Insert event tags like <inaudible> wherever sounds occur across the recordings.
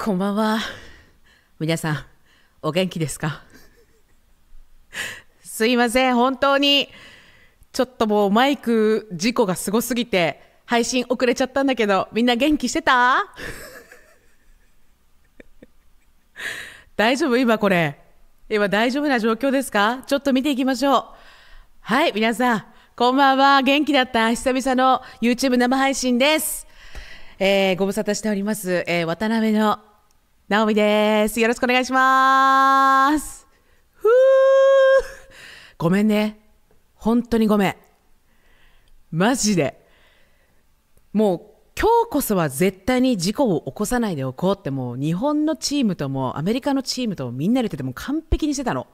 こんばんは。皆さん、お元気ですか <laughs> すいません、本当に。ちょっともうマイク事故がすごすぎて、配信遅れちゃったんだけど、みんな元気してた <laughs> 大丈夫今これ。今大丈夫な状況ですかちょっと見ていきましょう。はい、皆さん、こんばんは。元気だった久々の YouTube 生配信です。えー、ご無沙汰しております。えー、渡辺のナオミです。よろしくお願いします。ふー。ごめんね。本当にごめん。マジで。もう今日こそは絶対に事故を起こさないでおこうってもう日本のチームともアメリカのチームともみんなで言ってても完璧にしてたの。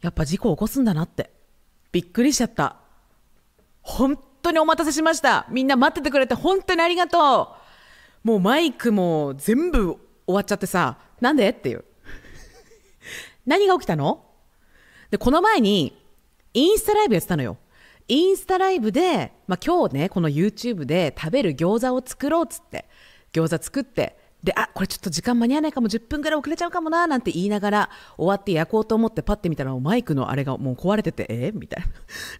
やっぱ事故を起こすんだなって。びっくりしちゃった。本当にお待たせしました。みんな待っててくれて本当にありがとう。もうマイクも全部終わっちゃってさなんでっていう <laughs> 何が起きたのでこの前にインスタライブやってたのよインスタライブで、まあ、今日ねこの YouTube で食べる餃子を作ろうっつって餃子作ってであこれちょっと時間間に合わないかも10分ぐらい遅れちゃうかもななんて言いながら終わって焼こうと思ってパッて見たらマイクのあれがもう壊れててえみたいな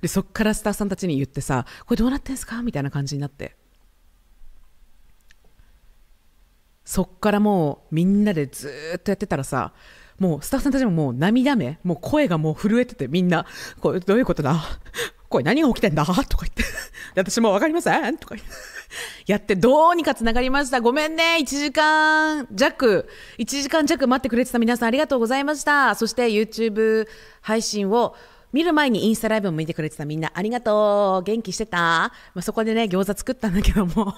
でそっからスタッフさんたちに言ってさこれどうなってんすかみたいな感じになってそっからもうみんなでずっとやってたらさもうスタッフさんたちももう涙目もう声がもう震えててみんなこれどういうことだ <laughs> これ何が起きてんだとか言って <laughs> 私もわ分かりませんとか言ってやってどうにかつながりましたごめんね1時間弱1時間弱待ってくれてた皆さんありがとうございましたそして YouTube 配信を見る前にインスタライブも見てくれてたみんなありがとう元気してた、まあ、そこでね餃子作ったんだけども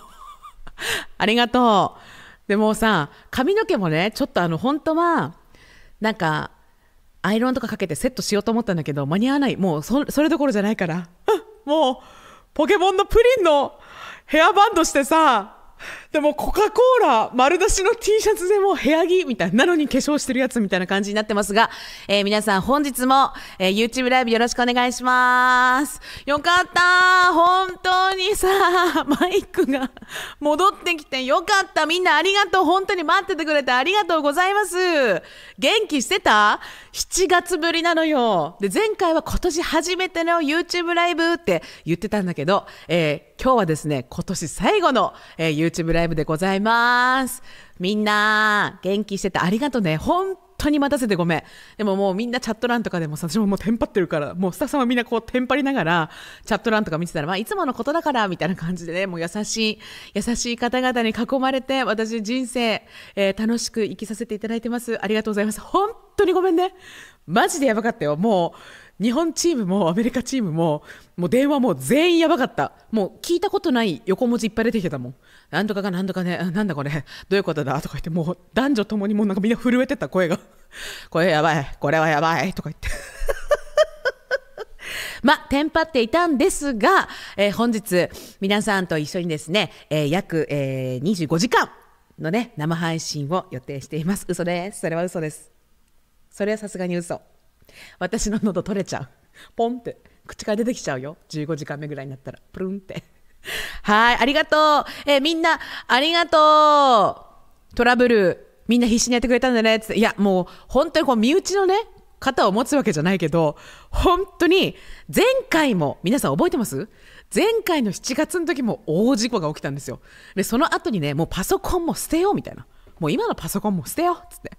<laughs> ありがとうでもさ髪の毛もねちょっとあの本当はなんかアイロンとかかけてセットしようと思ったんだけど間に合わないもうそれどころじゃないから <laughs> もうポケモンのプリンのヘアバンドしてさでもコカ・コーラ丸出しの T シャツでも部屋着みたいなのに化粧してるやつみたいな感じになってますが、えー、皆さん本日も、えー、YouTube ライブよろしくお願いします。よかった本当にさ、マイクが戻ってきてよかったみんなありがとう本当に待っててくれてありがとうございます元気してた ?7 月ぶりなのよ。で、前回は今年初めての YouTube ライブって言ってたんだけど、えー、今日はですね、今年最後の、えー、YouTube ライブライブでございます。みんな、元気しててありがとね。本当に待たせてごめん。でももうみんなチャット欄とかでも私ももうテンパってるから、もうスタッフさんはみんなこうテンパりながら、チャット欄とか見てたら、まあいつものことだから、みたいな感じでね、もう優しい、優しい方々に囲まれて、私人生、えー、楽しく生きさせていただいてます。ありがとうございます。本当にごめんね。マジでやばかったよ。もう、日本チームもアメリカチームも、もう電話も全員やばかった。もう聞いたことない横文字いっぱい出てきてたもん。なんとかがなんとかね、なんだこれ、どういうことだとか言って、もう男女ともにもうなんかみんな震えてた声が、こ <laughs> れやばい、これはやばいとか言って。<laughs> ま、テンパっていたんですが、えー、本日、皆さんと一緒にですね、えー、約、えー、25時間のね、生配信を予定しています。嘘です。それは嘘です。それはさすがに嘘。私の喉取れちゃう。ポンって。口から出てきちゃうよ。15時間目ぐらいになったら。プルンって。はい、ありがとう。えー、みんな、ありがとう。トラブル、みんな必死にやってくれたんだね。つって、いや、もう、本当にこう、身内のね、肩を持つわけじゃないけど、本当に、前回も、皆さん覚えてます前回の7月の時も大事故が起きたんですよ。で、その後にね、もうパソコンも捨てようみたいな。もう今のパソコンも捨てようっつって。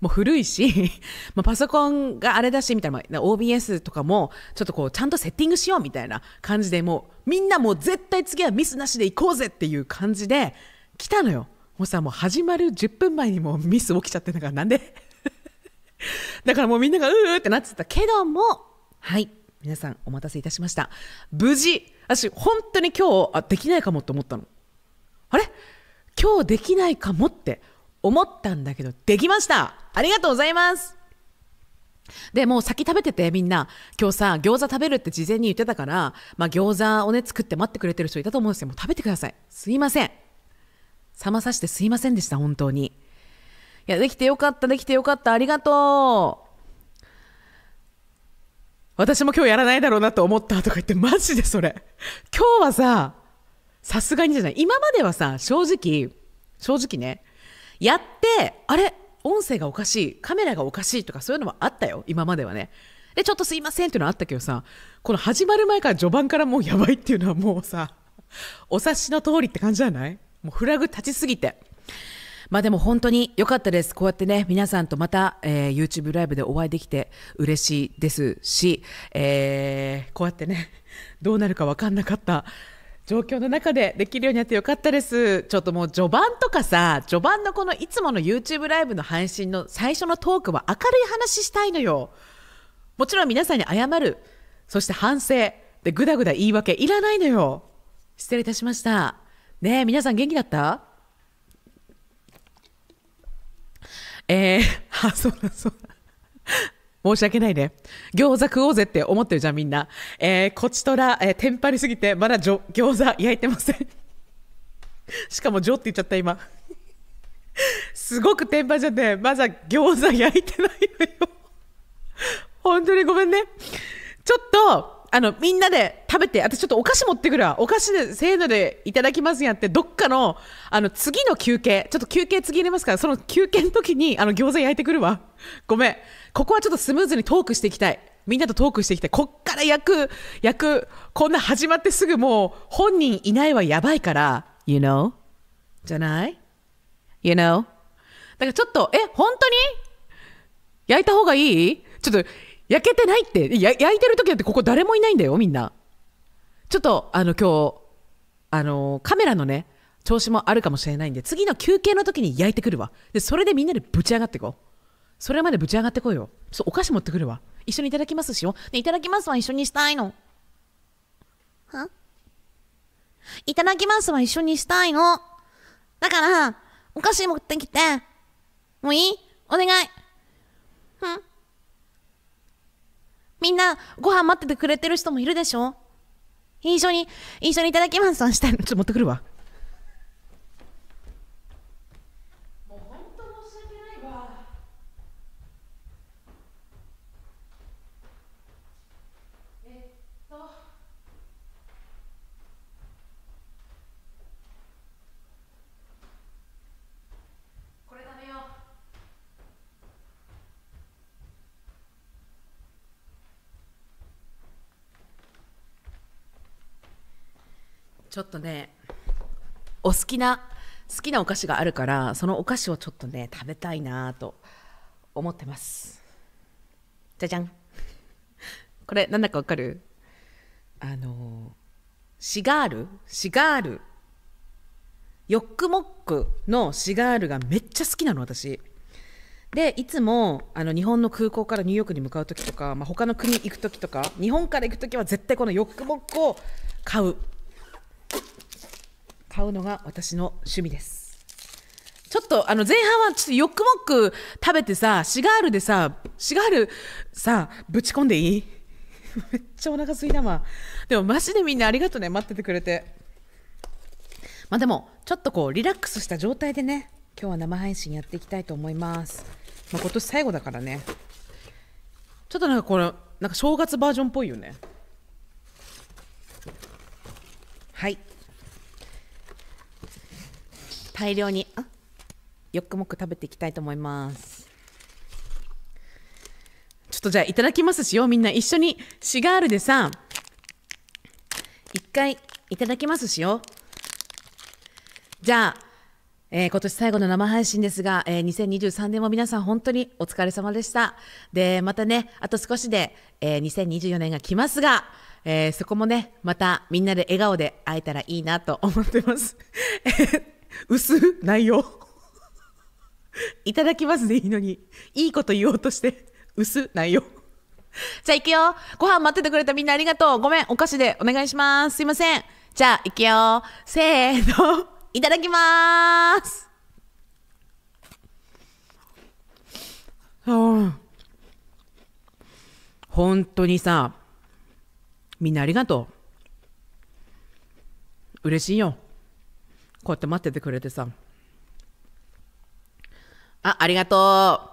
もう古いし <laughs> まパソコンがあれだしみたいな、ま OBS とかもちょっとこうちゃんとセッティングしようみたいな感じでもうみんなもう絶対次はミスなしで行こうぜっていう感じで来たのよもうさもう始まる10分前にもうミス起きちゃってるんだからなんで <laughs> だからもうみんながうーってなってたけどもはい皆さんお待たせいたしました無事私本当に今日あできないかもって思ったのあれ今日できないかもって思ったんだけどできましたありがとうございますでもう先食べててみんな今日さ餃子食べるって事前に言ってたから、まあ、餃子をね作って待ってくれてる人いたと思うんですどもう食べてくださいすいません冷まさしてすいませんでした本当にいやできてよかったできてよかったありがとう私も今日やらないだろうなと思ったとか言ってマジでそれ今日はささすがにじゃない今まではさ正直正直ねやってあれ音声がおかしいカメラがおかしいとかそういうのもあったよ今まではねでちょっとすいませんっていうのはあったけどさこの始まる前から序盤からもうやばいっていうのはもうさお察しの通りって感じじゃないもうフラグ立ちすぎてまあでも本当に良かったですこうやってね皆さんとまた、えー、YouTube ライブでお会いできて嬉しいですし、えー、こうやってねどうなるか分かんなかった状況の中でできるようになってよかったですちょっともう序盤とかさ序盤のこのいつもの YouTube ライブの配信の最初のトークは明るい話したいのよもちろん皆さんに謝るそして反省でぐだぐだ言い訳いらないのよ失礼いたしましたねえ皆さん元気だったえー、あそうだそうだ申し訳ないね。餃子食おうぜって思ってるじゃん、みんな。えー、こちとら、えー、テンパりすぎて、まだじょ餃子焼いてません <laughs> しかも、じょって言っちゃった、今。<laughs> すごくテンパじゃって、まだ餃子焼いてないのよ <laughs> 本当にごめんね。ちょっと、あの、みんなで食べて、私ちょっとお菓子持ってくるわ。お菓子で、せーのでいただきますやって、どっかの、あの、次の休憩、ちょっと休憩次入れますから、その休憩の時に、あの、餃子焼いてくるわ。ごめん。ここはちょっとスムーズにトークしていきたい。みんなとトークしていきたい。こっから役、役、こんな始まってすぐもう、本人いないはやばいから、you know? じゃない ?you know? だからちょっと、え、本当に焼いた方がいいちょっと、焼けてないって。焼いてる時だってここ誰もいないんだよ、みんな。ちょっと、あの、今日、あの、カメラのね、調子もあるかもしれないんで、次の休憩の時に焼いてくるわ。で、それでみんなでぶち上がっていこう。それまでぶち上がってこいよそうお菓子持ってくるわ一緒にいただきますしよ、ね、いただきますは一緒にしたいのはいただきますは一緒にしたいのだからお菓子持ってきてもういいお願いんみんなご飯待っててくれてる人もいるでしょ一緒に一緒にいただきますはしたいのちょっと持ってくるわちょっとねお好きな好きなお菓子があるからそのお菓子をちょっとね食べたいなと思ってますじゃじゃんこれなんだかわかるあのシガールシガールヨックモックのシガールがめっちゃ好きなの私でいつもあの日本の空港からニューヨークに向かう時とか、まあ、他の国行く時とか日本から行く時は絶対このヨックモックを買う買うのが私の趣味ですちょっとあの前半はちょっとヨックモック食べてさシガールでさシガールさぶち込んでいい <laughs> めっちゃお腹すいたわでもマジでみんなありがとうね待っててくれてまあでもちょっとこうリラックスした状態でね今日は生配信やっていきたいと思います、まあ、今年最後だからねちょっとなんかこのなんか正月バージョンっぽいよねはい大量にあよくもく食べていきたいと思いますちょっとじゃあいただきますしよみんな一緒にシガールでさ一回いただきますしよじゃあえー、今年最後の生配信ですが、えー、2023年も皆さん本当にお疲れ様でした。で、またね、あと少しで、えー、2024年が来ますが、えー、そこもね、またみんなで笑顔で会えたらいいなと思ってます。<laughs> 薄内容いただきますでいいのに、いいこと言おうとして、薄内容じゃあ行くよ。ご飯待っててくれたみんなありがとう。ごめん、お菓子でお願いします。すいません。じゃあ行くよ。せーの、いただきまーす。うん。本当にさ、みんなありがとう。嬉しいよ。こうやって待っててくれてさ。あ、ありがとう。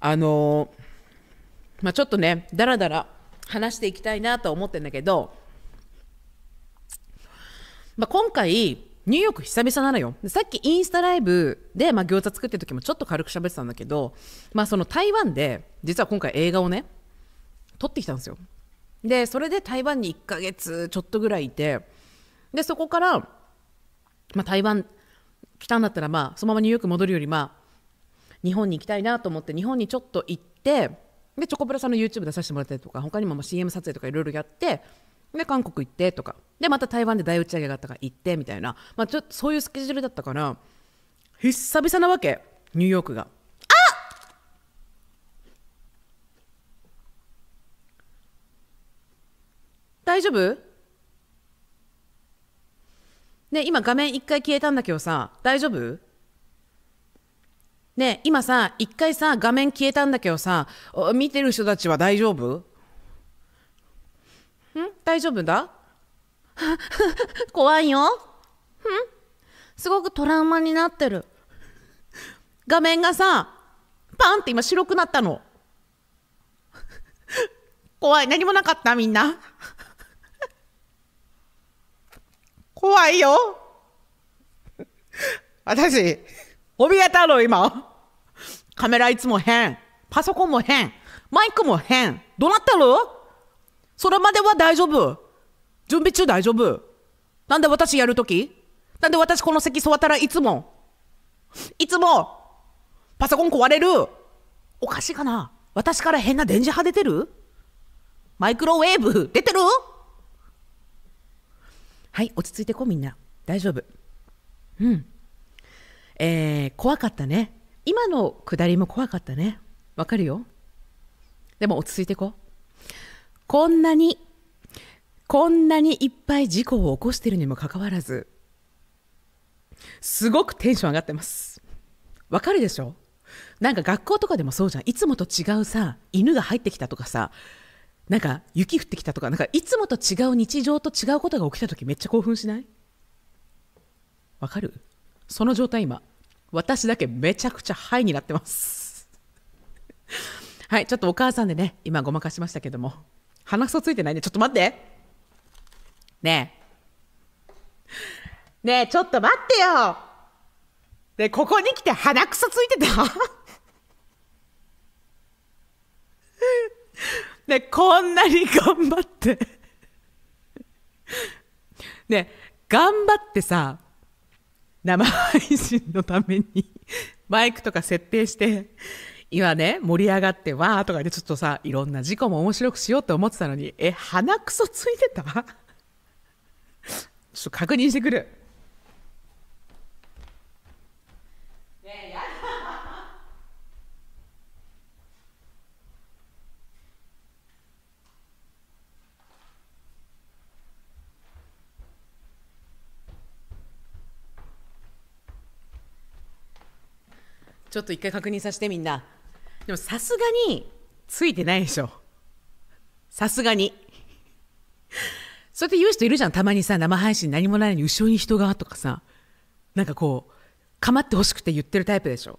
あのー、まあ、ちょっとね、だらだら話していきたいなと思ってんだけど、まあ、今回、ニューヨーク久々なのよさっきインスタライブで、まあ、餃子作ってる時もちょっと軽く喋ってたんだけど、まあ、その台湾で実は今回映画をね撮ってきたんですよでそれで台湾に1ヶ月ちょっとぐらいいてでそこから、まあ、台湾来たんだったら、まあ、そのままニューヨーク戻るより、まあ、日本に行きたいなと思って日本にちょっと行ってでチョコプラさんの YouTube 出させてもらったりとか他にもま CM 撮影とかいろいろやってで韓国行ってとかでまた台湾で大打ち上げがあったから行ってみたいな、まあ、ちょっとそういうスケジュールだったから久々なわけニューヨークが。あ大丈夫ね今画面一回消えたんだけどさ大丈夫ね今さ一回さ画面消えたんだけどさ見てる人たちは大丈夫大丈夫だ怖いよんすごくトラウマになってる画面がさパンって今白くなったの怖い何もなかったみんな怖いよ私怯えたの今カメラいつも変パソコンも変マイクも変どうなったのそれまでは大丈夫。準備中大丈夫。なんで私やるときなんで私この席座ったらいつも、いつも、パソコン壊れる。おかしいかな私から変な電磁波出てるマイクロウェーブ出てるはい、落ち着いてこみんな。大丈夫。うん。えー、怖かったね。今のくだりも怖かったね。わかるよ。でも落ち着いてこ。こんなにこんなにいっぱい事故を起こしているにもかかわらずすごくテンション上がってますわかるでしょなんか学校とかでもそうじゃんいつもと違うさ犬が入ってきたとかさなんか雪降ってきたとかなんかいつもと違う日常と違うことが起きた時めっちゃ興奮しないわかるその状態今私だけめちゃくちゃハイになってますはいちょっとお母さんでね今ごまかしましたけども鼻くそついてないね。ちょっと待って。ねえ。ねえ、ちょっと待ってよで、ここに来て鼻くそついてた <laughs> ねこんなに頑張ってね頑張ってさ、生配信のためにマイクとか設定して、今ね、盛り上がって、わーとかでちょっとさ、いろんな事故も面白くしようって思ってたのに、え、鼻くそついてたちょっと確認してくる。ちょっと一回確認させてみんな。でもさすがについてないでしょさすがにそうやって言う人いるじゃんたまにさ生配信何もないのに後ろに人がとかさなんかこう構ってほしくて言ってるタイプでしょ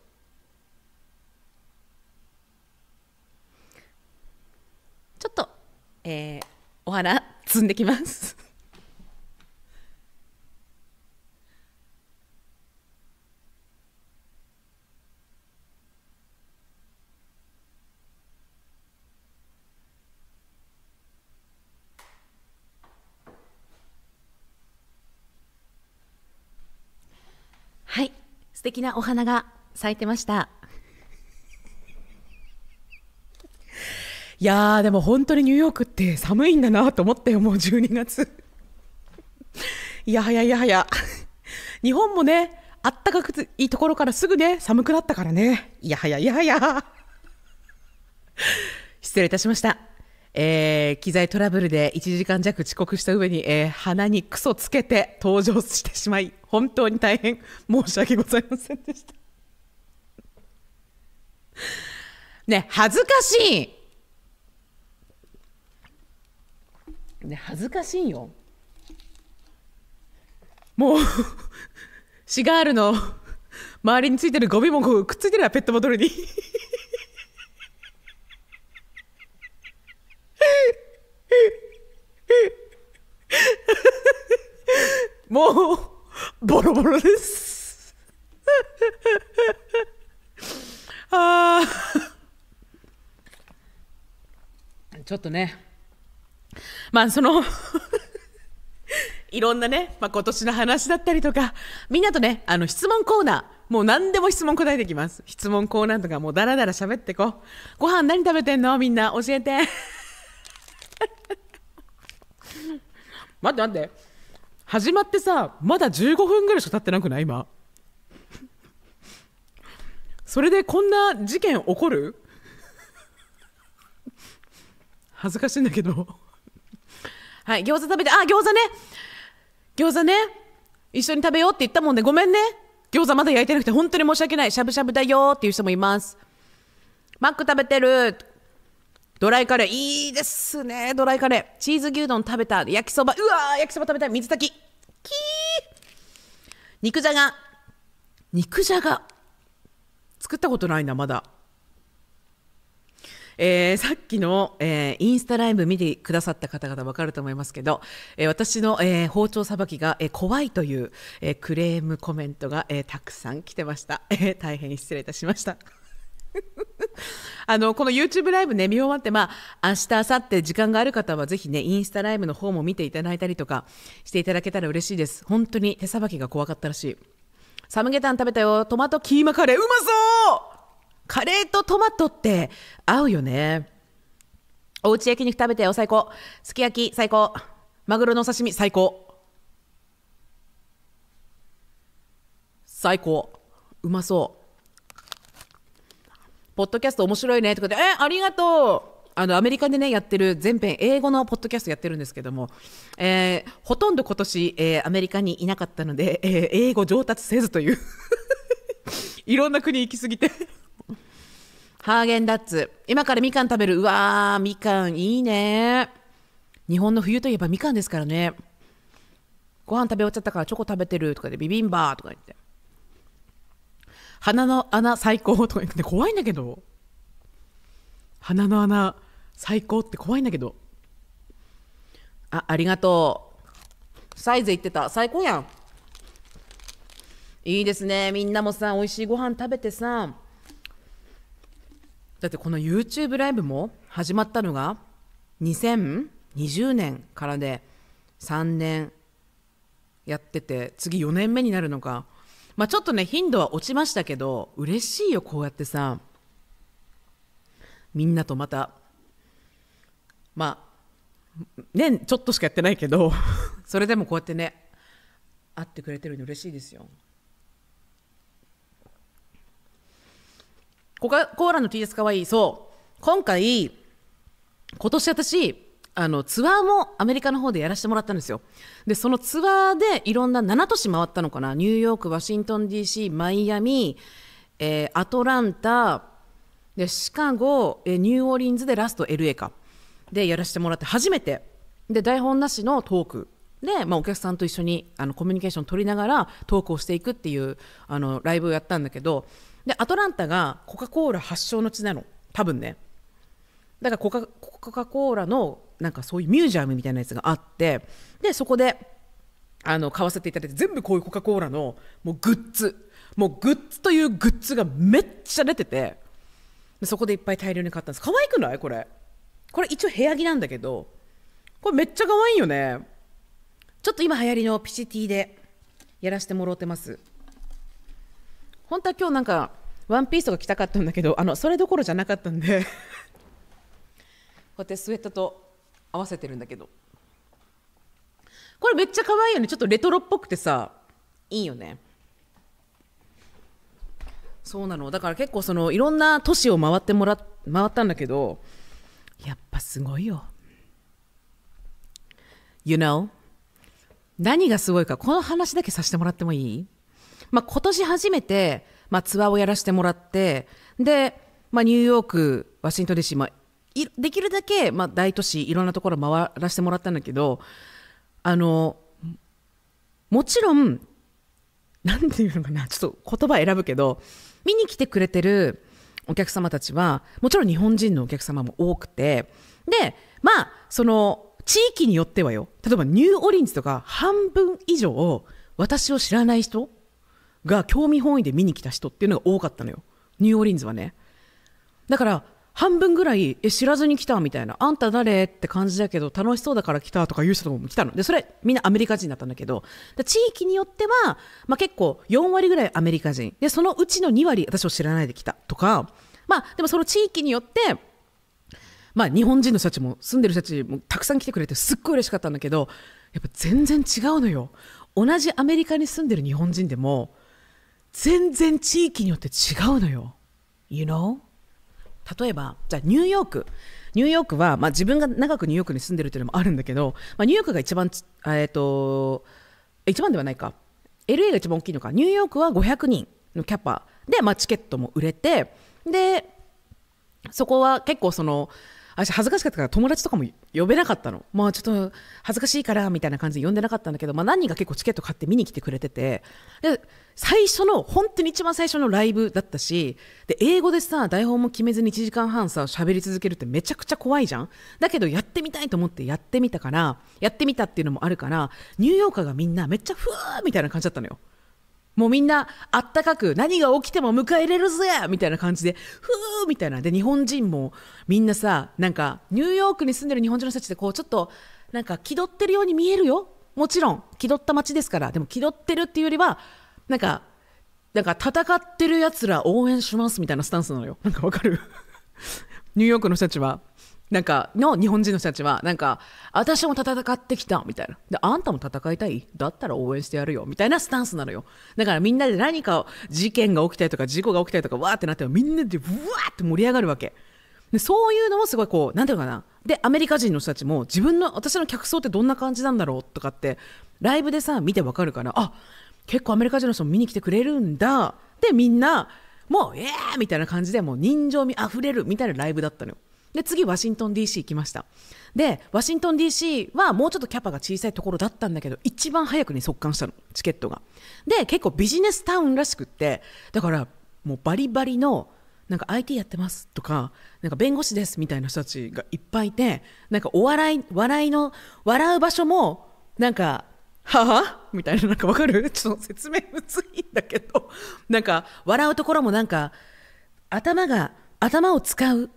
ちょっと、えー、お花摘んできます素敵なお花が咲いてました。いやーでも本当にニューヨークって寒いんだなと思ったよもう12月いやはやいやはや日本もねあったかくいいところからすぐね寒くなったからねいやはやいやはや失礼いたしましたえー、機材トラブルで1時間弱遅刻した上に、えー、鼻にクソつけて登場してしまい本当に大変申し訳ございませんでした <laughs> ね恥ずかしいね恥ずかしいよもう <laughs> シガールの周りについてるゴミもくっついてるわペットボトルにもうボロボロですあちょっとねまあそのいろんなね、まあ、今年の話だったりとかみんなとねあの質問コーナーもう何でも質問答えてきます質問コーナーとかもうダラダラ喋ってこご飯何食べてんのみんな教えて待って待って始まってさまだ15分ぐらいしか経ってなくない今 <laughs> それでこんな事件起こる <laughs> 恥ずかしいんだけどはい餃子食べてあ餃子ね餃子ね一緒に食べようって言ったもんねごめんね餃子まだ焼いてなくて本当に申し訳ないしゃぶしゃぶだよっていう人もいますマック食べてるドライカレーいいですねドライカレーチーズ牛丼食べた焼きそばうわ焼きそば食べたい水炊ききー肉じゃが肉じゃが作ったことないなまだえー、さっきの、えー、インスタライブ見てくださった方々分かると思いますけど、えー、私の、え包丁さばきが、え怖いという、えクレームコメントが、えたくさん来てました、え大変失礼いたしました。<laughs> あの、この YouTube ライブね、見終わって、まあ、明日、明後日時間がある方は、ぜひね、インスタライブの方も見ていただいたりとかしていただけたら嬉しいです。本当に手さばきが怖かったらしい。サムゲタン食べたよ。トマトキーマカレー。うまそうカレーとトマトって合うよね。おうち焼肉食べたよ。最高。すき焼き、最高。マグロのお刺身、最高。最高。うまそう。ポッドキャスト面白いねとかで、え、ありがとうあの、アメリカでね、やってる全編英語のポッドキャストやってるんですけども、えー、ほとんど今年、えー、アメリカにいなかったので、えー、英語上達せずという <laughs> いろんな国行きすぎてハーゲンダッツ。今からみかん食べる。うわー、みかんいいね。日本の冬といえばみかんですからね。ご飯食べ終わっちゃったからチョコ食べてるとかでビビンバーとか言って。鼻の穴最高とか言って怖いんだけど鼻の穴最高って怖いんだけどあありがとうサイズ言ってた最高やんいいですねみんなもさ美味しいご飯食べてさだってこの YouTube ライブも始まったのが2020年からで3年やってて次4年目になるのかまあ、ちょっとね頻度は落ちましたけど嬉しいよこうやってさみんなとまたまあ年、ね、ちょっとしかやってないけど <laughs> それでもこうやってね会ってくれてるの嬉しいですよコカ・コーラの T シャツかわいいそう今回今年私あのツアーもアメリカの方でやらせてもらったんですよでそのツアーでいろんな7都市回ったのかなニューヨークワシントン DC マイアミ、えー、アトランタでシカゴ、えー、ニューオーリンズでラスト LA かでやらせてもらって初めてで台本なしのトークで、まあ、お客さんと一緒にあのコミュニケーション取りながらトークをしていくっていうあのライブをやったんだけどでアトランタがコカ・コーラ発祥の地なの多分ねだからコカコカ・コーラのなんかそういうミュージアムみたいなやつがあってでそこであの買わせていただいて全部こういうコカ・コーラのもうグッズもうグッズというグッズがめっちゃ出ててでそこでいっぱい大量に買ったんです可愛くないこれこれ一応部屋着なんだけどこれめっちゃ可愛いよねちょっと今流行りのピシティでやらせてもろうてます本当は今日なんかワンピースとか着たかったんだけどあのそれどころじゃなかったんで <laughs> こうやってスウェットと合わせてるんだけどこれめっちゃ可愛いよねちょっとレトロっぽくてさいいよねそうなのだから結構そのいろんな都市を回ってもら回ったんだけどやっぱすごいよ You know 何がすごいかこの話だけさせてもらってもいい、まあ、今年初めて、まあ、ツアーをやらせてもらってで、まあ、ニューヨークワシントン DC、まあ、できるだけ、まあ、大都市いろんなところ回らせてもらったんだけどあのもちろん何て言うのかなちょっと言葉選ぶけど見に来てくれてるお客様たちはもちろん日本人のお客様も多くてでまあその地域によってはよ例えばニューオリンズとか半分以上私を知らない人が興味本位で見に来た人っていうのが多かったのよニューオリンズはねだから半分ぐらい「え知らずに来た」みたいな「あんた誰?」って感じだけど楽しそうだから来たとか言う人も来たのでそれみんなアメリカ人だったんだけど地域によっては、まあ、結構4割ぐらいアメリカ人でそのうちの2割私を知らないで来たとかまあでもその地域によってまあ日本人の人たちも住んでる人たちもたくさん来てくれてすっごい嬉しかったんだけどやっぱ全然違うのよ同じアメリカに住んでる日本人でも全然地域によって違うのよ You know? 例えばじゃあニューヨークニューヨークは、まあ、自分が長くニューヨークに住んでるっていうのもあるんだけど、まあ、ニューヨークが一番えっ、ー、と一番ではないか LA が一番大きいのかニューヨークは500人のキャパで、まあ、チケットも売れてでそこは結構その私恥ずかしかったから友達とかも呼べなかったのまあちょっと恥ずかしいからみたいな感じで呼んでなかったんだけど、まあ、何人か結構チケット買って見に来てくれててで最初の本当に一番最初のライブだったしで英語でさ台本も決めずに1時間半さ喋り続けるってめちゃくちゃ怖いじゃんだけどやってみたいと思ってやってみたからやってみたっていうのもあるからニューヨーカーがみんなめっちゃふわーみたいな感じだったのよもうみんなあったかく何が起きても迎え入れるぜみたいな感じでふーみたいなで日本人もみんなさなんかニューヨークに住んでる日本人の人たちってこうちょっとなんか気取ってるように見えるよもちろん気取った街ですからでも気取ってるっていうよりはなんかなんか戦ってるやつら応援しますみたいなスタンスなのよなんかわかる <laughs> ニューヨークの人たちはなんかの日本人の人たちはなんか私も戦ってきたみたいなであんたも戦いたいだったら応援してやるよみたいなスタンスなのよだからみんなで何か事件が起きたりとか事故が起きたりとかわーってなってみんなでうわーって盛り上がるわけでそういうのもすごいこうなんていうかなでアメリカ人の人たちも自分の私の客層ってどんな感じなんだろうとかってライブでさ見てわかるからあ結構アメリカ人の人も見に来てくれるんだでみんなもうええーみたいな感じでもう人情味あふれるみたいなライブだったのよで次ワシントン DC 行きましたでワシントン DC はもうちょっとキャパが小さいところだったんだけど一番早くに速乾したのチケットがで結構ビジネスタウンらしくってだからもうバリバリのなんか IT やってますとかなんか弁護士ですみたいな人たちがいっぱいいてなんかお笑い笑いの笑う場所もなんかははみたいななんかわかる <laughs> ちょっと説明むずいんだけどなんか笑うところもなんか頭が頭を使う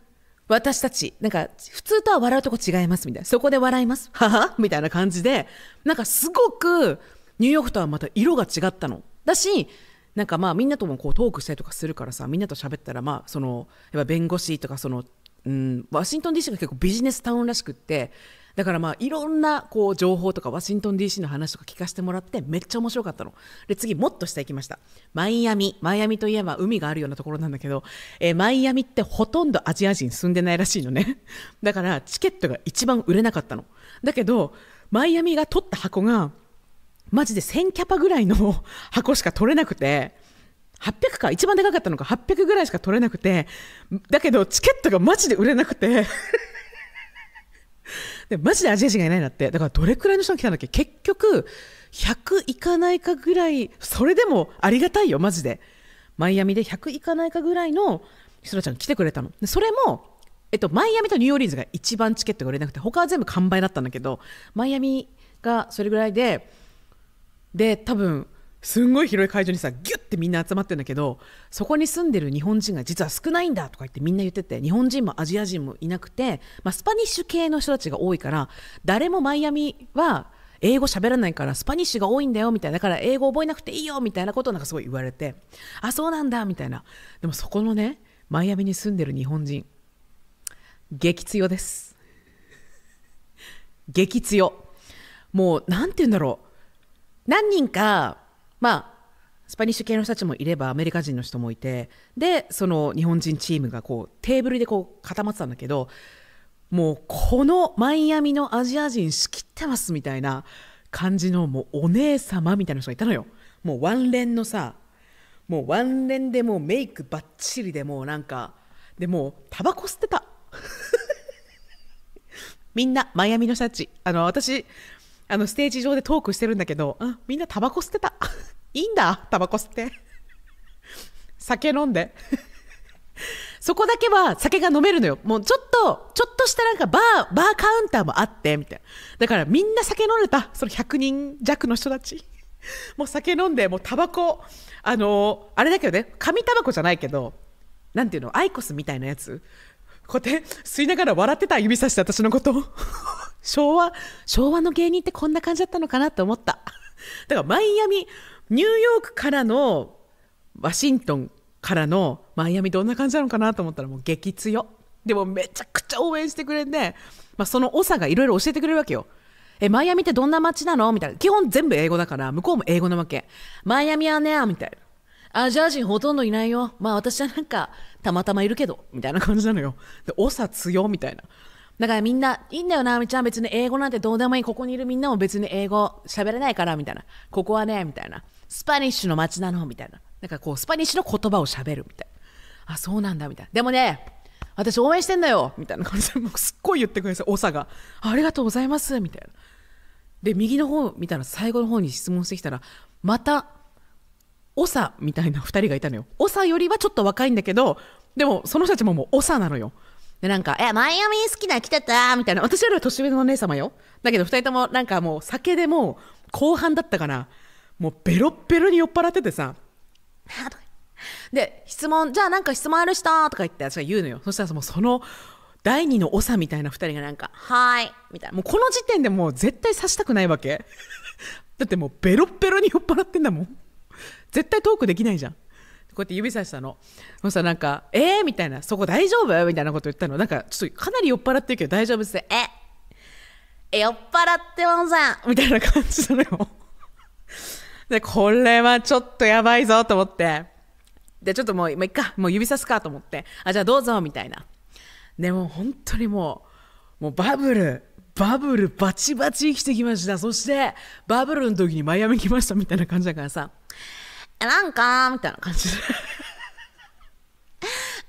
私たち、なんか、普通とは笑うとこ違いますみたいな。そこで笑います。ははみたいな感じで、なんかすごく、ニューヨークとはまた色が違ったの。だし、なんかまあみんなともこうトークしたりとかするからさ、みんなと喋ったら、まあその、やっぱ弁護士とかその、うん、ワシントン DC が結構ビジネスタウンらしくってだからまあいろんなこう情報とかワシントン DC の話とか聞かせてもらってめっちゃ面白かったので次もっと下行きましたマイアミマイアミといえば海があるようなところなんだけど、えー、マイアミってほとんどアジア人住んでないらしいのね <laughs> だからチケットが一番売れなかったのだけどマイアミが取った箱がマジで1000キャパぐらいの <laughs> 箱しか取れなくて800か一番でかかったのが800ぐらいしか取れなくてだけどチケットがマジで売れなくて <laughs> でマジでアジア人がいないなってだからどれくらいの人が来たんだっけ結局100いかないかぐらいそれでもありがたいよマジでマイアミで100いかないかぐらいのそらちゃんが来てくれたのそれもえっと、マイアミとニューオーリンズが一番チケットが売れなくて他は全部完売だったんだけどマイアミがそれぐらいでで多分すんごい広い会場にさギュッてみんな集まってるんだけどそこに住んでる日本人が実は少ないんだとか言ってみんな言ってて日本人もアジア人もいなくて、まあ、スパニッシュ系の人たちが多いから誰もマイアミは英語喋らないからスパニッシュが多いんだよみたいなだから英語覚えなくていいよみたいなことをなんかすごい言われてあそうなんだみたいなでもそこのねマイアミに住んでる日本人激強です激強もう何て言うんだろう何人かまあスパニッシュ系の人たちもいればアメリカ人の人もいてでその日本人チームがこうテーブルでこう固まってたんだけどもうこのマイアミのアジア人仕切ってますみたいな感じのもうお姉様みたいな人がいたのよもうワンレンのさもうワンレンでもうメイクばっちりでもうなんかでもうタバコ吸ってた <laughs> みんなマイアミの人たちあの私あの、ステージ上でトークしてるんだけど、うん、みんなタバコ吸ってた。<laughs> いいんだ、タバコ吸って。酒飲んで。そこだけは酒が飲めるのよ。もうちょっと、ちょっとしたなんかバー、バーカウンターもあって、みたいな。だからみんな酒飲んでた。その100人弱の人たち。<laughs> もう酒飲んで、もうタバコ、あのー、あれだけどね、紙タバコじゃないけど、なんていうの、アイコスみたいなやつ。こうやって吸いながら笑ってた指さして私のこと。昭和、昭和の芸人ってこんな感じだったのかなって思った。<laughs> だからマイアミ、ニューヨークからのワシントンからのマイアミどんな感じなのかなと思ったらもう激強。でもめちゃくちゃ応援してくれて、まあ、その長がいろいろ教えてくれるわけよ。え、マイアミってどんな街なのみたいな。基本全部英語だから、向こうも英語なわけ。マイアミはね、みたいな。アジア人ほとんどいないよ。まあ私はなんか、たまたまいるけど、みたいな感じなのよ。で、長強、みたいな。だからみんな、いいんだよな、みちゃん、別に英語なんてどうでもいい。ここにいるみんなも別に英語喋れないから、みたいな。ここはね、みたいな。スパニッシュの街なの、みたいな。なんかこう、スパニッシュの言葉を喋る、みたいな。あ、そうなんだ、みたいな。でもね、私応援してんだよ、みたいな感じで、もうすっごい言ってくれて、長が。ありがとうございます、みたいな。で、右の方見たら、最後の方に質問してきたら、また、長みたいな2人がいたのよ。長よりはちょっと若いんだけど、でもその人たちももう長なのよ。で、なんか、え、マイアミ好きな来てたみたいな。私よりは年上のお姉様よ。だけど、二人とも、なんかもう、酒でもう、後半だったかな。もう、ベロッベロに酔っ払っててさ、で、質問、じゃあなんか質問ある人とか言って、私が言うのよ。そしたら、その、その、第二の長みたいな二人がなんか、はい、みたいな。もうこの時点でもう絶対刺したくないわけ。だってもうベロッベロに酔っ払ってんだもん。絶対トークできないじゃん。こうやって指さしたのそしたらなんか「えー?」みたいな「そこ大丈夫?」みたいなこと言ったのなんかちょっとかなり酔っ払ってるけど大丈夫ですね「え酔っ払ってません」みたいな感じなのよ <laughs> でこれはちょっとやばいぞと思ってでちょっともういっかもう指さすかと思って「あじゃあどうぞ」みたいなでも本当にもうもうバブルバブルバチバチ生きてきましたそしてバブルの時にマイアミ来ましたみたいな感じだからさえなんか、みたいな感じで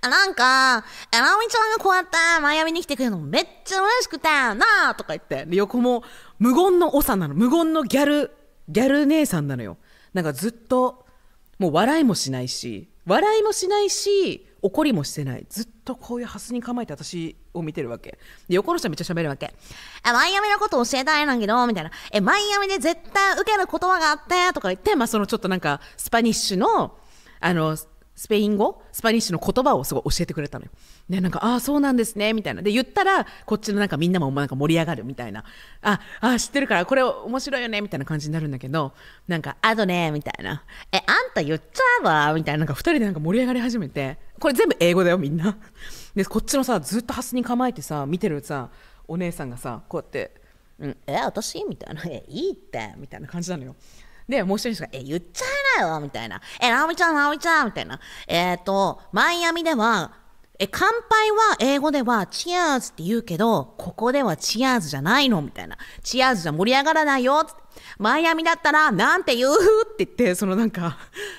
<laughs> なんか、えなおみちゃんがこうやってマイアミに来てくれるのめっちゃ嬉しくて、なあとか言って、で、横も無言の長なの。無言のギャル、ギャル姉さんなのよ。なんかずっと、もう笑いもしないし、笑いもしないし、怒りもしてないずっとこういうハスに構えて私を見てるわけで横の人はめっちゃ喋るわけあマイアミのこと教えたいなんけどみたいなえマイアミで絶対受ける言葉があってとか言ってまあそのちょっとなんかスパニッシュのあのスペイン語スパニッシュの言葉をすごい教えてくれたのよ。で、なんか、ああ、そうなんですね、みたいな。で、言ったら、こっちのなんかみんなもなんか盛り上がるみたいな。あ、あ、知ってるから、これ面白いよね、みたいな感じになるんだけど、なんか、あとね、みたいな。え、あんた言っちゃうわ、みたいな。なんか二人でなんか盛り上がり始めて、これ全部英語だよ、みんな。で、こっちのさ、ずっとハスに構えてさ、見てるさ、お姉さんがさ、こうやって、うん、え、私みたいな。え、いいって、みたいな感じなのよ。で、もう一人の人が、え、言っちゃえなよみたいな。え、直美ちゃん、直美ちゃんみたいな。えっ、ー、と、マイアミでは、え、乾杯は英語ではチアーズって言うけど、ここではチアーズじゃないのみたいな。チアーズじゃ盛り上がらないよマイアミだったら、なんて言うって言って、そのなんか、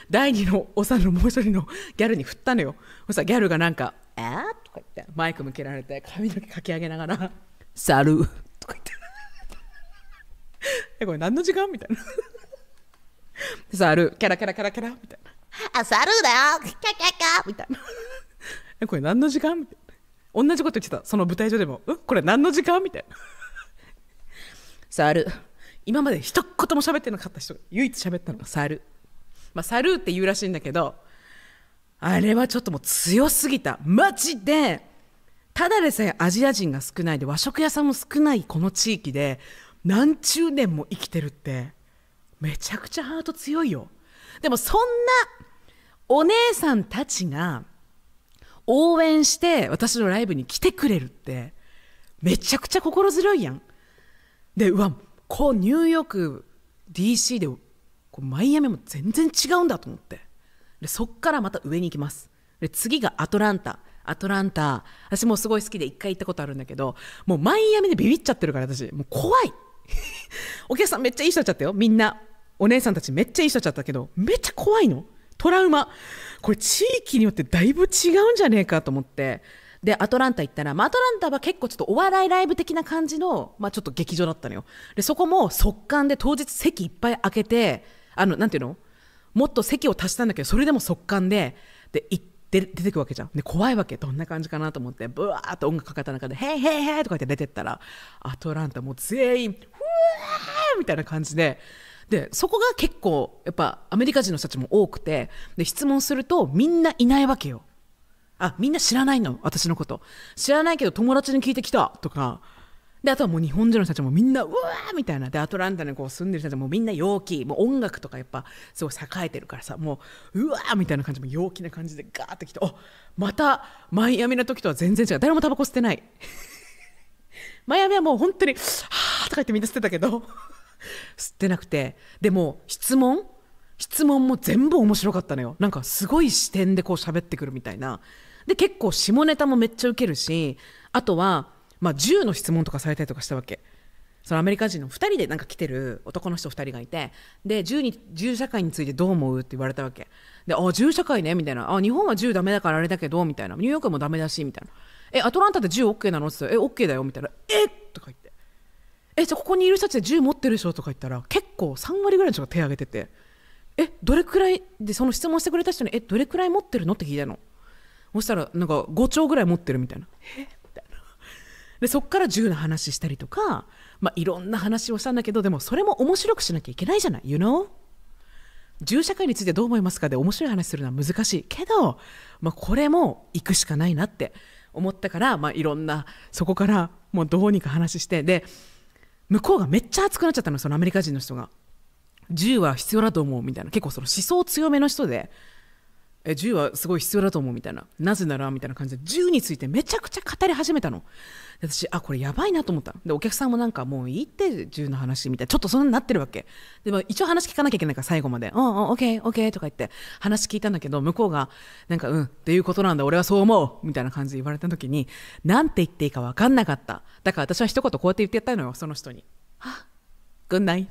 第二のおさんのもう一人のギャルに振ったのよ。そしたらギャルがなんか、えー、とか言って、マイク向けられて、髪の毛かき上げながら、サルとか言って。<laughs> え、これ何の時間みたいな。サル、キャラキャラキャラキャラみたいな。あ、サルだよキャキャキャみたいな。え、これ何の時間みたいな。同じこと言ってた。その舞台上でも。うこれ何の時間みたいな。サル、今まで一言も喋ってなかった人が唯一喋ったのがサル。まあ、サルって言うらしいんだけど、あれはちょっともう強すぎた。マジでただでさえアジア人が少ないで和食屋さんも少ないこの地域で何十年も生きてるってめちゃくちゃハート強いよでもそんなお姉さんたちが応援して私のライブに来てくれるってめちゃくちゃ心強いやんでうわこうニューヨーク DC でこうマイアミも全然違うんだと思ってでそっからまた上に行きますで次がアトランタアトランタ私もすごい好きで一回行ったことあるんだけどもうマイアミでビビっちゃってるから私もう怖い <laughs> お客さんめっちゃいい人っちゃったよみんなお姉さんたちめっちゃいい人ちゃったけどめっちゃ怖いのトラウマこれ地域によってだいぶ違うんじゃねえかと思ってでアトランタ行ったら、まあ、アトランタは結構ちょっとお笑いライブ的な感じの、まあ、ちょっと劇場だったのよでそこも速乾で当日席いっぱい開けてあのなんていうのもっと席を足したんだけどそれでも速乾でで行って出てくるわけじゃんで怖いわけどんな感じかなと思ってブワーッと音楽かかった中で「へいへいへい」とか言って出てったらアトランタもう全員「ふわー!」みたいな感じででそこが結構やっぱアメリカ人の人たちも多くてで質問するとみんないないわけよあみんな知らないの私のこと知らないけど友達に聞いてきたとかであとはもう日本人の人たちもみんなうわーみたいなでアトランタにこう住んでる人たちもみんな陽気もう音楽とかやっぱすごい栄えてるからさもううわーみたいな感じも陽気な感じでガーってきてあまたマイアミの時とは全然違う誰もタバコ吸ってない <laughs> マイアミはもう本当にはあとか言ってみんな吸ってたけど吸ってなくてでも質問質問も全部面白かったのよなんかすごい視点でこう喋ってくるみたいなで結構下ネタもめっちゃ受けるしあとは、まあ、銃の質問とかされたりとかしたわけそのアメリカ人の2人でなんか来てる男の人2人がいてで銃に銃社会についてどう思うって言われたわけで「あ銃社会ね」みたいな「あ日本は銃ダメだからあれだけど」みたいな「ニューヨークもダメだし」みたいな「えアトランタで銃 OK なの?」って言ったら「え OK だよ」みたいな「えっ!」とか言って。えじゃここにいる人たちで銃持ってるでしょとか言ったら結構3割ぐらいの人が手挙げててえどれくらいでその質問してくれた人にえどれくらい持ってるのって聞いたのそしたらなんか5丁ぐらい持ってるみたいなえみたいなでそっから銃の話したりとか、まあ、いろんな話をしたんだけどでもそれも面白くしなきゃいけないじゃない You know? 銃社会についてどう思いますかで面白い話するのは難しいけど、まあ、これも行くしかないなって思ったから、まあ、いろんなそこからもうどうにか話してで向こうがめっちゃ熱くなっちゃったのそのアメリカ人の人が銃は必要だと思うみたいな結構その思想強めの人でえ銃はすごい必要だと思うみたいななぜならみたいな感じで銃についてめちゃくちゃ語り始めたの私あこれやばいなと思ったでお客さんもなんかもういいって銃の話みたいなちょっとそんなになってるわけでも一応話聞かなきゃいけないから最後まで「うんうんオッケーオッケー」とか言って話聞いたんだけど向こうがなんか「うんっていうことなんだ俺はそう思う」みたいな感じで言われた時に何て言っていいか分かんなかっただから私は一言こうやって言ってやったのよその人に「あグンナイ」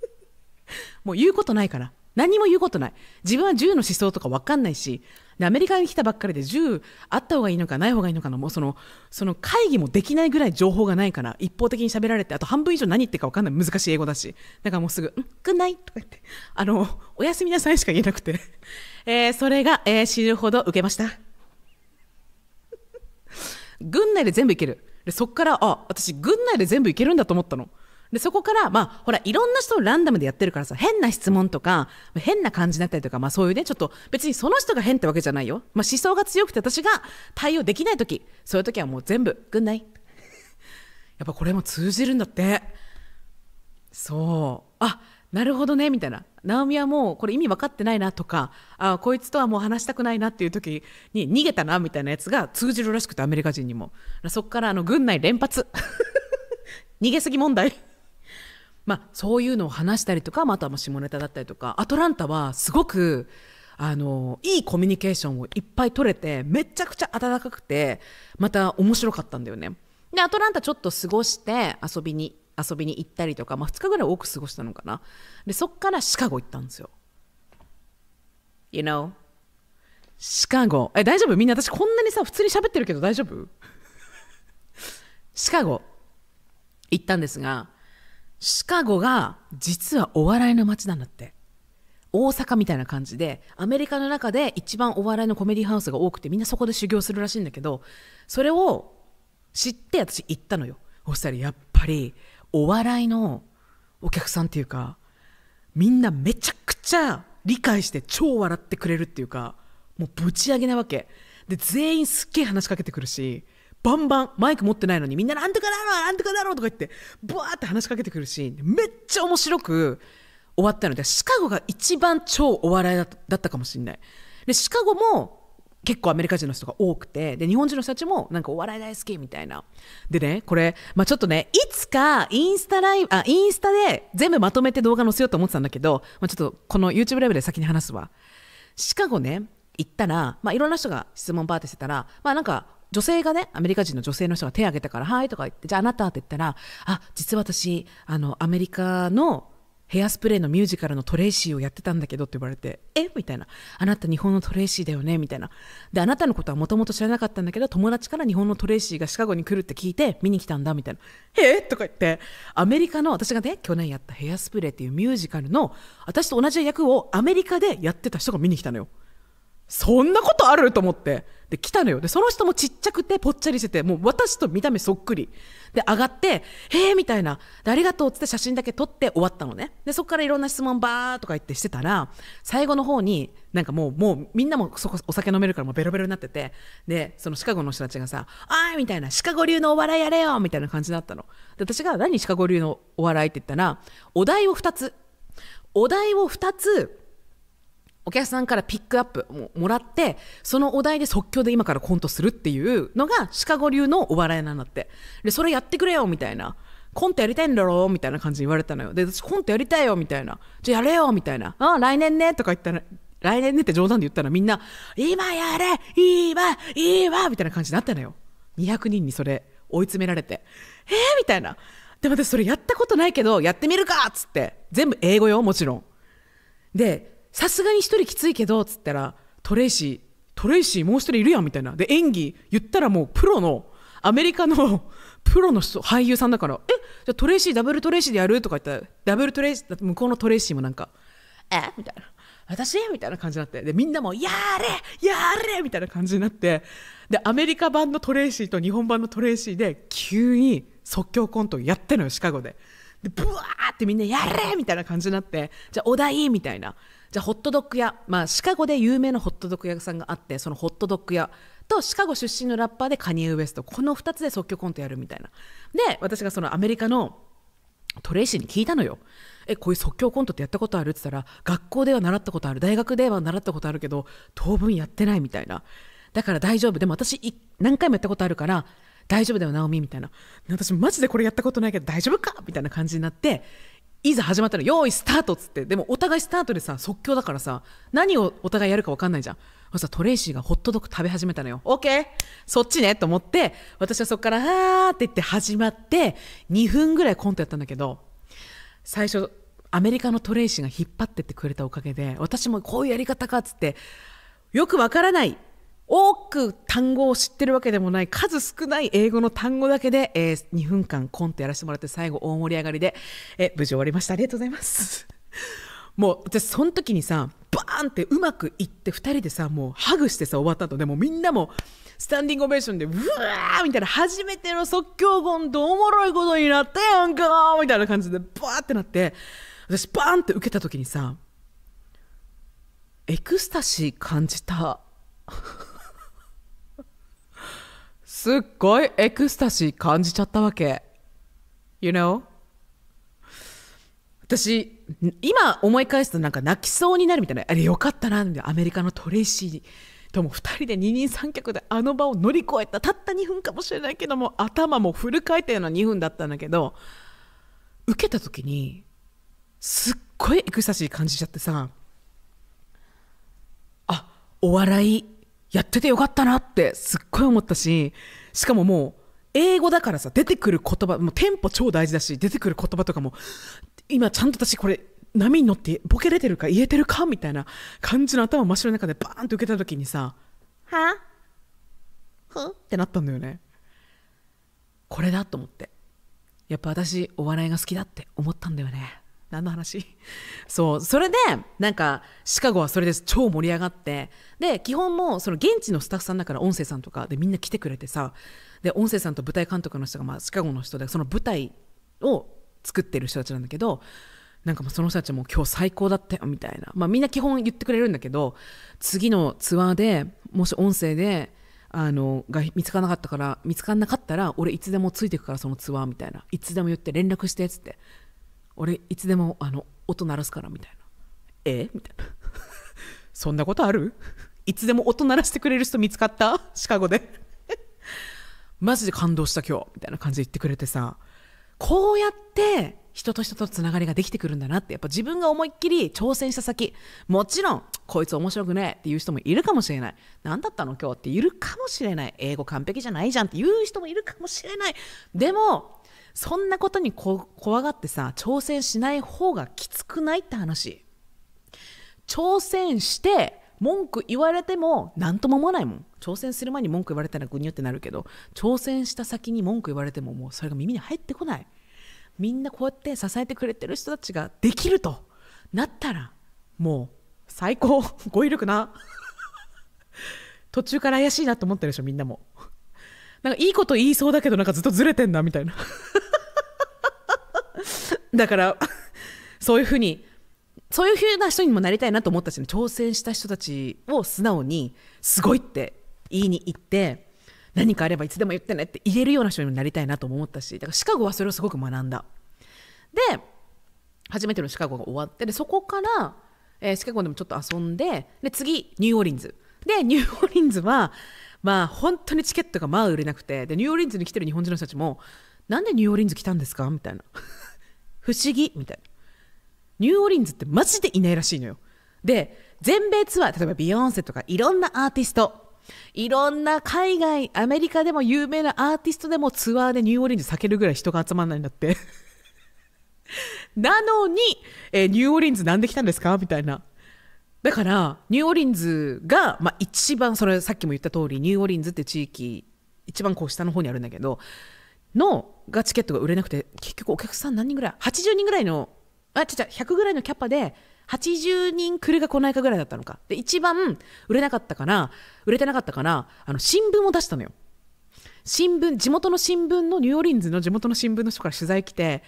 <laughs> もう言うことないから何も言うことない自分は銃の思想とか分かんないしアメリカに来たばっかりで銃あった方がいいのかない方がいいのかのもうそのその会議もできないぐらい情報がないから一方的に喋られてあと半分以上何言ってるか分かんない難しい英語だしだからもうすぐ「んくんない」とか言ってあの「おやすみなさい」しか言えなくて、<laughs> えー、それが、えー、死ぬほど受けました軍 <laughs> 内で全部いけるでそっからあ私軍内で全部いけるんだと思ったのでそこから、まあ、ほらいろんな人をランダムでやってるからさ変な質問とか変な感じだったりとか、まあ、そういうねちょっと別にその人が変ってわけじゃないよ、まあ、思想が強くて私が対応できない時そういう時はもう全部「軍内。<laughs> やっぱこれも通じるんだってそうあなるほどねみたいな直美はもうこれ意味分かってないなとかあこいつとはもう話したくないなっていう時に逃げたなみたいなやつが通じるらしくてアメリカ人にもそこからあの軍内連発 <laughs> 逃げすぎ問題まあ、そういうのを話したりとか、まあ、あとは下ネタだったりとかアトランタはすごくあのいいコミュニケーションをいっぱい取れてめちゃくちゃ温かくてまた面白かったんだよね。でアトランタちょっと過ごして遊びに遊びに行ったりとか、まあ、2日ぐらい多く過ごしたのかなでそっからシカゴ行ったんですよ。You know? シカゴえ大丈夫みんな私こんなにさ普通に喋ってるけど大丈夫シカゴ行ったんですがシカゴが実はお笑いの街なんだって大阪みたいな感じでアメリカの中で一番お笑いのコメディハウスが多くてみんなそこで修行するらしいんだけどそれを知って私行ったのよそしたらやっぱりお笑いのお客さんっていうかみんなめちゃくちゃ理解して超笑ってくれるっていうかもうぶち上げなわけで全員すっげえ話しかけてくるしバンバンマイク持ってないのにみんななんとかだろうなんとかだろうとか言ってブワーって話しかけてくるしめっちゃ面白く終わったのでシカゴが一番超お笑いだったかもしれないでシカゴも結構アメリカ人の人が多くてで日本人の人たちもなんかお笑い大好きみたいなでねこれ、まあ、ちょっとねいつかインスタライブあインスタで全部まとめて動画載せようと思ってたんだけど、まあ、ちょっとこの YouTube ライブで先に話すわシカゴね行ったら、まあ、いろんな人が質問バーィてしてたら、まあ、なんか女性がねアメリカ人の女性の人が手を挙げたから「はい」とか言って「じゃああなた」って言ったら「あ実は私あのアメリカのヘアスプレーのミュージカルのトレイシーをやってたんだけどって言われて、えみたいな。あなた日本のトレイシーだよねみたいな。で、あなたのことはもともと知らなかったんだけど、友達から日本のトレイシーがシカゴに来るって聞いて見に来たんだみたいな。えとか言って、アメリカの、私がね、去年やったヘアスプレーっていうミュージカルの、私と同じ役をアメリカでやってた人が見に来たのよ。そんなことあると思って。で来たのよでその人もちっちゃくてぽっちゃりしててもう私と見た目そっくりで上がって「へえ」みたいなありがとう」っつって写真だけ撮って終わったのねでそこからいろんな質問バーとか言ってしてたら最後の方になんかもうもうみんなもそこお酒飲めるからもうベロベロになっててでそのシカゴの人たちがさ「あー」みたいな「シカゴ流のお笑いやれよ」みたいな感じだったので私が「何シカゴ流のお笑い」って言ったらお題を2つお題を2つお客さんからピックアップももらってそのお題で即興で今からコントするっていうのがシカゴ流のお笑いなんだってでそれやってくれよみたいなコントやりたいんだろうみたいな感じに言われたのよで私コントやりたいよみたいなじゃあやれよみたいなあ来年ねとか言ったら来年ねって冗談で言ったらみんな今やれ今わみたいな感じになったのよ200人にそれ追い詰められてえー、みたいなでも私それやったことないけどやってみるかっつって全部英語よもちろんでさすがに1人きついけどっつったらトレイシートレイシーもう1人いるやんみたいなで演技言ったらもうプロのアメリカの <laughs> プロの俳優さんだからえじゃトレイシーダブルトレイシーでやるとか言ったらダブルトレイシー向こうのトレイシーもなんかえみたいな私みたいな感じになってでみんなも「やれやれ!」みたいな感じになってでアメリカ版のトレイシーと日本版のトレイシーで急に即興コントやってるのよシカゴで。でブワーってみんな「やれ!」みたいな感じになって「じゃあお題!」みたいなじゃあホットドッグ屋、まあ、シカゴで有名なホットドッグ屋さんがあってそのホットドッグ屋とシカゴ出身のラッパーでカニエ・ウエストこの2つで即興コントやるみたいなで私がそのアメリカのトレイシーに聞いたのよえこういう即興コントってやったことあるって言ったら学校では習ったことある大学では習ったことあるけど当分やってないみたいなだから大丈夫でも私何回もやったことあるから大丈夫だよナオミみたいな私マジでこれやったことないけど大丈夫かみたいな感じになっていざ始まったら「用意スタート」っつってでもお互いスタートでさ即興だからさ何をお互いやるか分かんないじゃんそさトレイシーがホットドッグ食べ始めたのよ「オッケーそっちね」と思って私はそっから「あー」って言って始まって2分ぐらいコントやったんだけど最初アメリカのトレイシーが引っ張ってってくれたおかげで私もこういうやり方かっつってよくわからない多く単語を知ってるわけでもない数少ない英語の単語だけで、えー、2分間コンてやらせてもらって最後大盛り上がりで、えー、無事終わりましたありがとうございます <laughs> もう私その時にさバーンってうまくいって2人でさもうハグしてさ終わった後でもみんなもスタンディングオベーションでうわーみたいな初めての即興コントおもろいことになったやんかーみたいな感じでバーってなって私バーンって受けた時にさエクスタシー感じた <laughs> すっごいエクスタシー感じちゃったわけ。You know? 私、今思い返すとなんか泣きそうになるみたいな。あれよかったな、みたいな。アメリカのトレイシーとも2人で二人三脚であの場を乗り越えた。たった2分かもしれないけども、頭もフル回転の2分だったんだけど、受けた時に、すっごいエクスタシー感じちゃってさ、あ、お笑いやっててよかったなってすっごい思ったししかももう英語だからさ出てくる言葉もうテンポ超大事だし出てくる言葉とかも今ちゃんと私これ波に乗ってボケれてるか言えてるかみたいな感じの頭真っ白の中でバーンと受けた時にさ「はふってなったんだよねこれだと思ってやっぱ私お笑いが好きだって思ったんだよね何の話 <laughs> そうそれでなんかシカゴはそれで超盛り上がってで基本もその現地のスタッフさんだから音声さんとかでみんな来てくれてさで音声さんと舞台監督の人が、まあ、シカゴの人でその舞台を作ってる人たちなんだけどなんかもうその人たちも今日最高だったよみたいな、まあ、みんな基本言ってくれるんだけど次のツアーでもし音声であのが見つからなかったから見つからなかったら俺いつでもついてくからそのツアーみたいないつでも言って連絡してっつって俺いつでもあの音鳴らすからみたいなえみたいな <laughs> そんなことあるいつでも音鳴らしてくれる人見つかったシカゴで <laughs> マジで感動した今日みたいな感じで言ってくれてさこうやって人と人とつながりができてくるんだなってやっぱ自分が思いっきり挑戦した先もちろんこいつ面白くねえっていう人もいるかもしれない何だったの今日っているかもしれない英語完璧じゃないじゃんっていう人もいるかもしれないでもそんなことにこ怖がってさ挑戦しない方がきつくないって話挑戦して文句言われても何とも思わないもん挑戦する前に文句言われたらぐにゅってなるけど挑戦した先に文句言われてももうそれが耳に入ってこないみんなこうやって支えてくれてる人たちができるとなったらもう最高 <laughs> 語彙力な途中から怪しいなと思ってるでしょみんなもなんかいいこと言いそうだけどなんかずっとずれてんなみたいな <laughs> だからそういうふうにそういうふうな人にもなりたいなと思ったし、ね、挑戦した人たちを素直にすごいって言いに行って何かあればいつでも言ってねって言えるような人にもなりたいなと思ったしだからシカゴはそれをすごく学んだで初めてのシカゴが終わってでそこから、えー、シカゴでもちょっと遊んでで次ニューオーリンズでニューオーリンズはまあ本当にチケットがまあ売れなくてでニューオーリンズに来てる日本人の人たちもなんでニューオーリンズ来たんですかみたいな <laughs> 不思議みたいなニューオーリンズってマジでいないらしいのよで全米ツアー例えばビヨンセとかいろんなアーティストいろんな海外アメリカでも有名なアーティストでもツアーでニューオーリンズ避けるぐらい人が集まらないんだって <laughs> なのに、えー、ニューオーリンズなんで来たんですかみたいなだからニューオリンズが、まあ、一番それさっきも言った通りニューオリンズって地域一番こう下の方にあるんだけどのがチケットが売れなくて結局お客さん何人ぐらい80人ぐらいのあ違う100ぐらいのキャパで80人来るか来ないかぐらいだったのかで一番売れなかったから売れてなかったからあの新聞を出したのよ新聞地元の新聞のニューオリンズの地元の新聞の人から取材来て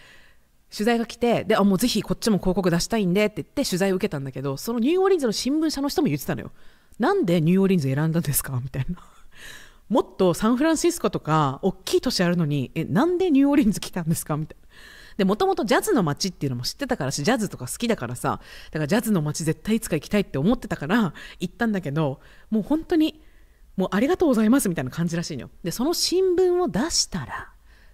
取材が来てであもうぜひこっちも広告出したいんでって言って取材を受けたんだけどそのニューオーリンズの新聞社の人も言ってたのよなんでニューオーリンズ選んだんですかみたいな <laughs> もっとサンフランシスコとか大きい都市あるのにえなんでニューオーリンズ来たんですかみたいなでもともとジャズの街っていうのも知ってたからしジャズとか好きだからさだからジャズの街絶対いつか行きたいって思ってたから行ったんだけどもう本当にもうありがとうございますみたいな感じらしいのよでその新聞を出したら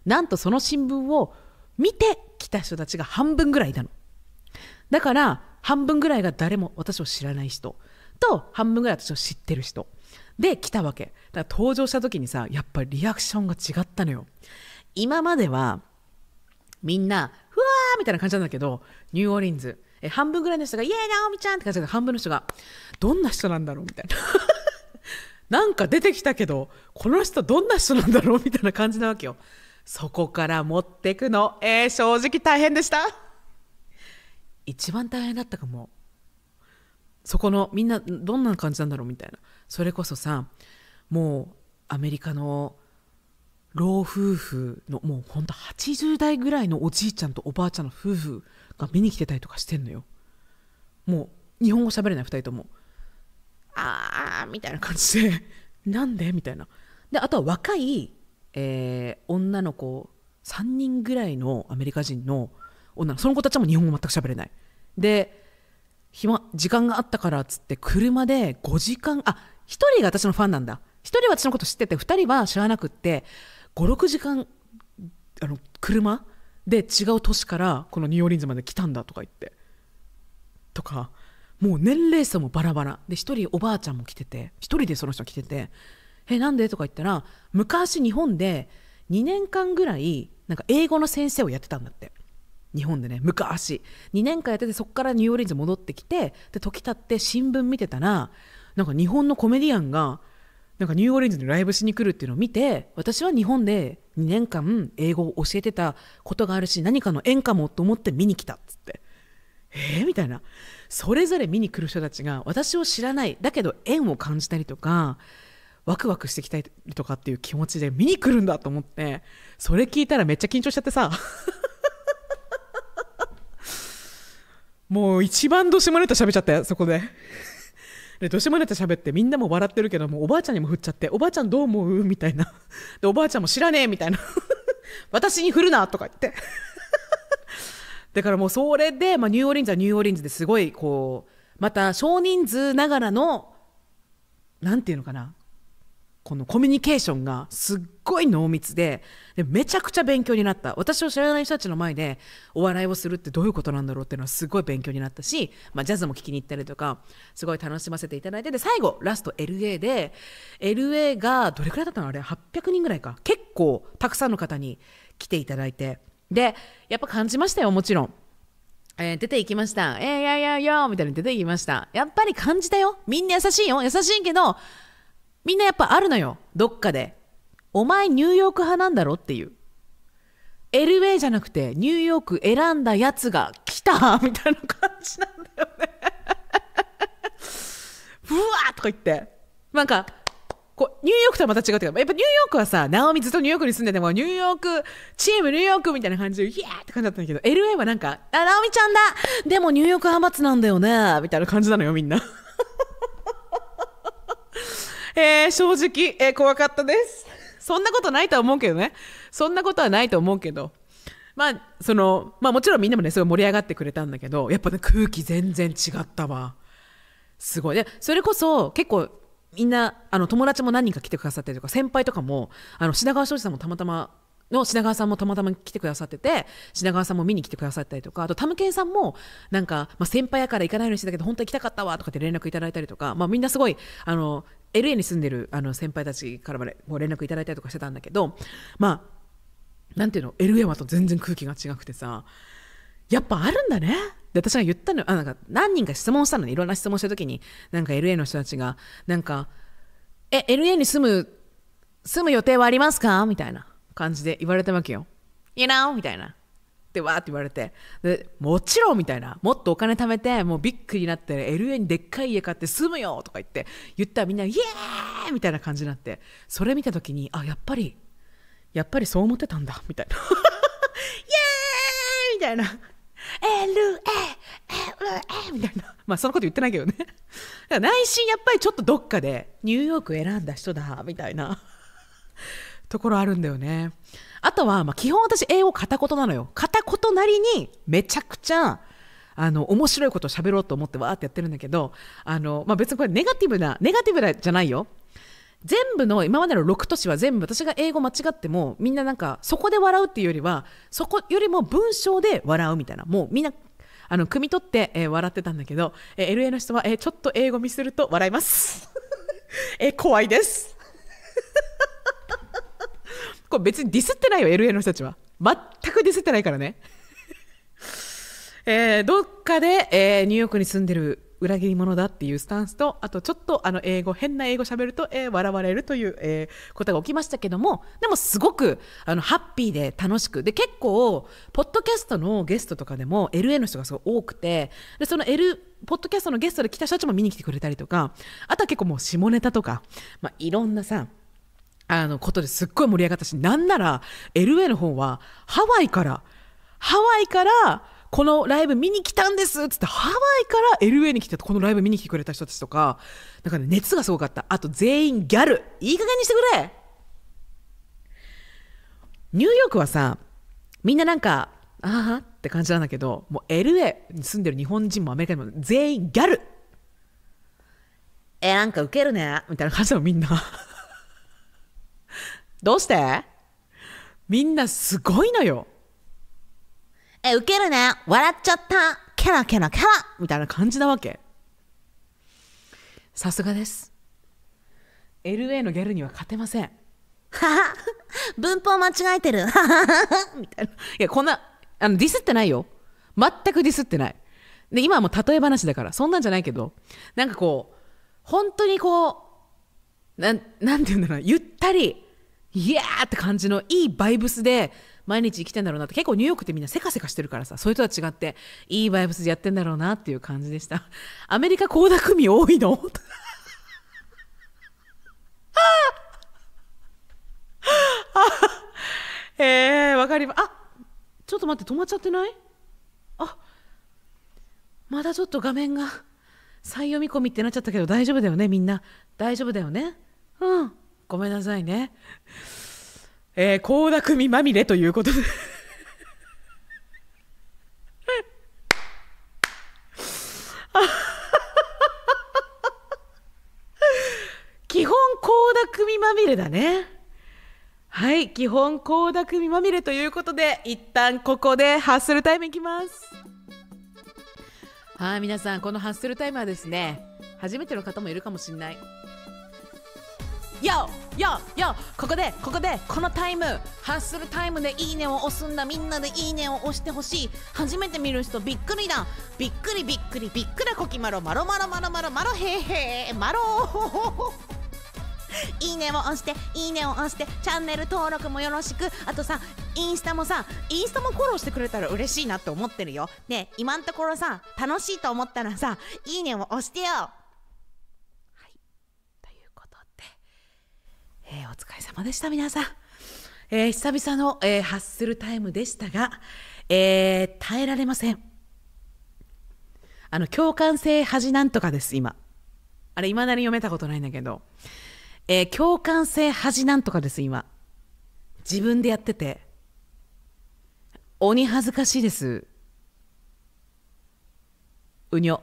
なんとその新聞を見てきた人たちが半分ぐらいなのだから半分ぐらいが誰も私を知らない人と半分ぐらい私を知ってる人で来たわけだから登場した時にさやっぱりリアクションが違ったのよ今まではみんな「ふわー!」みたいな感じなんだけどニューオーリンズえ半分ぐらいの人が「イエーイナオちゃん!」って感じで半分の人が「どんな人なんだろう?」みたいな <laughs> なんか出てきたけどこの人どんな人なんだろうみたいな感じなわけよそこから持ってくの、えー、正直大変でした。一番大変だったかも。そこのみんなどんな感じなんだろうみたいな。それこそさ、もうアメリカの老夫婦のもうほんと80代ぐらいのおじいちゃんとおばあちゃんの夫婦が見に来てたりとかしてんのよ。もう日本語喋れない2人とも。あーみたいな感じでなんでみたいな。であとは若いえー、女の子3人ぐらいのアメリカ人の女のその子たちも日本語全く喋れないで暇時間があったからっつって車で5時間あ1人が私のファンなんだ1人は私のこと知ってて2人は知らなくって56時間あの車で違う都市からこのニューオーリンズまで来たんだとか言ってとかもう年齢差もバラバラで1人おばあちゃんも来てて1人でその人来てて「えなんで?」とか言ったら昔日本で2年間ぐらいなんか英語の先生をやってたんだって日本でね昔2年間やっててそこからニューオーリンズ戻ってきてで時たって新聞見てたらなんか日本のコメディアンがなんかニューオーリンズにライブしに来るっていうのを見て私は日本で2年間英語を教えてたことがあるし何かの縁かもと思って見に来たっつってえー、みたいなそれぞれ見に来る人たちが私を知らないだけど縁を感じたりとかワクワクしてきたりとかっていう気持ちで見に来るんだと思ってそれ聞いたらめっちゃ緊張しちゃってさ <laughs> もう一番どしもネタ喋っちゃってそこででどしもネタ喋ってみんなも笑ってるけどもおばあちゃんにも振っちゃっておばあちゃんどう思うみたいなでおばあちゃんも知らねえみたいな <laughs> 私に振るなとか言ってだからもうそれで、まあ、ニューオーリンズはニューオーリンズですごいこうまた少人数ながらのなんていうのかなこのコミュニケーションがすっごい濃密ででめちゃくちゃ勉強になった私を知らない人たちの前でお笑いをするってどういうことなんだろうっていうのはすごい勉強になったし、まあ、ジャズも聴きに行ったりとかすごい楽しませていただいてで最後ラスト LA で LA がどれくらいだったのあれ800人ぐらいか結構たくさんの方に来ていただいてでやっぱ感じましたよもちろん。えー、出ていきました。えー、いやいやいやみたいに出ていきました。やっぱり感じたよ。みんな優しいよ。優しいけど、みんなやっぱあるのよ。どっかで。お前ニューヨーク派なんだろっていう。LA じゃなくてニューヨーク選んだやつが来た <laughs> みたいな感じなんだよねふ <laughs> わーとか言って。なんか、こう、ニューヨークとはまた違うてか、やっぱニューヨークはさ、ナオミずっとニューヨークに住んでても、ニューヨーク、チームニューヨークみたいな感じで、イエーって感じだったんだけど、LA はなんか、あ、ナオミちゃんだでもニューヨーク派閥なんだよねみたいな感じなのよ、みんなえー、正直、えー、怖かったです。そんなことないとは思うけどね。そんなことはないと思うけど。まあ、その、まあもちろんみんなもね、すごい盛り上がってくれたんだけど、やっぱね、空気全然違ったわ。すごい。で、それこそ、結構、みんな、あの、友達も何人か来てくださってとか、先輩とかも、あの、品川庄司さんもたまたま、の品川さんもたまたま来てくださってて品川さんも見に来てくださったりとかあとタムケンさんもなんか、まあ、先輩やから行かないようにしてたけど本当行きたかったわとかって連絡いただいたりとか、まあ、みんなすごいあの LA に住んでるあの先輩たちからまでもう連絡いただいたりとかしてたんだけどまあなんていうの LA はと全然空気が違くてさやっぱあるんだねで私が言ったのあなんか何人か質問したのにいろんな質問した時になんか LA の人たちがなんか「え LA に住む住む予定はありますか?」みたいな感じで言われたわけよ。You know? みたいな。ってわーって言われてでもちろんみたいなもっとお金貯めてもうビッグになって LA にでっかい家買って住むよとか言って言ったらみんなイエーイみたいな感じになってそれ見た時にあやっぱりやっぱりそう思ってたんだみたいな <laughs> イエーイみたいな LA LA みたいなまあそのこと言ってないけどね内心やっぱりちょっとどっかでニューヨーク選んだ人だみたいなところあるんだよねあとは、まあ、基本私英語片言なのよ片言なりにめちゃくちゃあの面白いことを喋ろうと思ってわーってやってるんだけどあの、まあ、別にこれネガティブなネガティブじゃないよ全部の今までの6都市は全部私が英語間違ってもみんななんかそこで笑うっていうよりはそこよりも文章で笑うみたいなもうみんなあの汲み取って、えー、笑ってたんだけど、えー、LA の人は、えー、ちょっと英語見すると笑います、<laughs> えー、怖いですこれ別にディスってないよ LA の人たちは全くディスってないからねえー、どっかで、えー、ニューヨークに住んでる裏切り者だっていうスタンスとあとちょっとあの英語変な英語喋ると、えー、笑われるという、えー、ことが起きましたけどもでもすごくあのハッピーで楽しくで結構ポッドキャストのゲストとかでも LA の人がすごい多くてでその L ポッドキャストのゲストで来た人たちも見に来てくれたりとかあとは結構もう下ネタとか、まあ、いろんなさあのことですっごい盛り上がったしなんなら LA の方はハワイからハワイからこのライブ見に来たんですっつってハワイから LA に来てこのライブ見に来てくれた人たちとかなんかね、熱がすごかったあと全員ギャルいい加減にしてくれニューヨークはさみんななんかああって感じなんだけどもう LA に住んでる日本人もアメリカ人も全員ギャルえなんかウケるねみたいな感じだもみんなどうしてみんなすごいのよ。え、ウケるね。笑っちゃった。キャラキャラキャラみたいな感じなわけ。さすがです。LA のギャルには勝てません。<laughs> 文法間違えてる。<laughs> みたいな。いや、こんな、あの、ディスってないよ。全くディスってない。で、今はもう例え話だから、そんなんじゃないけど、なんかこう、本当にこう、なん、なんて言うんだろうゆったり、イエーって感じのいいバイブスで毎日生きてんだろうなって結構ニューヨークってみんなせかせかしてるからさそれとは違っていいバイブスでやってんだろうなっていう感じでしたアメリカ倖田來未多いのえー、わかりまあちょっと待って止まっちゃってないあまだちょっと画面が再読み込みってなっちゃったけど大丈夫だよねみんな大丈夫だよねうんごめんなさいね。えー、倖田來未まみれということで <laughs> 基本倖田來未まみれだね。はい、基本倖田來未まみれということで、一旦ここでハッスルタイムいきます。はい、皆さん、このハッスルタイムはですね、初めての方もいるかもしれない。YO! よよここでここでこのタイムハッスルタイムでいいねを押すんだみんなでいいねを押してほしい初めて見る人びっくりだびっくりびっくりびっくりこきまろまろまろまろまろまろへーへーまろーいいねを押していいねを押してチャンネル登録もよろしくあとさインスタもさインスタもフォローしてくれたら嬉しいなって思ってるよね今んところさ楽しいと思ったらさいいねを押してよえー、お疲れ様でした、皆さん。えー、久々の、えー、ハッスルタイムでしたが、えー、耐えられません。あの、共感性恥なんとかです、今。あれ、いまだに読めたことないんだけど。えー、共感性恥なんとかです、今。自分でやってて。鬼恥ずかしいです。うにょ。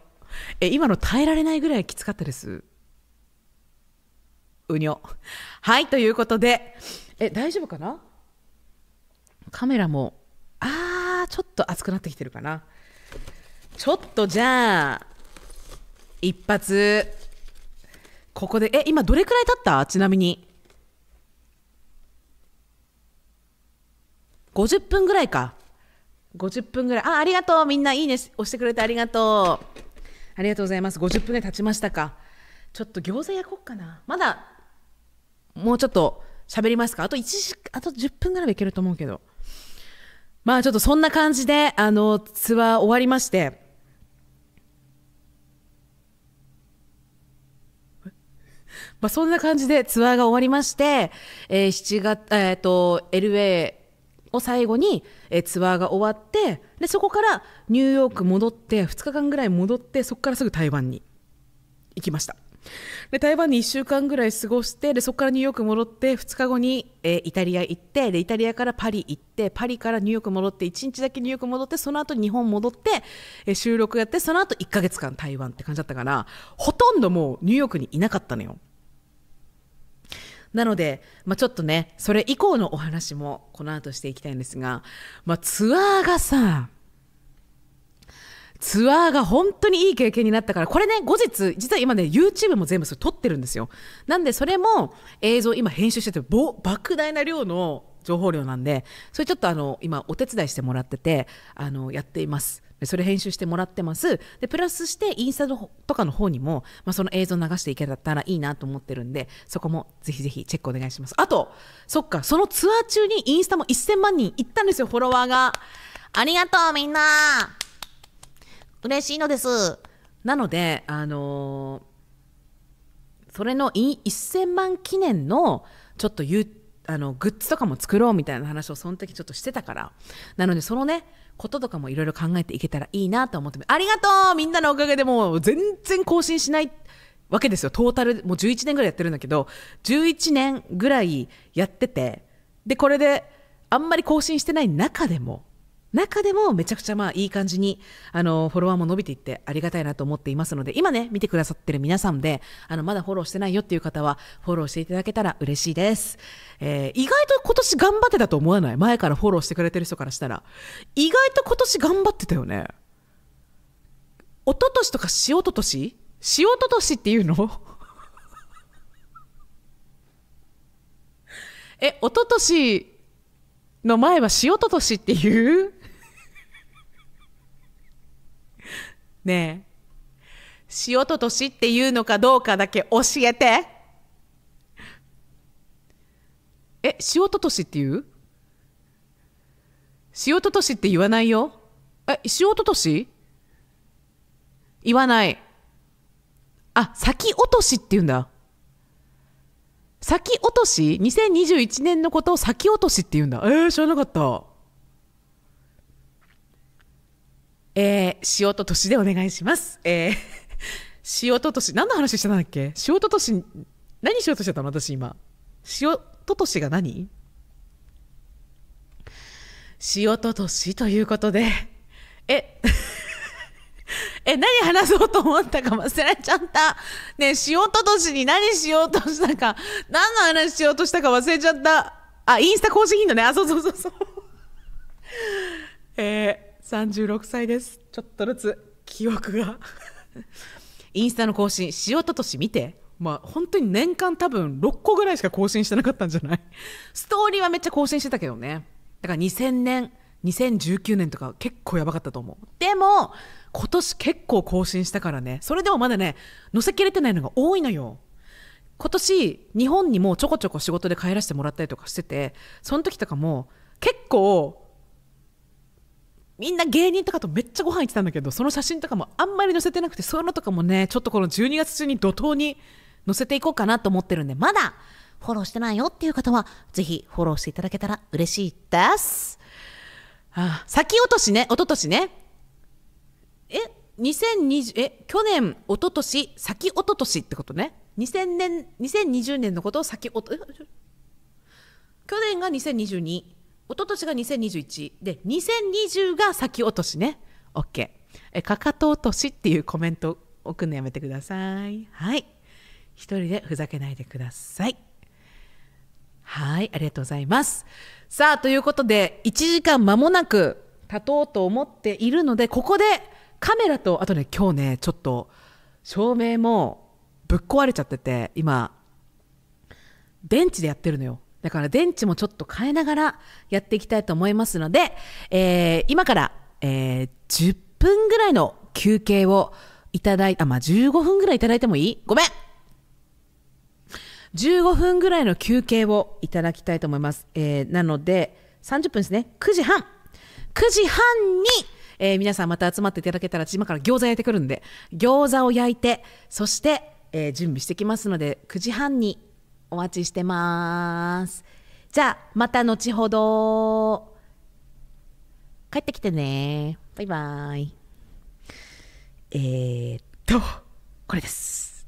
え、今の耐えられないぐらいきつかったです。うにょ。はい、ということで、え、大丈夫かなカメラも、あー、ちょっと熱くなってきてるかな。ちょっとじゃあ、一発、ここで、え、今どれくらい経ったちなみに。50分ぐらいか。50分ぐらい。あ、ありがとう。みんないいね。押してくれてありがとう。ありがとうございます。50分ぐらい経ちましたか。ちょっと餃子焼こうかな。まだもうちょっと喋りますかあと1時あと10分ぐらいはいけると思うけどまあちょっとそんな感じであのツアー終わりましてまあ、そんな感じでツアーが終わりまして、えー、7月、えっ、ー、と、LA を最後に、えー、ツアーが終わって、で、そこからニューヨーク戻って、2日間ぐらい戻って、そこからすぐ台湾に行きました。で台湾に1週間ぐらい過ごしてでそこからニューヨーク戻って2日後に、えー、イタリア行ってでイタリアからパリ行ってパリからニューヨーク戻って1日だけニューヨーク戻ってその後日本戻って、えー、収録やってその後1か月間台湾って感じだったからほとんどもうニューヨークにいなかったのよ。なので、まあ、ちょっとねそれ以降のお話もこの後していきたいんですが、まあ、ツアーがさツアーが本当にいい経験になったからこれね後日実は今ね YouTube も全部それ撮ってるんですよなんでそれも映像今編集してて莫大な量の情報量なんでそれちょっとあの今お手伝いしてもらっててあのやっていますそれ編集してもらってますでプラスしてインスタとかの方にも、まあ、その映像流していけたらいいなと思ってるんでそこもぜひぜひチェックお願いしますあとそっかそのツアー中にインスタも1000万人いったんですよフォロワーがありがとうみんな嬉しいのです。なので、あのー、それの1000万記念のちょっとあのグッズとかも作ろうみたいな話をその時ちょっとしてたからなのでそのねこととかもいろいろ考えていけたらいいなと思ってありがとうみんなのおかげでもう全然更新しないわけですよトータルもう11年ぐらいやってるんだけど11年ぐらいやっててでこれであんまり更新してない中でも中でもめちゃくちゃまあいい感じにあのフォロワーも伸びていってありがたいなと思っていますので今ね見てくださってる皆さんであのまだフォローしてないよっていう方はフォローしていただけたら嬉しいです、えー、意外と今年頑張ってたと思わない前からフォローしてくれてる人からしたら意外と今年頑張ってたよね一昨年とかしおととししおととしっていうの <laughs> え一昨年の前は塩ととしっていうねえ、塩と年っていうのかどうかだけ教えて。え、塩と年って言う塩と年って言わないよ。え、塩と年言わない。あ、先落としって言うんだ。先落とし ?2021 年のことを先落としって言うんだ。えー、知らなかった。えー、塩と年でお願いします。えー、塩 <laughs> と年、何の話してたんだっけ塩と年、何しようとしてたの私今。塩と年が何塩と年ということで、え、<laughs> え、何話そうと思ったか忘れちゃった。ねえ、塩と年に何しようとしたか、何の話しようとしたか忘れちゃった。あ、インスタ更新頻度ね。あ、そうそうそうそう。えー36歳ですちょっとずつ記憶がインスタの更新しうととし見てまあ本当に年間多分6個ぐらいしか更新してなかったんじゃないストーリーはめっちゃ更新してたけどねだから2000年2019年とか結構やばかったと思うでも今年結構更新したからねそれでもまだね載せきれてないのが多いのよ今年日本にもちょこちょこ仕事で帰らせてもらったりとかしててその時とかも結構みんな芸人とかとめっちゃご飯行ってたんだけどその写真とかもあんまり載せてなくてそういうのとかもねちょっとこの12月中に怒涛に載せていこうかなと思ってるんでまだフォローしてないよっていう方はぜひフォローしていただけたら嬉しいです。ああ先落としね、おととしね。え、2020、え、去年、おととし、先おととしってことね。2000年、2020年のことを先おと、去年が2022。一昨年が2021で2020が先落としね OK えかかと落としっていうコメント送るのやめてくださいはい一人でふざけないでくださいはいありがとうございますさあということで1時間間もなく経とうと思っているのでここでカメラとあとね今日ねちょっと照明もぶっ壊れちゃってて今ベンチでやってるのよだから電池もちょっと変えながらやっていきたいと思いますので、えー、今から、えー、10分ぐらいの休憩をいただいあ、まあ、15分ぐらいいただいてもいいごめん !15 分ぐらいの休憩をいただきたいと思います。えー、なので、30分ですね。9時半 !9 時半に、えー、皆さんまた集まっていただけたら、今から餃子焼いてくるんで、餃子を焼いて、そして、えー、準備してきますので、9時半にお待ちしてます。じゃあ、また後ほど。帰ってきてね。バイバイ。えー、っと、これです。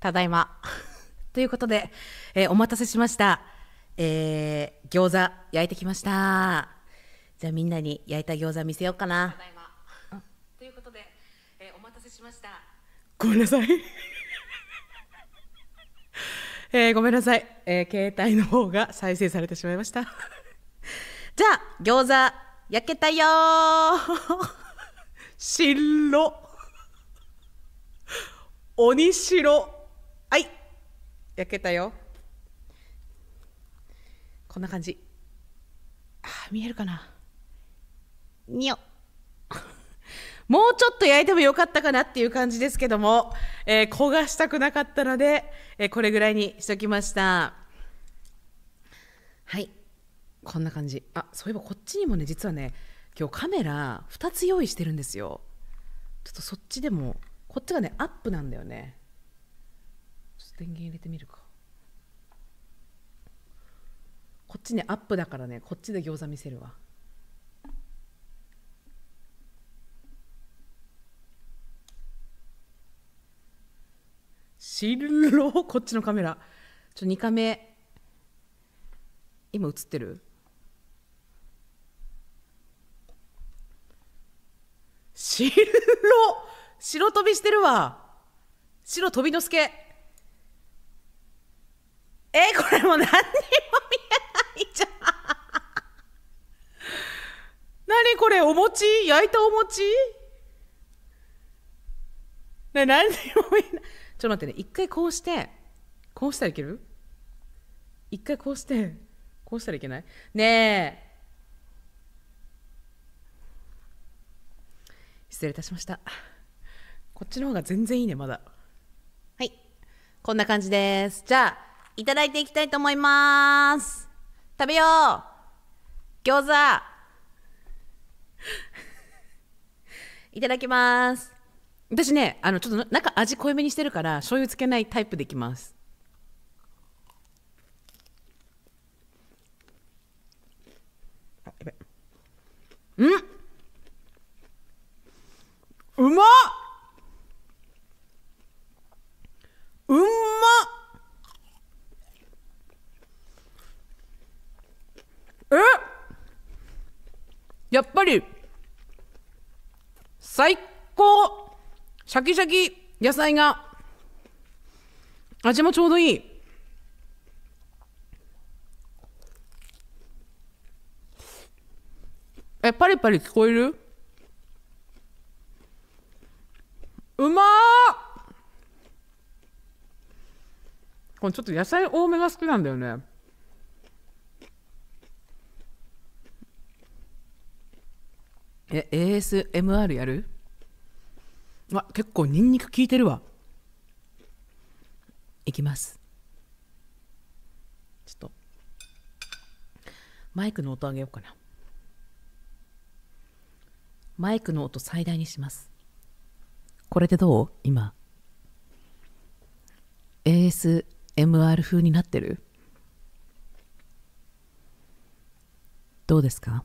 ただいま。<laughs> ということで、えー、お待たせしました。えー、餃子焼いてきました。じゃあみんなに焼いた餃子見せようかな。ただいま。ということで、えー、お待たせしました。ごめんなさい。<laughs> えー、ごめんなさい、えー、携帯の方が再生されてしまいました <laughs> じゃあ餃子焼けたよ白鬼白はい焼けたよこんな感じあ見えるかなにょ <laughs> もうちょっと焼いてもよかったかなっていう感じですけども、えー、焦がしたくなかったので、えー、これぐらいにしときましたはいこんな感じあそういえばこっちにもね実はね今日カメラ2つ用意してるんですよちょっとそっちでもこっちがねアップなんだよね電源入れてみるかこっちねアップだからねこっちで餃子見せるわロ、こっちのカメラちょ2カメ今映ってるロ。白飛びしてるわ白飛びのすけも何にも見えないじゃん <laughs> 何これお餅焼いたお餅ね、何にも見えないちょっと待ってね一回こうしてこうしたらいける一回こうしてこうしたらいけないねえ失礼いたしましたこっちの方が全然いいねまだはいこんな感じですじゃあいただいていきたいと思います。食べよう餃子 <laughs> いただきます。私ね、あの、ちょっと中味濃いめにしてるから、醤油つけないタイプできます。うんうまっうんまっえやっぱり最高シャキシャキ野菜が味もちょうどいいえパリパリ聞こえるうまこれちょっと野菜多めが好きなんだよねえ ASMR やるあ結構ニンニク効いてるわいきますちょっとマイクの音上げようかなマイクの音最大にしますこれでどう今 ASMR 風になってるどうですか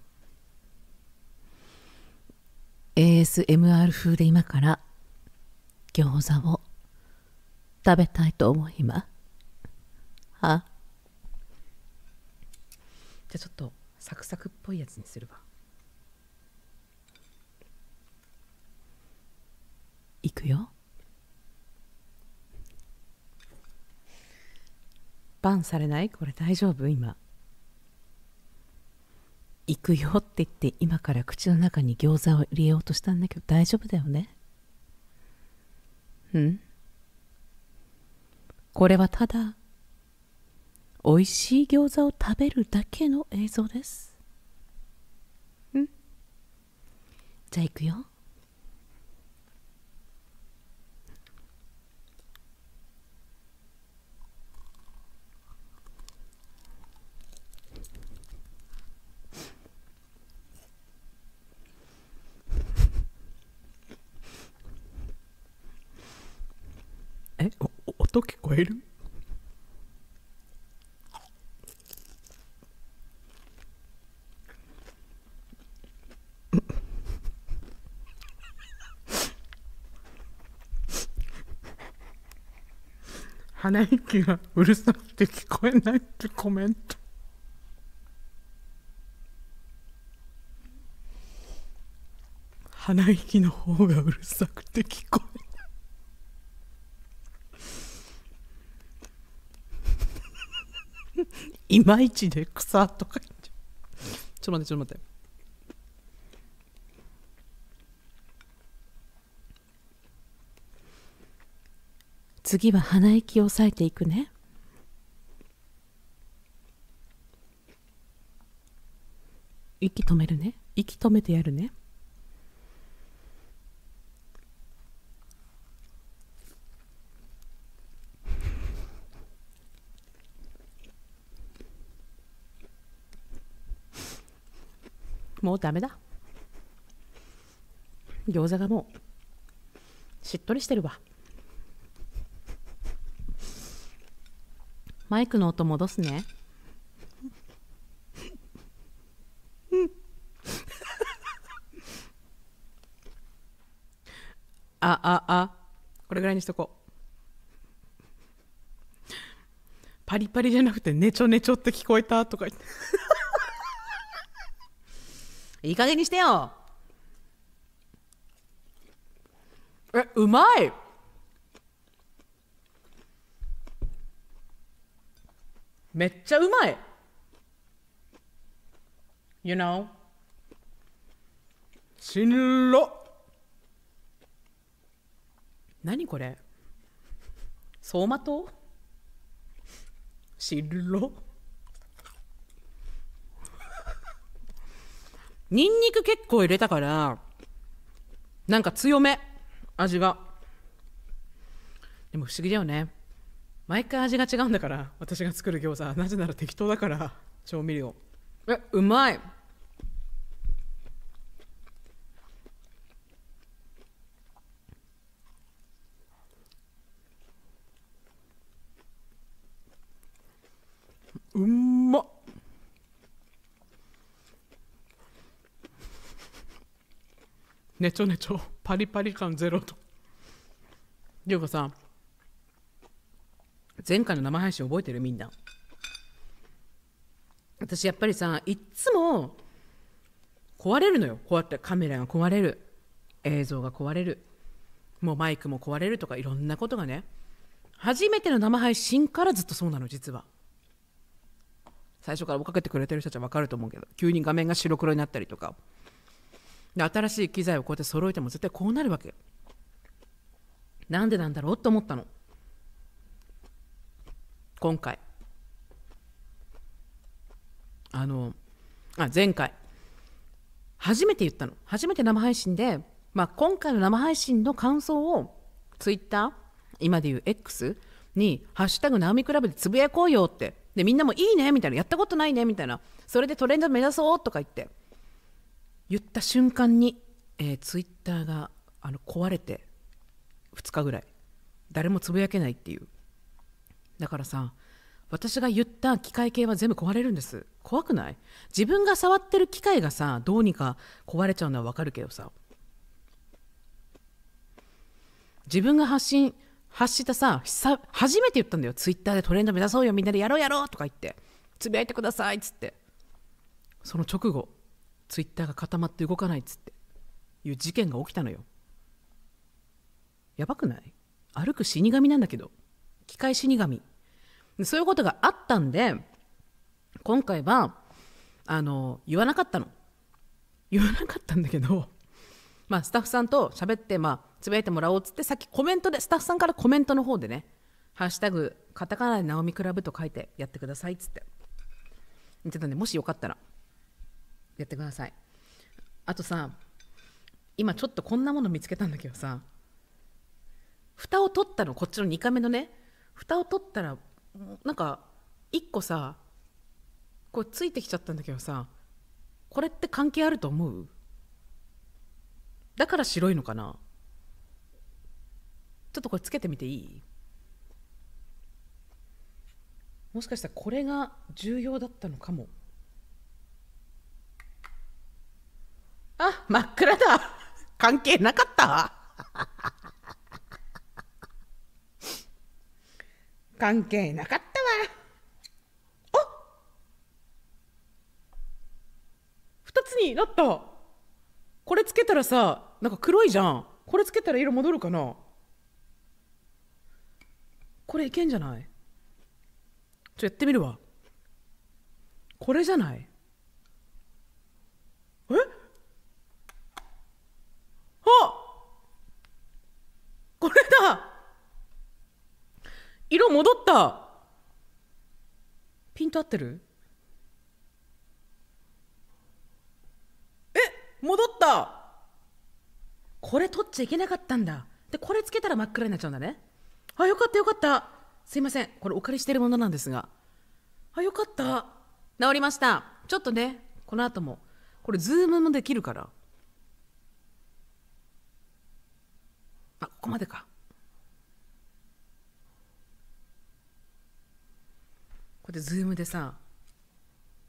ASMR 風で今から餃子を食べたいと思います。はじゃあちょっとサクサクっぽいやつにするわ。いくよ。バンされないこれ大丈夫今。行くよって言って今から口の中に餃子を入れようとしたんだけど大丈夫だよねうんこれはただ美味しい餃子を食べるだけの映像ですうんじゃあ行くよ音聞こえる鼻息がうるさくて聞こえないってコメント鼻息の方がうるさくて聞こえ <laughs> いまいちで草とかちょっと待ってちょっと待って次は鼻息を抑えていくね息止めるね息止めてやるねもうダメだ餃子がもうしっとりしてるわマイクの音戻すね <laughs> あああこれぐらいにしとこうパリパリじゃなくてネチョネチョって聞こえたとか言っていい加減にしてよえうまいめっちゃうまい You know? しんろ何これ走馬灯しんろニンニク結構入れたからなんか強め味がでも不思議だよね毎回味が違うんだから私が作る餃子なぜなら適当だから調味料えうまいうんねちょねちょパリパリ感ゼロとりょうかさん前回の生配信覚えてるみんな私やっぱりさいっつも壊れるのよこうやってカメラが壊れる映像が壊れるもうマイクも壊れるとかいろんなことがね初めての生配信からずっとそうなの実は最初から追っかけてくれてる人たちは分かると思うけど急に画面が白黒になったりとかで新しい機材をこうやって揃えても絶対こうなるわけなんでなんだろうと思ったの今回あのあ前回初めて言ったの初めて生配信で、まあ、今回の生配信の感想をツイッター今で言う X に「ハッシュタグナオミクラブ」でつぶやこうよってでみんなも「いいね」みたいな「やったことないね」みたいなそれでトレンド目指そうとか言って言った瞬間に、えー、ツイッターがあの壊れて2日ぐらい誰もつぶやけないっていうだからさ私が言った機械系は全部壊れるんです怖くない自分が触ってる機械がさどうにか壊れちゃうのはわかるけどさ自分が発信発したさ初めて言ったんだよツイッターでトレンド目指そうよみんなでやろうやろうとか言ってつぶやいてくださいっつってその直後ツイッターが固まって動かないっつっていう事件が起きたのよやばくない歩く死神なんだけど機械死神そういうことがあったんで今回はあの言わなかったの言わなかったんだけど、まあ、スタッフさんと喋って、まあ、つぶやいてもらおうっつってさっきコメントでスタッフさんからコメントの方でね「ハッシュタグカタカナでナオミクラブ」と書いてやってくださいっつって言ってたんでもしよかったらやってくださいあとさ今ちょっとこんなもの見つけたんだけどさ蓋を取ったのこっちの2回目のね蓋を取ったらなんか1個さこうついてきちゃったんだけどさこれって関係あると思うだから白いのかなちょっとこれつけてみていいもしかしたらこれが重要だったのかも。あ真っ暗だ関係なかった関係なかったわお2つになったこれつけたらさなんか黒いじゃんこれつけたら色戻るかなこれいけんじゃないちょやってみるわこれじゃないこれだ色戻ったピント合ってるえ戻ったこれ取っちゃいけなかったんだでこれつけたら真っ暗になっちゃうんだねあよかったよかったすいませんこれお借りしてるものなんですがあよかった治りましたちょっとねこの後もこれズームもできるからあここまでかこれでズームでさ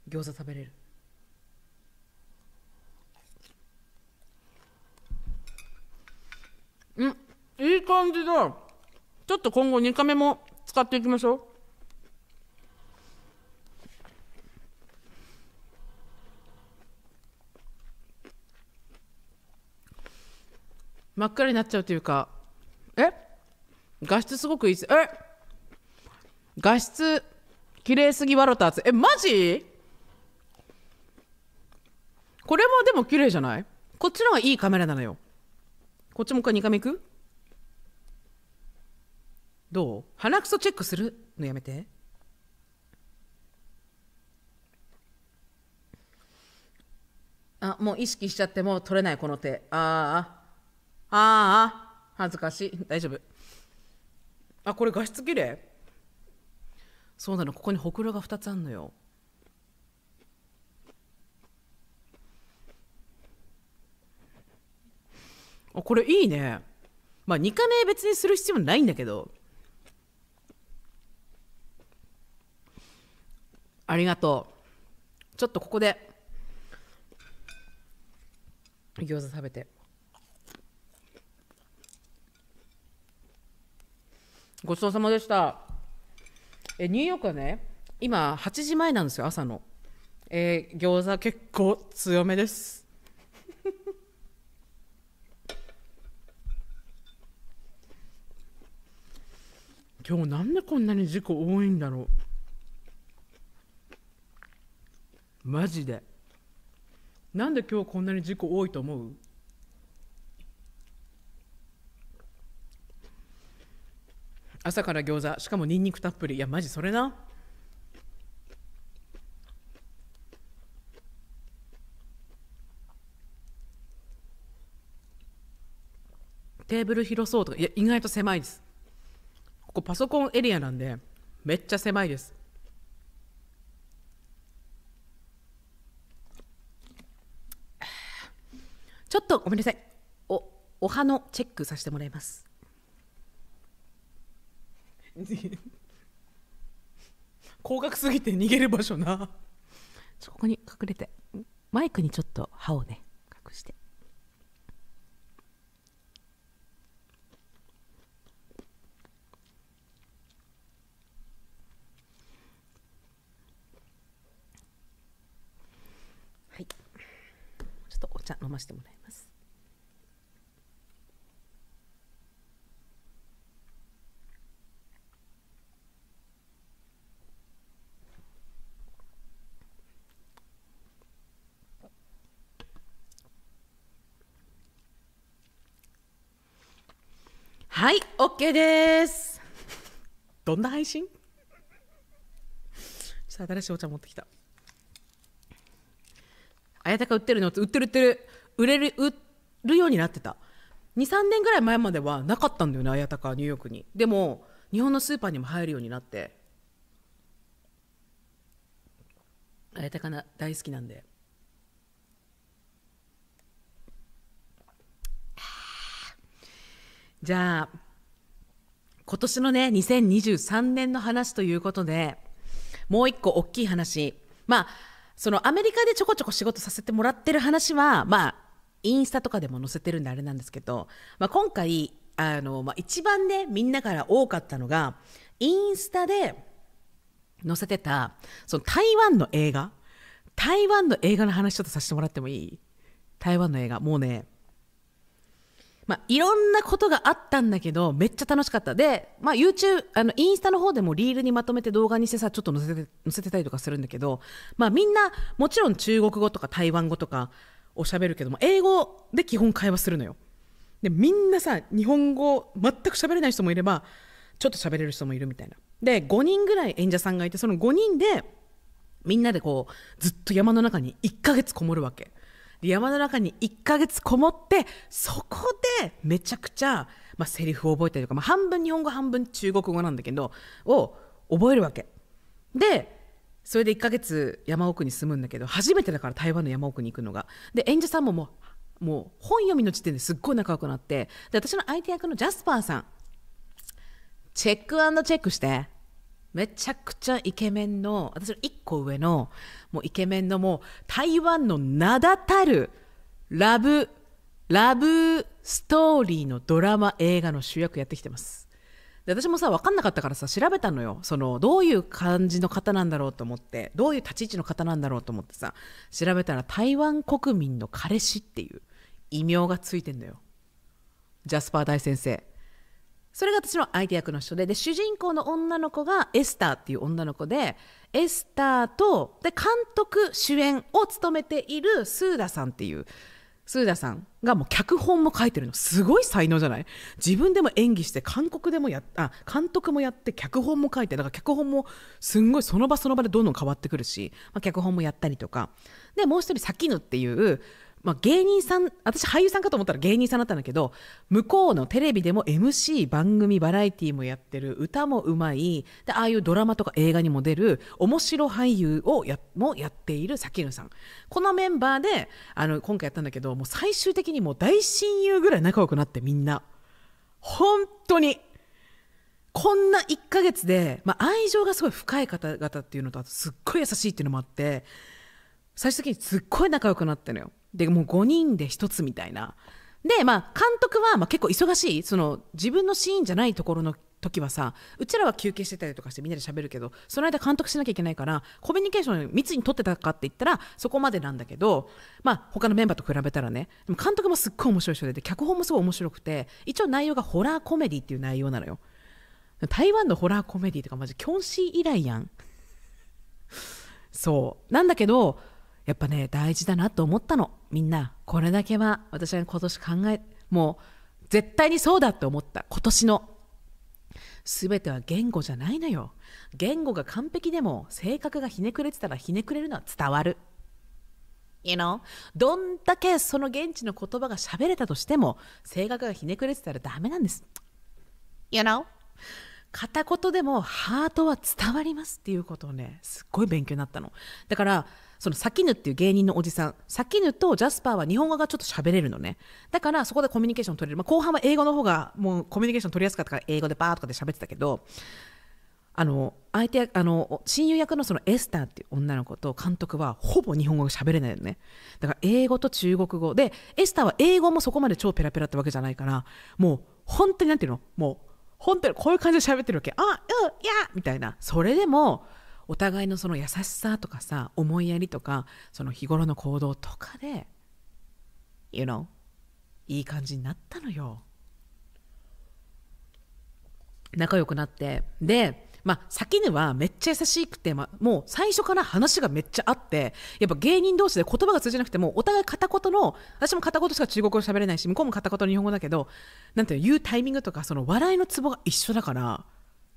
餃子食べれるうんいい感じだちょっと今後2カメも使っていきましょう真っ暗になっちゃうというかえ画質すごくいいですえ画質綺麗すぎワロターツえマジこれもでも綺麗じゃないこっちの方がいいカメラなのよこっちもう一回2回目いくどう鼻くそチェックするのやめてあもう意識しちゃってもう取れないこの手ああああ恥ずかしい大丈夫あこれ画質綺麗そうなのここにほくろが2つあんのよあこれいいねまあ2カメ別にする必要ないんだけどありがとうちょっとここで餃子食べてごちそうさまでしたえニューヨークはね今8時前なんですよ朝のえー、餃子結構強めです <laughs> 今日なんでこんなに事故多いんだろうマジでなんで今日こんなに事故多いと思う朝から餃子しかもにんにくたっぷりいやマジそれなテーブル広そうとかいや意外と狭いですここパソコンエリアなんでめっちゃ狭いですちょっとごめんなさいおお歯のチェックさせてもらいます <laughs> 高額すぎて逃げる場所なここに隠れてマイクにちょっと歯をね隠してはいちょっとお茶飲ませてもねはい、ケーです。どんな配信さあ、新しいお茶持ってきた。あやたか売ってるの売ってる売ってる。売れる、売るようになってた。2、3年ぐらい前まではなかったんだよね、あやたか、ニューヨークに。でも、日本のスーパーにも入るようになって。あやたかな大好きなんで。じゃあ今年のね2023年の話ということでもう一個大きい話まあそのアメリカでちょこちょこ仕事させてもらってる話はまあインスタとかでも載せてるんであれなんですけど、まあ、今回あの、まあ、一番ねみんなから多かったのがインスタで載せてたその台湾の映画台湾の映画の話ちょっとさせてもらってもいい台湾の映画もうねまあ、いろんなことがあったんだけどめっちゃ楽しかったで、まあ、YouTube あのインスタの方でもリールにまとめて動画にしてさちょっと載せて載せてたりとかするんだけど、まあ、みんなもちろん中国語とか台湾語とかを喋るけども英語で基本会話するのよでみんなさ日本語全く喋れない人もいればちょっと喋れる人もいるみたいなで5人ぐらい演者さんがいてその5人でみんなでこうずっと山の中に1ヶ月こもるわけ。山の中に1ヶ月こもってそこでめちゃくちゃ、まあ、セリフを覚えたりとか、まあ、半分日本語半分中国語なんだけどを覚えるわけでそれで1ヶ月山奥に住むんだけど初めてだから台湾の山奥に行くのがで演者さんももうもう本読みの時点ですっごい仲良くなってで私の相手役のジャスパーさんチェックチェックしてめちゃくちゃイケメンの私の1個上のもうイケメンのもう台湾の名だたるラブラブストーリーのドラマ映画の主役やってきてますで私もさ分かんなかったからさ調べたのよそのどういう感じの方なんだろうと思ってどういう立ち位置の方なんだろうと思ってさ調べたら台湾国民の彼氏っていう異名がついてんだよジャスパー大先生それが私の相手役の人でで主人公の女の子がエスターっていう女の子でエスターとで監督主演を務めているスーダさんっていうスーダさんがもう脚本も書いてるのすごい才能じゃない自分でも演技して韓国でもやあ監督もやって脚本も書いてだから脚本もすんごいその場その場でどんどん変わってくるし、まあ、脚本もやったりとかでもう一人サキヌっていうまあ、芸人さん私俳優さんかと思ったら芸人さんだったんだけど向こうのテレビでも MC 番組バラエティーもやってる歌もうまいでああいうドラマとか映画にも出る面白俳優をやもやっているさきぬさんこのメンバーであの今回やったんだけどもう最終的にもう大親友ぐらい仲良くなってみんな本当にこんな1ヶ月で、まあ、愛情がすごい深い方々っていうのとあとすっごい優しいっていうのもあって最終的にすっごい仲良くなったのよ。でもう5人で1つみたいなでまあ監督はま結構忙しいその自分のシーンじゃないところの時はさうちらは休憩してたりとかしてみんなで喋るけどその間監督しなきゃいけないからコミュニケーション密に取ってたかって言ったらそこまでなんだけどまあ他のメンバーと比べたらねでも監督もすっごい面白い人で脚本もすごい面白くて一応内容がホラーコメディっていう内容なのよ台湾のホラーコメディとかマジキョンシー以来やんそうなんだけどやっぱね大事だなと思ったのみんなこれだけは私が今年考えもう絶対にそうだって思った今年の全ては言語じゃないのよ言語が完璧でも性格がひねくれてたらひねくれるのは伝わる You know? どんだけその現地の言葉が喋れたとしても性格がひねくれてたらダメなんです You know? 片言でもハートは伝わりますっていうことをねすっごい勉強になったのだからそのサキヌっていう芸人のおじさんサキヌとジャスパーは日本語がちょっと喋れるのねだからそこでコミュニケーション取れる、まあ、後半は英語の方がもうコミュニケーション取りやすかったから英語でバーとかで喋ってたけどあの相手あの親友役のそのエスターっていう女の子と監督はほぼ日本語が喋れないよねだから英語と中国語でエスターは英語もそこまで超ペラペラってわけじゃないからもう本当になんていうのもう本当にこういう感じで喋ってるわけあういやみたいなそれでもお互いのその優しさとかさ思いやりとかその日頃の行動とかで You know いい感じになったのよ仲良くなってでまあ、先にはめっちゃ優しくて、まあ、もう最初から話がめっちゃあってやっぱ芸人同士で言葉が通じなくてもお互い片言の私も片言しか中国語喋れないし向こうも片言の日本語だけどなんていう言うタイミングとかその笑いのツボが一緒だから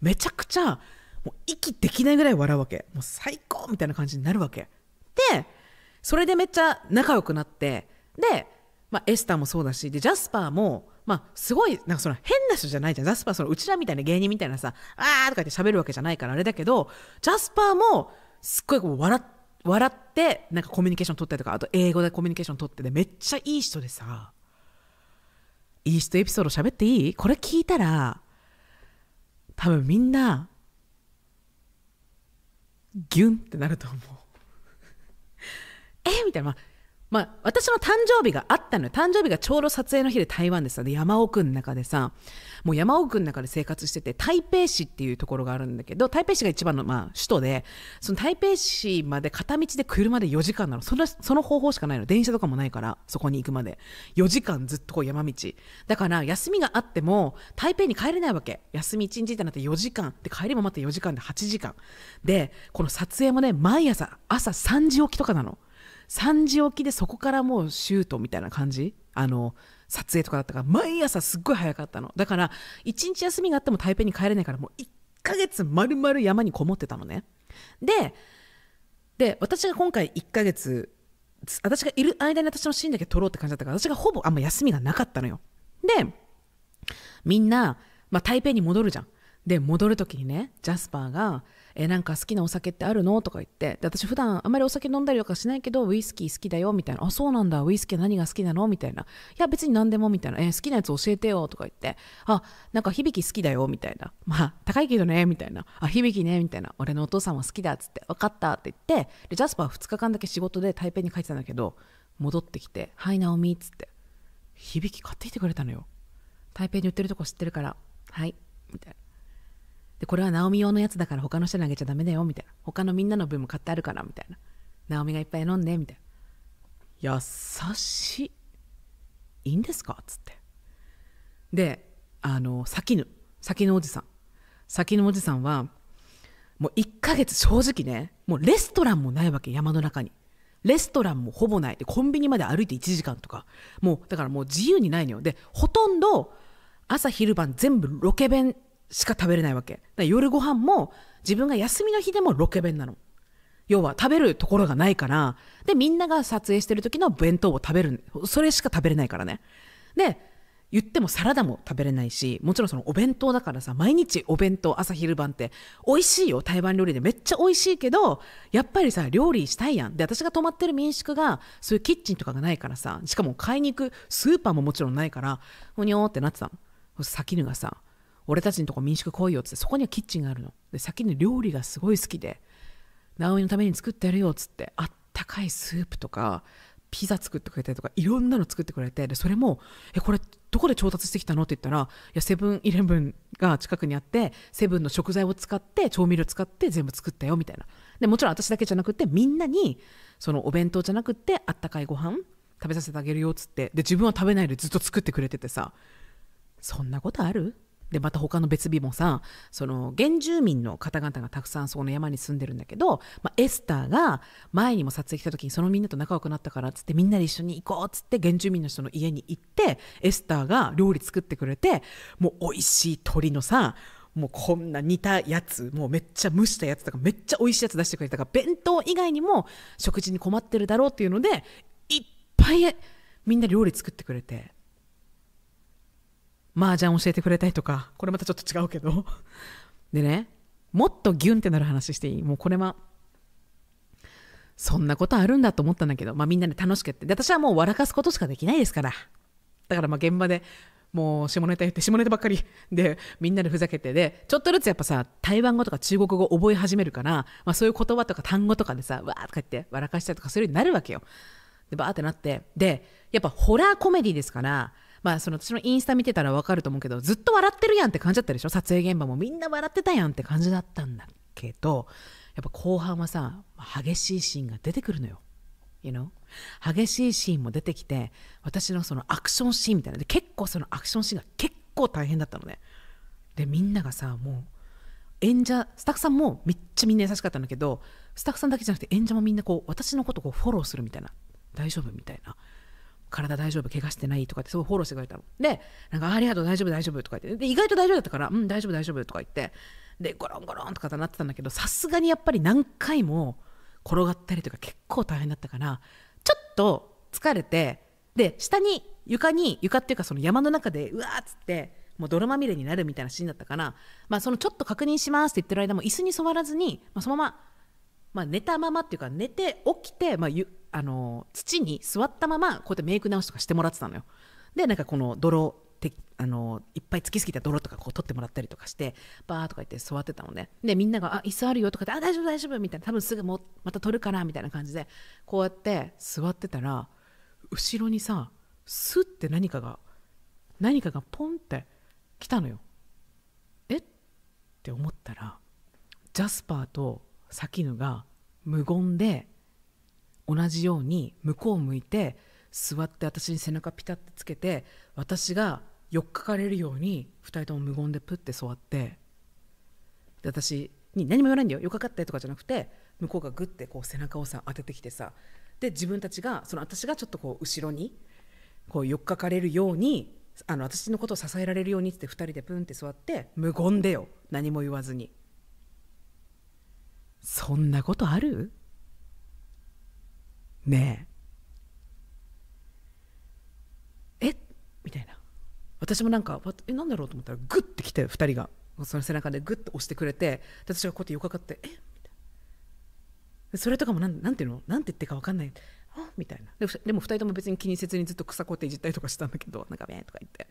めちゃくちゃもう息できないぐらい笑うわけもう最高みたいな感じになるわけでそれでめっちゃ仲良くなってで、まあ、エスターもそうだしでジャスパーも、まあ、すごいなんかその変な人じゃないじゃんジャスパーそのうちらみたいな芸人みたいなさ「あー」とか言って喋るわけじゃないからあれだけどジャスパーもすっごいこう笑笑ってなんかコミュニケーション取ったりとかあと英語でコミュニケーション取ってでめっちゃいい人でさいい人エピソード喋っていいこれ聞いたら多分みんなギュンってなると思うえみたいな、まあ、まあ、私の誕生日があったのよ誕生日がちょうど撮影の日で台湾でさ山奥の中でさもう山奥の中で生活してて台北市っていうところがあるんだけど台北市が一番の、まあ、首都でその台北市まで片道で車で4時間なのそのその方法しかないの電車とかもないからそこに行くまで4時間ずっとこう山道だから休みがあっても台北に帰れないわけ休み1日ってなって4時間で帰りもまた4時間で8時間でこの撮影もね毎朝朝3時起きとかなの。3時起きでそこからもうシュートみたいな感じあの撮影とかだったから毎朝すっごい早かったのだから1日休みがあっても台北に帰れないからもう1ヶ月丸々山にこもってたのねでで私が今回1ヶ月私がいる間に私のシーンだけ撮ろうって感じだったから私がほぼあんま休みがなかったのよでみんな、まあ、台北に戻るじゃんで戻る時にねジャスパーが「えー、なんか好きなお酒ってあるのとか言ってで私普段あまりお酒飲んだりとかしないけどウイスキー好きだよみたいなあそうなんだウイスキー何が好きなのみたいないや別に何でもみたいな、えー、好きなやつ教えてよとか言ってあなんか響き好きだよみたいなまあ高いけどねみたいなあ響きねみたいな俺のお父さんは好きだっつって分かったって言ってでジャスパー2日間だけ仕事で台北に帰ってたんだけど戻ってきて「はいナオミ」っつって響き買ってきてくれたのよ台北に売ってるとこ知ってるからはいみたいなでこれはナオミ用のやつだから他の人にあげちゃダメだよみたいな他のみんなの分も買ってあるからみたいなナオミがいっぱい飲んでみたいな優しいいいんですかっつってであの先ぬ先のおじさん先のおじさんはもう1ヶ月正直ねもうレストランもないわけ山の中にレストランもほぼないでコンビニまで歩いて1時間とかもうだからもう自由にないのよでほとんど朝昼晩全部ロケ弁しか食べれないわけ夜ご飯も自分が休みの日でもロケ弁なの要は食べるところがないからでみんなが撮影してる時の弁当を食べるそれしか食べれないからねで言ってもサラダも食べれないしもちろんそのお弁当だからさ毎日お弁当朝昼晩って美味しいよ台湾料理でめっちゃ美味しいけどやっぱりさ料理したいやんで私が泊まってる民宿がそういうキッチンとかがないからさしかも買いに行くスーパーももちろんないからほにょーってなってたの先ぬがさ俺たちのとこ民宿来いよ」っつってそこにはキッチンがあるので先に料理がすごい好きで直美のために作ってやるよっつってあったかいスープとかピザ作ってくれたりとかいろんなの作ってくれてでそれも「えこれどこで調達してきたの?」って言ったら「いやセブンイレブンが近くにあってセブンの食材を使って調味料使って全部作ったよ」みたいなでもちろん私だけじゃなくてみんなにそのお弁当じゃなくてあったかいご飯食べさせてあげるよっつってで自分は食べないでずっと作ってくれててさそんなことあるでまた他の別日もさその原住民の方々がたくさんその山に住んでるんだけど、まあ、エスターが前にも撮影来た時にそのみんなと仲良くなったからっつってみんなで一緒に行こうっつって原住民の人の家に行ってエスターが料理作ってくれてもう美味しい鳥のさもうこんな煮たやつもうめっちゃ蒸したやつとかめっちゃ美味しいやつ出してくれたから弁当以外にも食事に困ってるだろうっていうのでいっぱいみんな料理作ってくれて麻雀教えてくれたりとかこれまたちょっと違うけど <laughs> でねもっとギュンってなる話していいもうこれはそんなことあるんだと思ったんだけど、まあ、みんなで楽しくやってで私はもう笑かすことしかできないですからだからまあ現場でもう下ネタ言って下ネタばっかりでみんなでふざけてでちょっとずつやっぱさ台湾語とか中国語覚え始めるから、まあ、そういう言葉とか単語とかでさわーとか言って笑かしたりとかするようになるわけよでバーってなってでやっぱホラーコメディですからまあその私のインスタ見てたらわかると思うけどずっと笑ってるやんって感じだったでしょ撮影現場もみんな笑ってたやんって感じだったんだけどやっぱ後半はさ激しいシーンが出てくるのよ。You know? 激しいシーンも出てきて私のそのアクションシーンみたいなで結構そのアクションシーンが結構大変だったのね。でみんながさもう演者スタッフさんもめっちゃみんな優しかったんだけどスタッフさんだけじゃなくて演者もみんなこう私のことをフォローするみたいな大丈夫みたいな体大丈夫怪我してないとかってすごいフォローしてくれたのでなんかありがとう大丈夫大丈夫とか言ってで意外と大丈夫だったからうん大丈夫大丈夫とか言ってでゴロンゴロンとかなってたんだけどさすがにやっぱり何回も転がったりとか結構大変だったからちょっと疲れてで下に床に床っていうかその山の中でうわっつってもう泥まみれになるみたいなシーンだったから、まあ、そのちょっと確認しますって言ってる間も椅子に座らずに、まあ、そのまま、まあ、寝たままっていうか寝て起きて、まあ、ゆあの土に座ったままこうやってメイク直しとかしてもらってたのよでなんかこの泥てあのいっぱいつきすぎた泥とかこう取ってもらったりとかしてバーとか言って座ってたのねでみんなが「あ椅子あるよ」とかって「あ大丈夫大丈夫」みたいな多分すぐもまた取るからみたいな感じでこうやって座ってたら後ろにさスッて何かが何かがポンって来たのよえって思ったらジャスパーとサキヌが無言で同じように向こう向いて座って私に背中ピタッてつけて私がよっかかれるように2人とも無言でプッて座ってで私に何も言わないんだよよっかかってとかじゃなくて向こうがグッてこう背中をさ当ててきてさで自分たちがその私がちょっとこう後ろにこうよっかかれるようにあの私のことを支えられるようにって2人でプンって座って無言でよ何も言わずにそんなことあるねええみたいな私もなんかえなんだろうと思ったらグッて来て2人がその背中でグッと押してくれて私がこうやってよかかって「えみたいなそれとかもなんなんていうのなんて言ってか分かんないあみたいなででも2人とも別に気にせずにずっと草こうやっていじったりとかしたんだけどなんか「べ」とか言って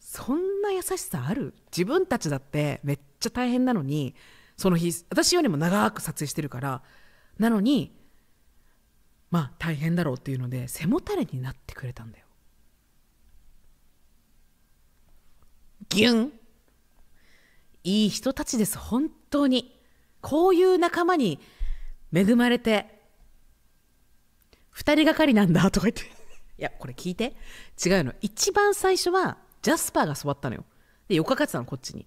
そんな優しさある自分たちだってめっちゃ大変なのにその日私よりも長く撮影してるからなのにまあ大変だろうっていうので背もたれになってくれたんだよギュンいい人たちです本当にこういう仲間に恵まれて2人がかりなんだとか言っていやこれ聞いて違うの一番最初はジャスパーが座ったのよでよかかってたのこっちに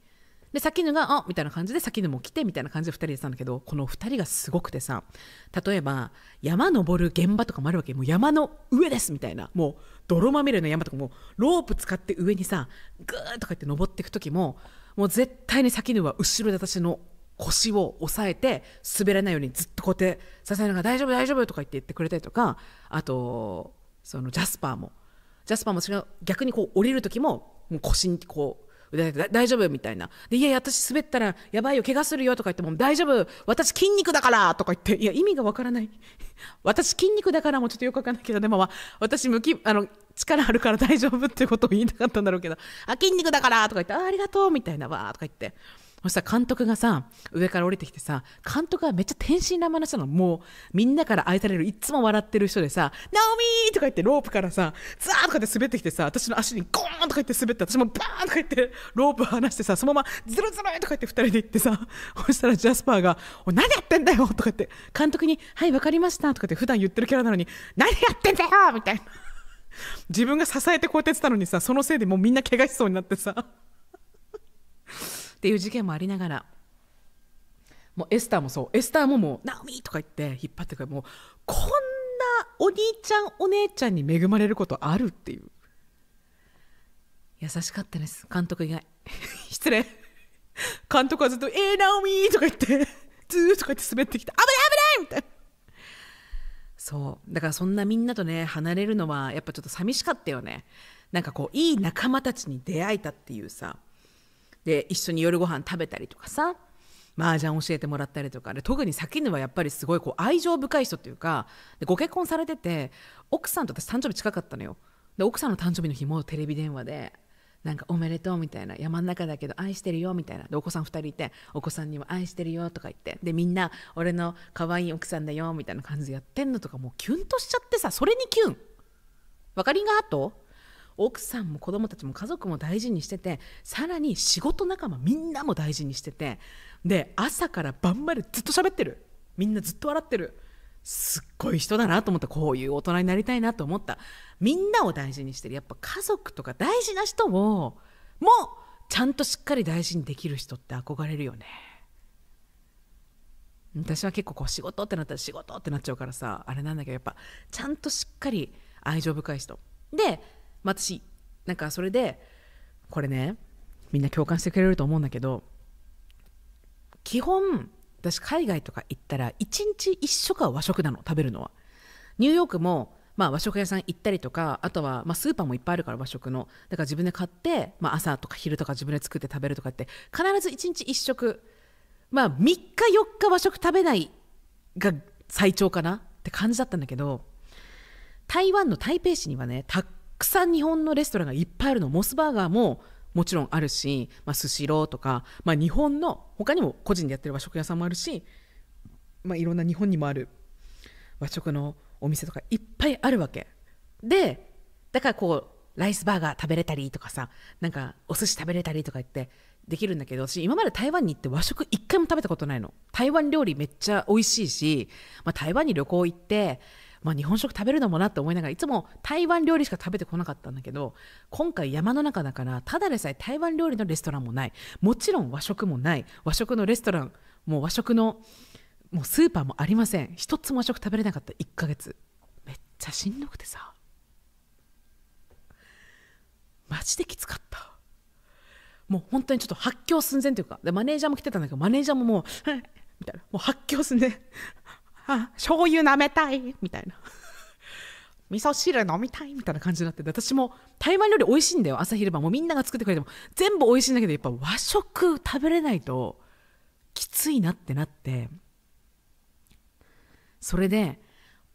で先きぬが「あみたいな感じで先きぬも来てみたいな感じで2人でたんだけどこの2人がすごくてさ例えば山登る現場とかもあるわけもう山の上ですみたいなもう泥まみれの山とかもロープ使って上にさグーとかって登っていく時ももう絶対に先きぬは後ろで私の腰を押さえて滑らないようにずっとこうやって支えながら「大丈夫大丈夫」とか言って言ってくれたりとかあとそのジャスパーもジャスパーも逆にこう降りる時ももう腰にこう大丈夫みたいなでいやいや私滑ったらやばいよ怪我するよとか言っても大丈夫私筋肉だからとか言っていや意味がわからない <laughs> 私筋肉だからもちょっとよくわかんないけどでも、まあ、私向きあの力あるから大丈夫ってことを言いたかったんだろうけどあ筋肉だからとか言ってあありがとうみたいなわーとか言って。そしたら監督がさ上から降りてきてさ監督がめっちゃ天真爛漫な人なのもうみんなから愛されるいつも笑ってる人でさ「ナオミー!」とか言ってロープからさザーとかって滑ってきてさ私の足にゴーンとか言って滑って私もバーンとか言ってロープ離してさそのままズルズルとか言って二人で行ってさそしたらジャスパーが「お何やってんだよ!」とか言って監督に「はいわかりました」とかって普段言ってるキャラなのに「何やってんだよ!」みたいな。自分が支えてこうやってたのにさそのせいでもうみんな怪我しそうになってさっていう事件もありながらもうエスターもそうエスターももう「ナオミ!」とか言って引っ張ってくるもうこんなお兄ちゃんお姉ちゃんに恵まれることあるっていう優しかったです監督以外 <laughs> 失礼監督はずっと「えー、ナオミ!」とか言ってずーっとこうやって滑ってきた「危ない危ない!」みたいなそうだからそんなみんなとね離れるのはやっぱちょっと寂しかったよねなんかこういい仲間たちに出会えたっていうさで一緒に夜ご飯食べたりとかさ麻雀教えてもらったりとかで特に咲ぬはやっぱりすごいこう愛情深い人というかでご結婚されてて奥さんと私誕生日近かったのよで奥さんの誕生日の日もテレビ電話でなんかおめでとうみたいな山の中だけど愛してるよみたいなでお子さん2人いてお子さんにも愛してるよとか言ってでみんな俺の可愛い奥さんだよみたいな感じでやってんのとかもうキュンとしちゃってさそれにキュンわかりがあと奥さんも子供たちも家族も大事にしててさらに仕事仲間みんなも大事にしててで朝から晩までずっと喋ってるみんなずっと笑ってるすっごい人だなと思ったこういう大人になりたいなと思ったみんなを大事にしてるやっぱ家族とか大事な人をもうちゃんとしっかり大事にできる人って憧れるよね私は結構こう仕事ってなったら仕事ってなっちゃうからさあれなんだけどやっぱちゃんとしっかり愛情深い人でまあ、私なんかそれでこれねみんな共感してくれると思うんだけど基本私海外とか行ったら1日1食は和食なの食べるのはニューヨークもまあ和食屋さん行ったりとかあとはまスーパーもいっぱいあるから和食のだから自分で買って、まあ、朝とか昼とか自分で作って食べるとかって必ず1日1食まあ3日4日和食食べないが最長かなって感じだったんだけど台湾の台北市にはねたくさん日本のレストランがいっぱいあるのモスバーガーももちろんあるし、まスシローとか、まあ、日本の他にも個人でやってる和食屋さんもあるし、まあ、いろんな日本にもある和食のお店とかいっぱいあるわけでだからこうライスバーガー食べれたりとかさなんかお寿司食べれたりとか言ってできるんだけど私今まで台湾に行って和食一回も食べたことないの台湾料理めっちゃ美味しいし、まあ、台湾に旅行行ってまあ、日本食食べるのもなって思いながらいつも台湾料理しか食べてこなかったんだけど今回山の中だからただでさえ台湾料理のレストランもないもちろん和食もない和食のレストランもう和食のもうスーパーもありません一つも和食食べれなかった1ヶ月めっちゃしんどくてさマジできつかったもう本当にちょっと発狂寸前というかでマネージャーも来てたんだけどマネージャーももう「<laughs> みたいなもう発狂寸前あ醤油舐めたいみたいな <laughs> 味噌汁飲みたいみたいな感じになってて私も台湾料理美味しいんだよ朝昼晩もみんなが作ってくれても全部美味しいんだけどやっぱ和食食べれないときついなってなってそれで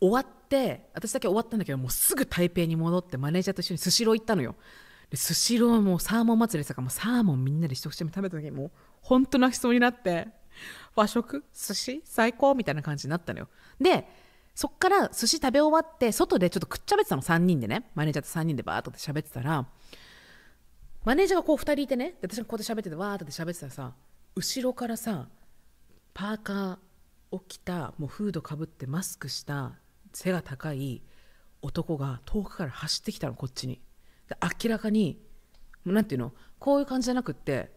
終わって私だけ終わったんだけどもうすぐ台北に戻ってマネージャーと一緒にスシロー行ったのよでスシローもサーモン祭りとかもサーモンみんなで一口目食べた時にもう本当泣きそうになって和食寿司最高みたいな感じになったのよでそっから寿司食べ終わって外でちょっとくっちゃべってたの3人でねマネージャーと3人でバーっと喋ってたらマネージャーがこう2人いてね私がこうやって喋っててわーって喋ってたらさ後ろからさパーカーを着たもうフードかぶってマスクした背が高い男が遠くから走ってきたのこっちにで明らかに何て言うのこういう感じじゃなくって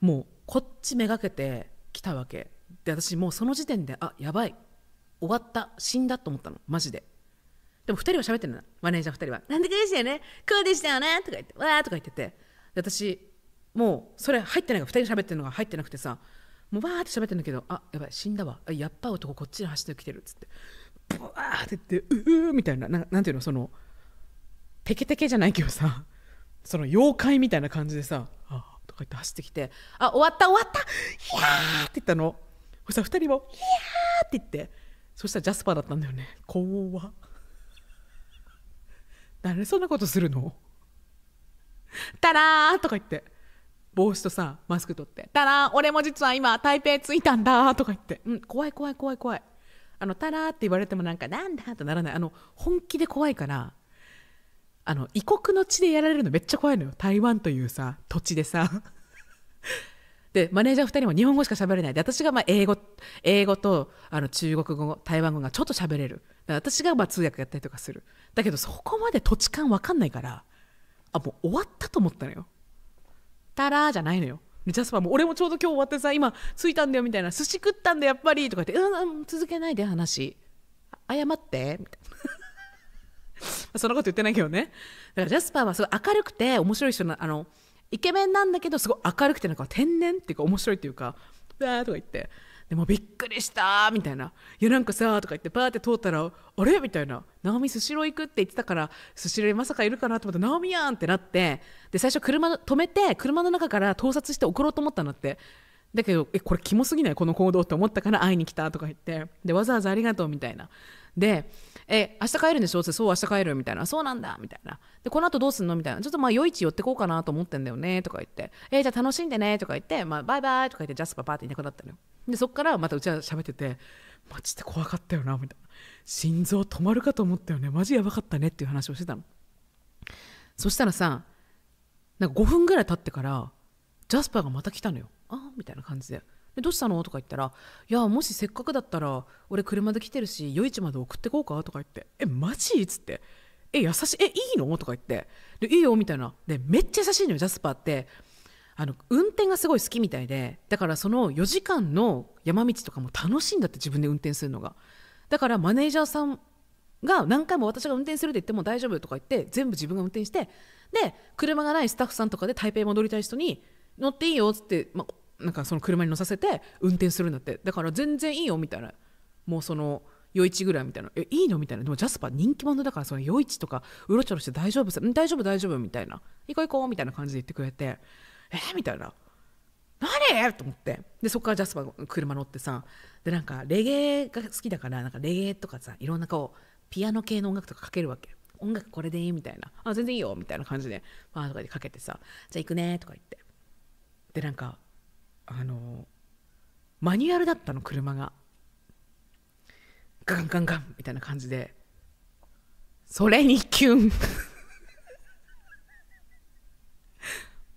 もうこっちめがけて来たわけで私もうその時点であやばい終わった死んだと思ったのマジででも2人は喋ってるのマネージャー2人は「なんでかでしたよねこうでしたよね」とか言って「わー」とか言ってて私もうそれ入ってないから2人喋ってるのが入ってなくてさもうわーって喋ってるんだけど「あやばい死んだわやっぱ男こっちに走ってきてる」っつってブワーって言って「うう」みたいなななんていうのそのテケテケじゃないけどさその妖怪みたいな感じでさ「あか言って走ってきて「あ終わった終わったヒャー!」って言ったのそしたら2人も「ヒャー!」って言ってそしたらジャスパーだったんだよね怖誰そんなことするのたらーとか言って帽子とさマスク取って「たらー俺も実は今台北着いたんだ」とか言って「うん怖い怖い怖い怖い」あの「たらー」って言われてもなんか「なんだ?」とならないあの本気で怖いからあの異国の地でやられるのめっちゃ怖いのよ台湾というさ土地でさ <laughs> でマネージャー2人も日本語しか喋れないで私がま英語英語とあの中国語台湾語がちょっと喋れる私がま通訳やったりとかするだけどそこまで土地勘分かんないからあもう終わったと思ったのよたらーじゃないのよジャスパーも俺もちょうど今日終わってさ今着いたんだよみたいな寿司食ったんだやっぱりとか言ってうん、うん、続けないで話謝ってみたいな <laughs> そんなこと言ってないけどねだからジャスパーはすごい明るくて面白い人なあのイケメンなんだけどすごい明るくてなんか天然っていうか面白いっていうか「わー」とか言ってでもびっくりしたみたいな「いやなんかさ」ーとか言ってパーって通ったら「あれ?」みたいな「直美スシロー行く」って言ってたからスシローまさかいるかなと思って「直美やん!」ってなってで最初車止めて車の中から盗撮して送ろうと思ったんだってだけど「えこれキモすぎないこの行動」って思ったから会いに来たとか言ってでわざわざありがとうみたいなでえ明日帰るんでしょってそう明日帰るみたいなそうなんだみたいなでこの後どうすんのみたいなちょっとまあ夜市寄ってこうかなと思ってんだよねとか言ってえじゃあ楽しんでねとか言って、まあ、バイバイとか言ってジャスパーパーっていなくなったのよでそっからまたうちは喋っててマジで怖かったよなみたいな心臓止まるかと思ったよねマジやばかったねっていう話をしてたのそしたらさなんか5分ぐらい経ってからジャスパーがまた来たのよああみたいな感じでどうしたのとか言ったら「いやもしせっかくだったら俺車で来てるし夜市まで送ってこうか」とか言って「えマジ?」っつって「え優しいえいいの?」とか言って「でいいよ」みたいなでめっちゃ優しいのよジャスパーってあの運転がすごい好きみたいでだからその4時間の山道とかも楽しいんだって自分で運転するのがだからマネージャーさんが何回も私が運転するって言っても大丈夫とか言って全部自分が運転してで車がないスタッフさんとかで台北戻りたい人に乗っていいよっつって、まあ、なんかその車に乗させて運転するんだってだから全然いいよみたいなもうその余市ぐらいみたいな「えいいの?」みたいなでもジャスパー人気者だからその余市とかうろちょろして大丈夫さ「大丈夫大丈夫」みたいな「行こう行こう」みたいな感じで言ってくれて「えー、みたいな「何?」と思ってでそこからジャスパー車乗ってさでなんかレゲエが好きだからなんかレゲエとかさいろんなこうピアノ系の音楽とかかけるわけ音楽これでいいみたいな「あ全然いいよ」みたいな感じで「まあ」とかでかけてさ「じゃあ行くね」とか言ってでなんかあのマニュアルだったの車がガンガンガンみたいな感じでそれにキュン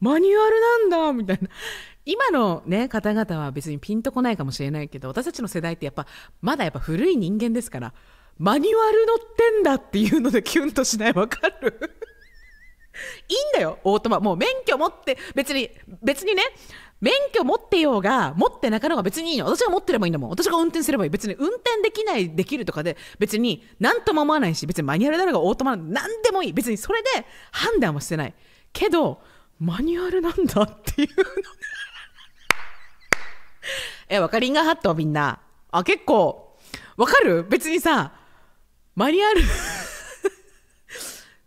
マニュアルなんだみたいな今のね方々は別にピンとこないかもしれないけど私たちの世代ってやっぱまだやっぱ古い人間ですからマニュアル乗ってんだっていうのでキュンとしないわかるいいんだよオートマもう免許持って別に別にね免許持ってようが、持ってなかろうが別にいいの。私が持ってればいいんだもん。私が運転すればいい。別に運転できない、できるとかで、別に何とも思わないし、別にマニュアルだろうがオートマなんでもいい。別にそれで判断はしてない。けど、マニュアルなんだっていうの <laughs> え、わかりんがハットみんな。あ、結構、わかる別にさ、マニュアル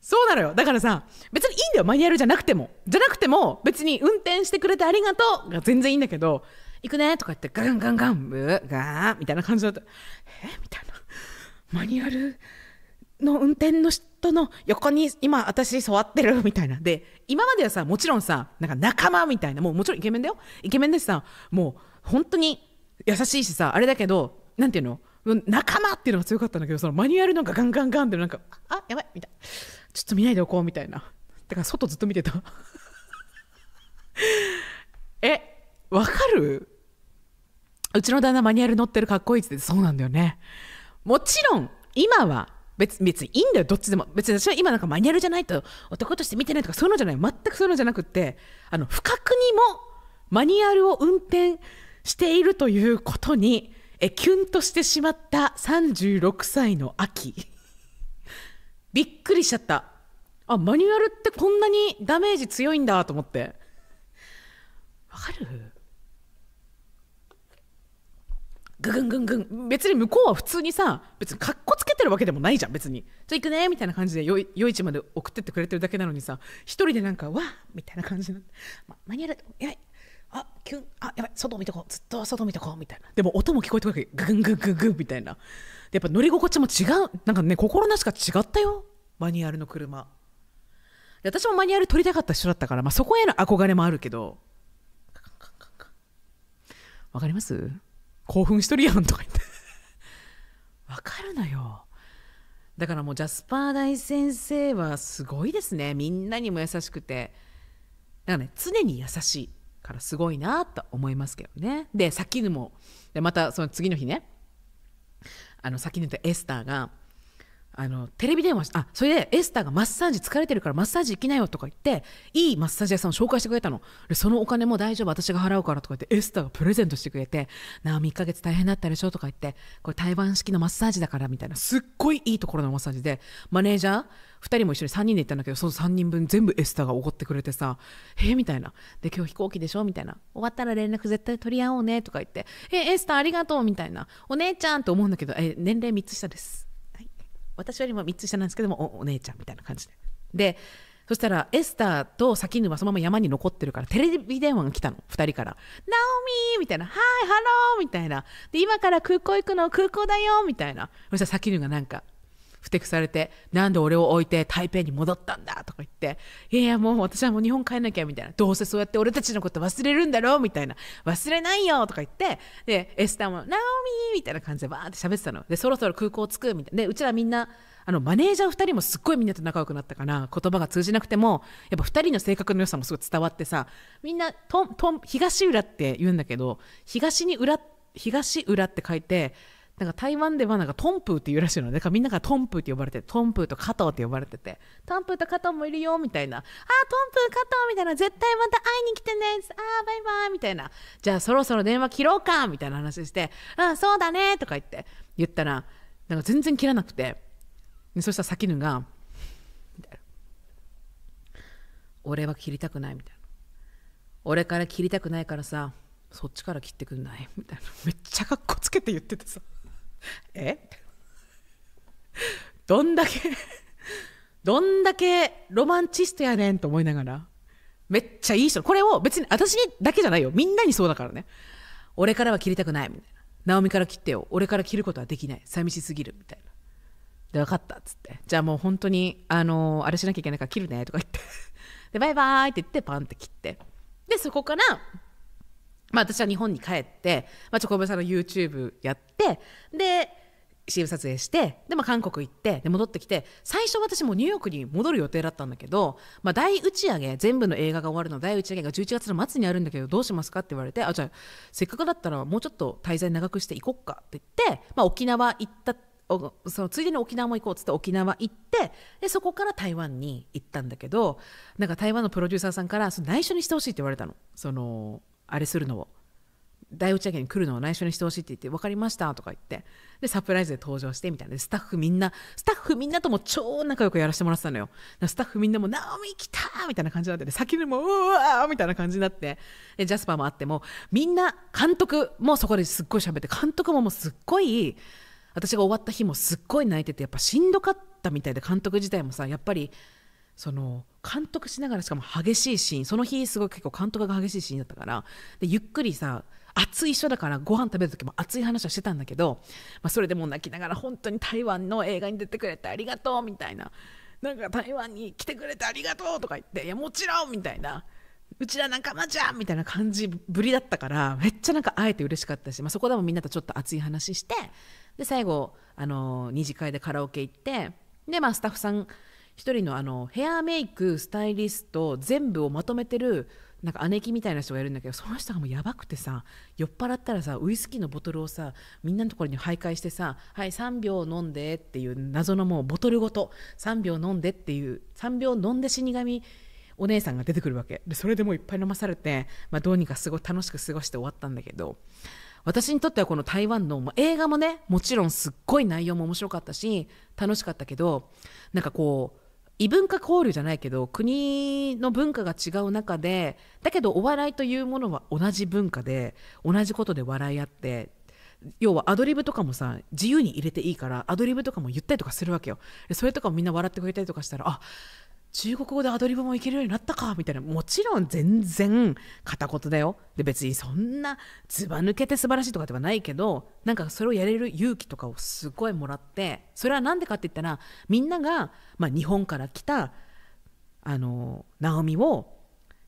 そうなのよだからさ別にいいんだよマニュアルじゃなくてもじゃなくても別に運転してくれてありがとうが全然いいんだけど行くねとか言ってガンガンガンブーガーみたいな感じだっとえみたいなマニュアルの運転の人の横に今私座ってるみたいなで今まではさもちろんさなんか仲間みたいなもうもちろんイケメンだよイケメンだしさもう本当に優しいしさあれだけど何ていうの仲間っていうのが強かったんだけどそのマニュアルのガンガンガンってなんかあやばいみたいな。ちょっと見ないでおこうみたいなだから外ずっと見てた <laughs> えわかるうちの旦那マニュアル乗ってるかっこいいってそうなんだよねもちろん今は別別にいいんだよどっちでも別に私は今なんかマニュアルじゃないと男として見てないとかそういうのじゃない全くそういうのじゃなくってあの不覚にもマニュアルを運転しているということにえキュンとしてしまった36歳の秋びっくりしちゃったあマニュアルってこんなにダメージ強いんだと思ってわかるぐぐんぐんぐん別に向こうは普通にさ別にかっこつけてるわけでもないじゃん別にじゃあ行くねみたいな感じで夜市まで送ってってくれてるだけなのにさ一人でなんかわみたいな感じな、ま、マニュアルいやあキュンあやばい外見とこうずっと外見とこうみたいなでも音も聞こえてくるグングングングンみたいなやっぱ乗り心地も違うなんかね心なしか違ったよマニュアルの車私もマニュアル取りたかった人だったから、まあ、そこへの憧れもあるけどわかります興奮しとるやんとか言ってわかるのよだからもうジャスパー大先生はすごいですねみんなにも優しくてだからね常に優しいからすごいなと思いますけどねで先にもでまたその次の日ねあの先に言ったエスターがあのテレビ電話あそれでエスターがマッサージ疲れてるからマッサージ行きなよとか言っていいマッサージ屋さんを紹介してくれたのでそのお金も大丈夫私が払うからとか言ってエスターがプレゼントしてくれてなあ3ヶ月大変だったでしょとか言ってこれ台湾式のマッサージだからみたいなすっごいいいところのマッサージでマネージャー2人も一緒に3人で行ったんだけどその3人分全部エスターがおごってくれてさ「えー、みたいな「で今日飛行機でしょ?」みたいな「終わったら連絡絶対取り合おうね」とか言って「えー、エスターありがとう」みたいな「お姉ちゃん」と思うんだけど、えー、年齢3つ下です私よりも3つ下なんですけどもお姉ちゃんみたいな感じででそしたらエスターとサキヌはそのまま山に残ってるからテレビ電話が来たの2人から「ナオミー!」みたいな「はいハロー!」みたいなで「今から空港行くの空港だよ!」みたいなそしたらサキヌがなんかふてくされて、なんで俺を置いて台北に戻ったんだとか言って、いやいやもう私はもう日本帰んなきゃみたいな、どうせそうやって俺たちのこと忘れるんだろうみたいな、忘れないよとか言って、で、エスターも、ナオミーみたいな感じでバーって喋ってたの。で、そろそろ空港着くみたいな。で、うちらみんな、あの、マネージャー2人もすっごいみんなと仲良くなったから、言葉が通じなくても、やっぱ2人の性格の良さもすごい伝わってさ、みんな、とん、とん、東浦って言うんだけど、東に裏、東浦って書いて、なんか台湾ではなんかトンプーっていうらしいので、ね、みんながトンプーって呼ばれてトンプーと加藤って呼ばれててトンプーと加藤もいるよみたいなあトンプー加藤みたいな絶対また会いに来てねあバイバイみたいなじゃあそろそろ電話切ろうかみたいな話してうんそうだねとか言って言ったらなんか全然切らなくてそしたら先きぬが俺は切りたくないみたいな俺から切りたくないからさそっちから切ってくんないみたいなめっちゃかっこつけて言っててさ <laughs> えどんだけどんだけロマンチストやねんと思いながら。めっちゃいい人。これを別に私にだけじゃないよ。みんなにそうだからね。俺からは切りたくないみたいな。直美から切ってよ。俺から切ることはできない。寂しすぎるみたいな。で、分かったっつって。じゃあもう本当に、あのー、あれしなきゃいけないから切るねとか言って。で、バイバーイって言ってパンって切って。で、そこからまあ、私は日本に帰って、まあ、チョコボさんの YouTube やってで CM 撮影してで、まあ、韓国行ってで戻ってきて最初私もニューヨークに戻る予定だったんだけど、まあ、大打ち上げ全部の映画が終わるの大打ち上げが11月の末にあるんだけどどうしますかって言われてあじゃあせっかくだったらもうちょっと滞在長くして行こっかって言って、まあ、沖縄行ったそのついでに沖縄も行こうっつって沖縄行ってでそこから台湾に行ったんだけどなんか台湾のプロデューサーさんからその内緒にしてほしいって言われたの。そのあれするのを大打ち上げに来るのを内緒にしてほしいって言って「分かりました」とか言ってでサプライズで登場してみたいなスタッフみんなスタッフみんなとも超仲良くやらせてもらってたのよスタッフみんなも「ナオミ来た!」みたいな感じになって、先にも「うわ!」みたいな感じになってでジャスパーもあってもみんな監督もそこですっごい喋って監督ももうすっごい私が終わった日もすっごい泣いててやっぱしんどかったみたいで監督自体もさやっぱりその監督しながらしかも激しいシーンその日すごい結構監督が激しいシーンだったからでゆっくりさ熱い人だからご飯食べる時も熱い話はしてたんだけど、まあ、それでも泣きながら本当に台湾の映画に出てくれてありがとうみたいななんか台湾に来てくれてありがとうとか言っていやもちろんみたいなうちら仲間じゃんみたいな感じぶりだったからめっちゃなんか会えて嬉しかったし、まあ、そこでもみんなとちょっと熱い話してで最後あのー、二次会でカラオケ行ってで、まあ、スタッフさん一人のあのヘアメイクスタイリスト全部をまとめてるなんか姉貴みたいな人がいるんだけどその人がもうやばくてさ酔っ払ったらさウイスキーのボトルをさみんなのところに徘徊してさ「はい3秒飲んで」っていう謎のもうボトルごと3秒飲んでっていう3秒飲んで死神お姉さんが出てくるわけでそれでもういっぱい飲まされて、まあ、どうにかすごい楽しく過ごして終わったんだけど私にとってはこの台湾の、まあ、映画もねもちろんすっごい内容も面白かったし楽しかったけどなんかこう異文化交流じゃないけど国の文化が違う中でだけどお笑いというものは同じ文化で同じことで笑い合って要はアドリブとかもさ自由に入れていいからアドリブとかも言ったりとかするわけよそれとかもみんな笑ってくれたりとかしたらあ中国語でアドリブもいけるようになったかみたいなもちろん全然片言だよで別にそんなずば抜けて素晴らしいとかではないけどなんかそれをやれる勇気とかをすごいもらってそれは何でかって言ったらみんなが、まあ、日本から来たあのナオミを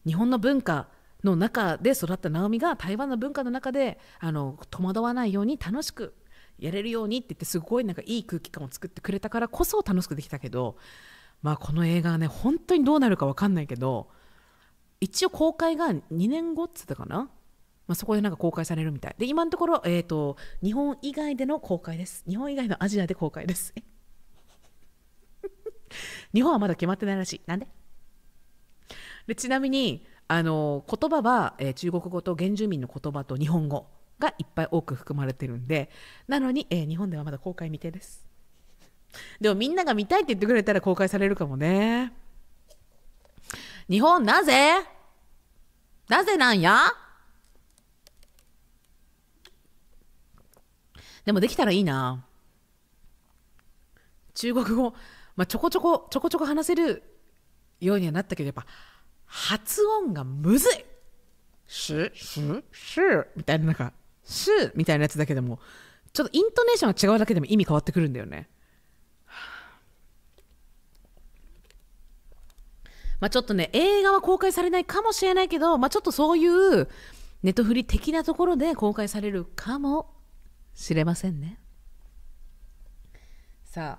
日本の文化の中で育ったナオミが台湾の文化の中であの戸惑わないように楽しくやれるようにって言ってすごいなんかいい空気感を作ってくれたからこそ楽しくできたけどまあ、この映画はね本当にどうなるか分かんないけど一応公開が2年後っつったかな、まあ、そこでなんか公開されるみたいで今のところ、えーと、日本以外での公開です日本以外のアジアで公開です <laughs> 日本はまだ決まってないらしいなんででちなみにあの言葉は、えー、中国語と原住民の言葉と日本語がいっぱい多く含まれてるんでなのに、えー、日本ではまだ公開未定ですでもみんなが見たいって言ってくれたら公開されるかもね。日本なぜなぜなんやでもできたらいいな。中国語、まあ、ちょこちょこ、ちょこちょこ話せるようにはなったけど、やっぱ、発音がむずいし、し、し、みたいな、なんか、し、みたいなやつだけでも、ちょっとイントネーションが違うだけでも意味変わってくるんだよね。まあ、ちょっとね映画は公開されないかもしれないけど、まあ、ちょっとそういうネトフリ的なところで公開されるかもしれませんねさあ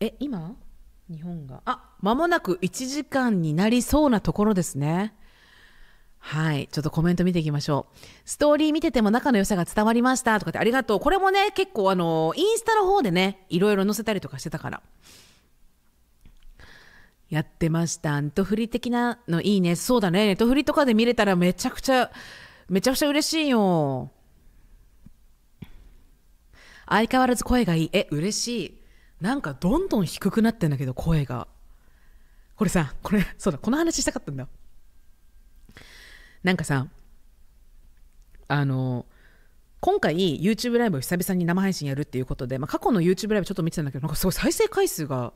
え今日本があ間もなく1時間になりそうなところですねはい。ちょっとコメント見ていきましょう。ストーリー見てても仲の良さが伝わりましたとかってありがとう。これもね、結構あの、インスタの方でね、いろいろ載せたりとかしてたから。やってました。ネトフリ的なのいいね。そうだね。ネトフリとかで見れたらめちゃくちゃ、めちゃくちゃ嬉しいよ。相変わらず声がいい。え、嬉しい。なんかどんどん低くなってんだけど、声が。これさ、これ、そうだ、この話したかったんだ。なんかさ、あの、今回 YouTube ライブを久々に生配信やるっていうことで、まあ、過去の YouTube ライブちょっと見てたんだけど、なんかすごい再生回数が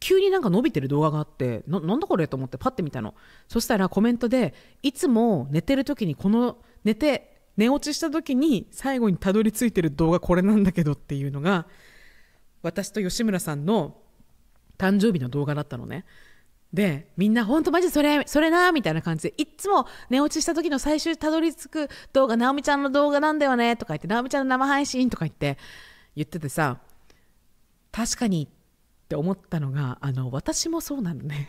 急になんか伸びてる動画があってななんだこれと思ってパッて見たのそしたらコメントでいつも寝てる時にこの寝て寝落ちした時に最後にたどり着いてる動画これなんだけどっていうのが私と吉村さんの誕生日の動画だったのねでみんな「本当マジそれそれな」みたいな感じでいっつも寝落ちした時の最終たどり着く動画直美ちゃんの動画なんだよねとか言って直美ちゃんの生配信とか言って言っててさ確かにって思ったのがあの私もそうなのね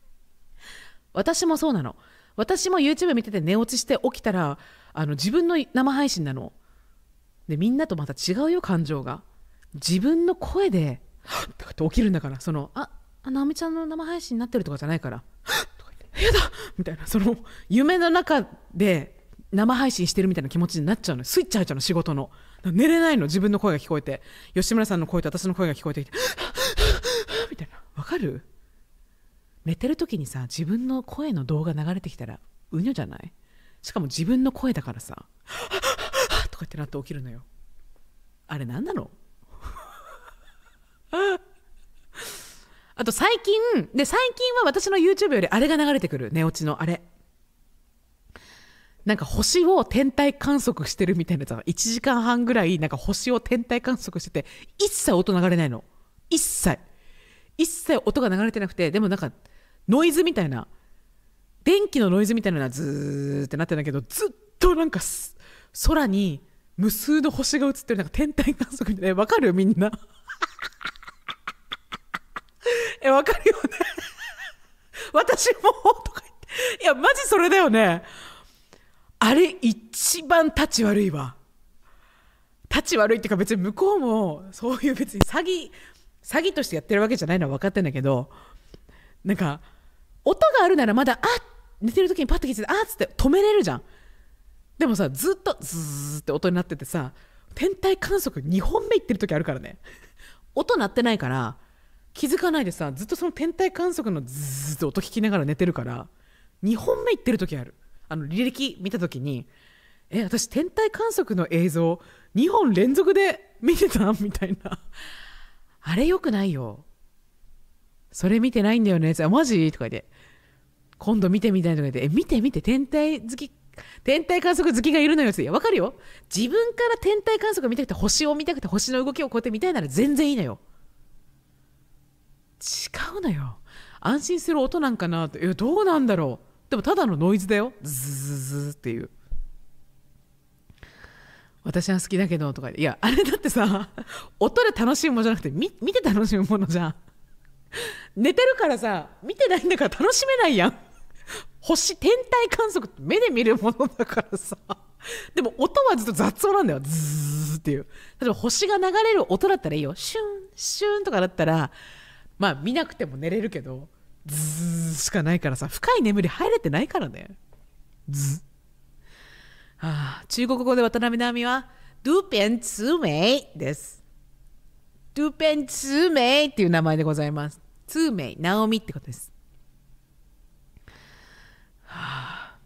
<laughs> 私もそうなの私も YouTube 見てて寝落ちして起きたらあの自分の生配信なのでみんなとまた違うよ感情が自分の声で「<gasps> って起きるんだからその「あっ直美ちゃんの生配信になってる」とかじゃないから「<gasps> とか言って「やだ!」みたいなその夢の中で生配信してるみたいな気持ちになっちゃうのスイッチ入っちゃうの仕事の寝れないの自分の声が聞こえて吉村さんの声と私の声が聞こえてきて <gasps> みたいなわかる寝てる時にさ自分の声の動画流れてきたらうにょじゃないしかも自分の声だからさ <gasps> とかってなって起きるのよあれ何なの <laughs> あと最近で最近は私の YouTube よりあれが流れてくる寝落ちのあれなんか星を天体観測してるみたいなやつ1時間半ぐらいなんか星を天体観測してて一切音流れないの一切一切音が流れてなくてでもなんかノイズみたいな電気のノイズみたいなのがずーってなってんだけどずっとなんか空に無数の星が映ってるなんか天体観測みたいなわかるみんな <laughs> えわかるよね <laughs> 私もとか言っていやマジそれだよねあれ一番立ち悪いわ立ち悪いっていうか別に向こうもそういう別に詐欺詐欺としてやってるわけじゃないのは分かってんだけどなんか音があるならまだあ寝てる時にパッと聞いてあっつって止めれるじゃんでもさずっとズーって音になっててさ天体観測2本目行ってる時あるからね音鳴ってないから気づかないでさずっとその天体観測のズーって音聞きながら寝てるから2本目行ってる時あるあの履歴見た時にえ私天体観測の映像2本連続で見てた <laughs> みたいなあれよくないよそれ見てないんだよねマジとか言って今度見てみたいとか言ってえ見て見て天体好き天体観測好きがいるのよってわかるよ自分から天体観測見たくて星を見たくて星の動きをこうやって見たいなら全然いいのよ違うのよ安心する音なんかなといやどうなんだろうでもただのノイズだよズズズっていう私は好きだけどとかいやあれだってさ音で楽しむものじゃなくて見見て楽しむものじゃん寝てるからさ見てないんだから楽しめないやん星天体観測って目で見るものだからさでも音はずっと雑音なんだよズズっていう例えば星が流れる音だったらいいよシュンシュンとかだったらまあ見なくても寝れるけどずーしかないからさ深い眠り入れてないからねああ中国語で渡辺直美は「ドゥペンツーメイ」ですドゥペンツーメイっていう名前でございますツーメイ直美ってことですはあ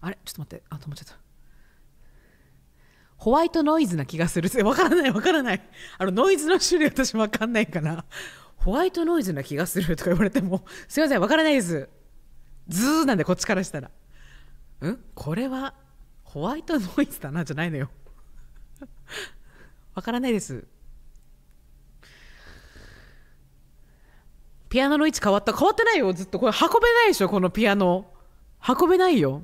あれちょっと待ってあ止まっちゃった。ホワイトノイズな気がする。<laughs> わからないわからない。あのノイズの種類私わかんないから。ホワイトノイズな気がするとか言われても <laughs> すいませんわからないですズーなんでこっちからしたらうんこれはホワイトノイズだなじゃないのよ <laughs> わからないですピアノの位置変わった変わってないよずっとこれ運べないでしょこのピアノ運べないよ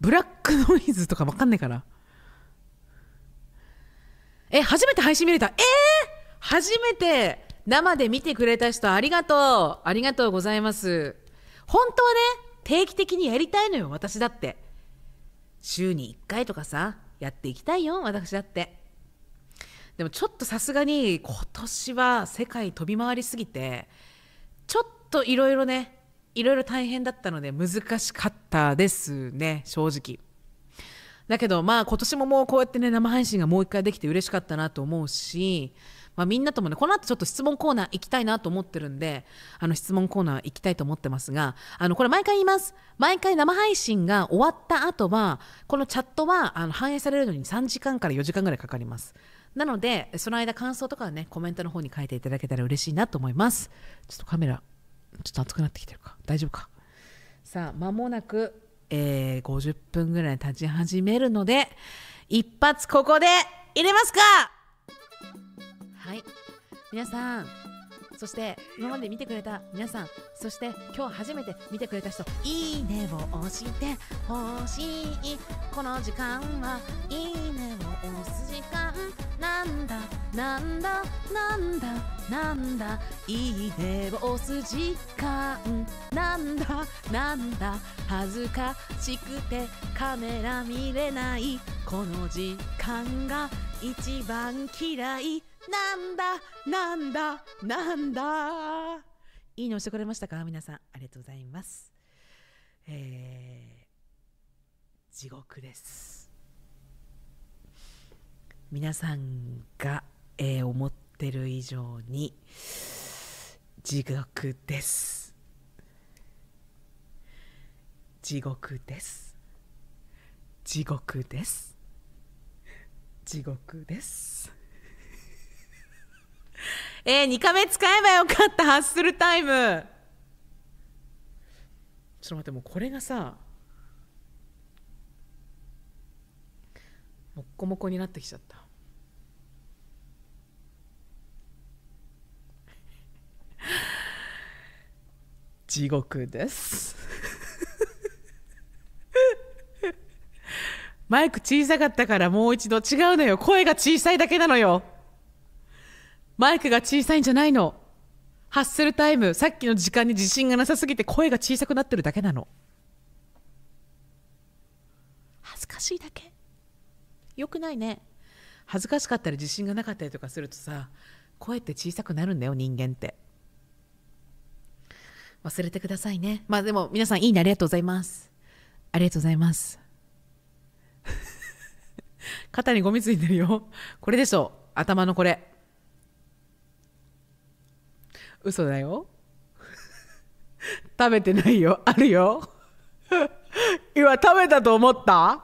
ブラックノイズとかわかんないからえ初めて配信見れたえー、初めて生で見てくれた人ありがとうありがとうございます本当はね定期的にやりたいのよ私だって週に1回とかさやっていきたいよ私だってでもちょっとさすがに今年は世界飛び回りすぎてちょっといろいろねいろいろ大変だったので難しかったですね正直だけどまあ今年ももうこうやってね生配信がもう一回できて嬉しかったなと思うしまあ、みんなともねこの後ちょっと質問コーナー行きたいなと思ってるんであの質問コーナー行きたいと思ってますがあのこれ毎回言います毎回生配信が終わった後はこのチャットはあの反映されるのに3時間から4時間ぐらいかかりますなのでその間感想とかはねコメントの方に書いていただけたら嬉しいなと思いますちょっとカメラちょっと熱くなってきてるか大丈夫かさあ間もなく、えー、50分ぐらい経ち始めるので一発ここで入れますかはい皆さんそして今まで見てくれた皆さんそして今日初めて見てくれた人「いいね」を押してほしいこの時間は「いいね」を押す時間なんだなんだなんだなんだいいねを押す時間なんだなんだ恥ずかしくてカメラ見れないこの時間が一番嫌いなんだなんだなんだいいのしてくれましたか皆さんありがとうございますえー、地獄です皆さんが、えー、思ってる以上に地獄です地獄です地獄です地獄ですえー、2日目使えばよかったハッスルタイムちょっと待ってもうこれがさもっこもこになってきちゃった地獄ですマイク小さかったからもう一度違うのよ声が小さいだけなのよマイクが小さいんじゃないの。ハッスルタイム、さっきの時間に自信がなさすぎて声が小さくなってるだけなの。恥ずかしいだけ。よくないね。恥ずかしかったり自信がなかったりとかするとさ、声って小さくなるんだよ、人間って。忘れてくださいね。まあでも皆さんいいね、ありがとうございます。ありがとうございます。<laughs> 肩にゴミついてるよ。これでしょう。頭のこれ。嘘だよ食べてないよあるよ今食べたと思った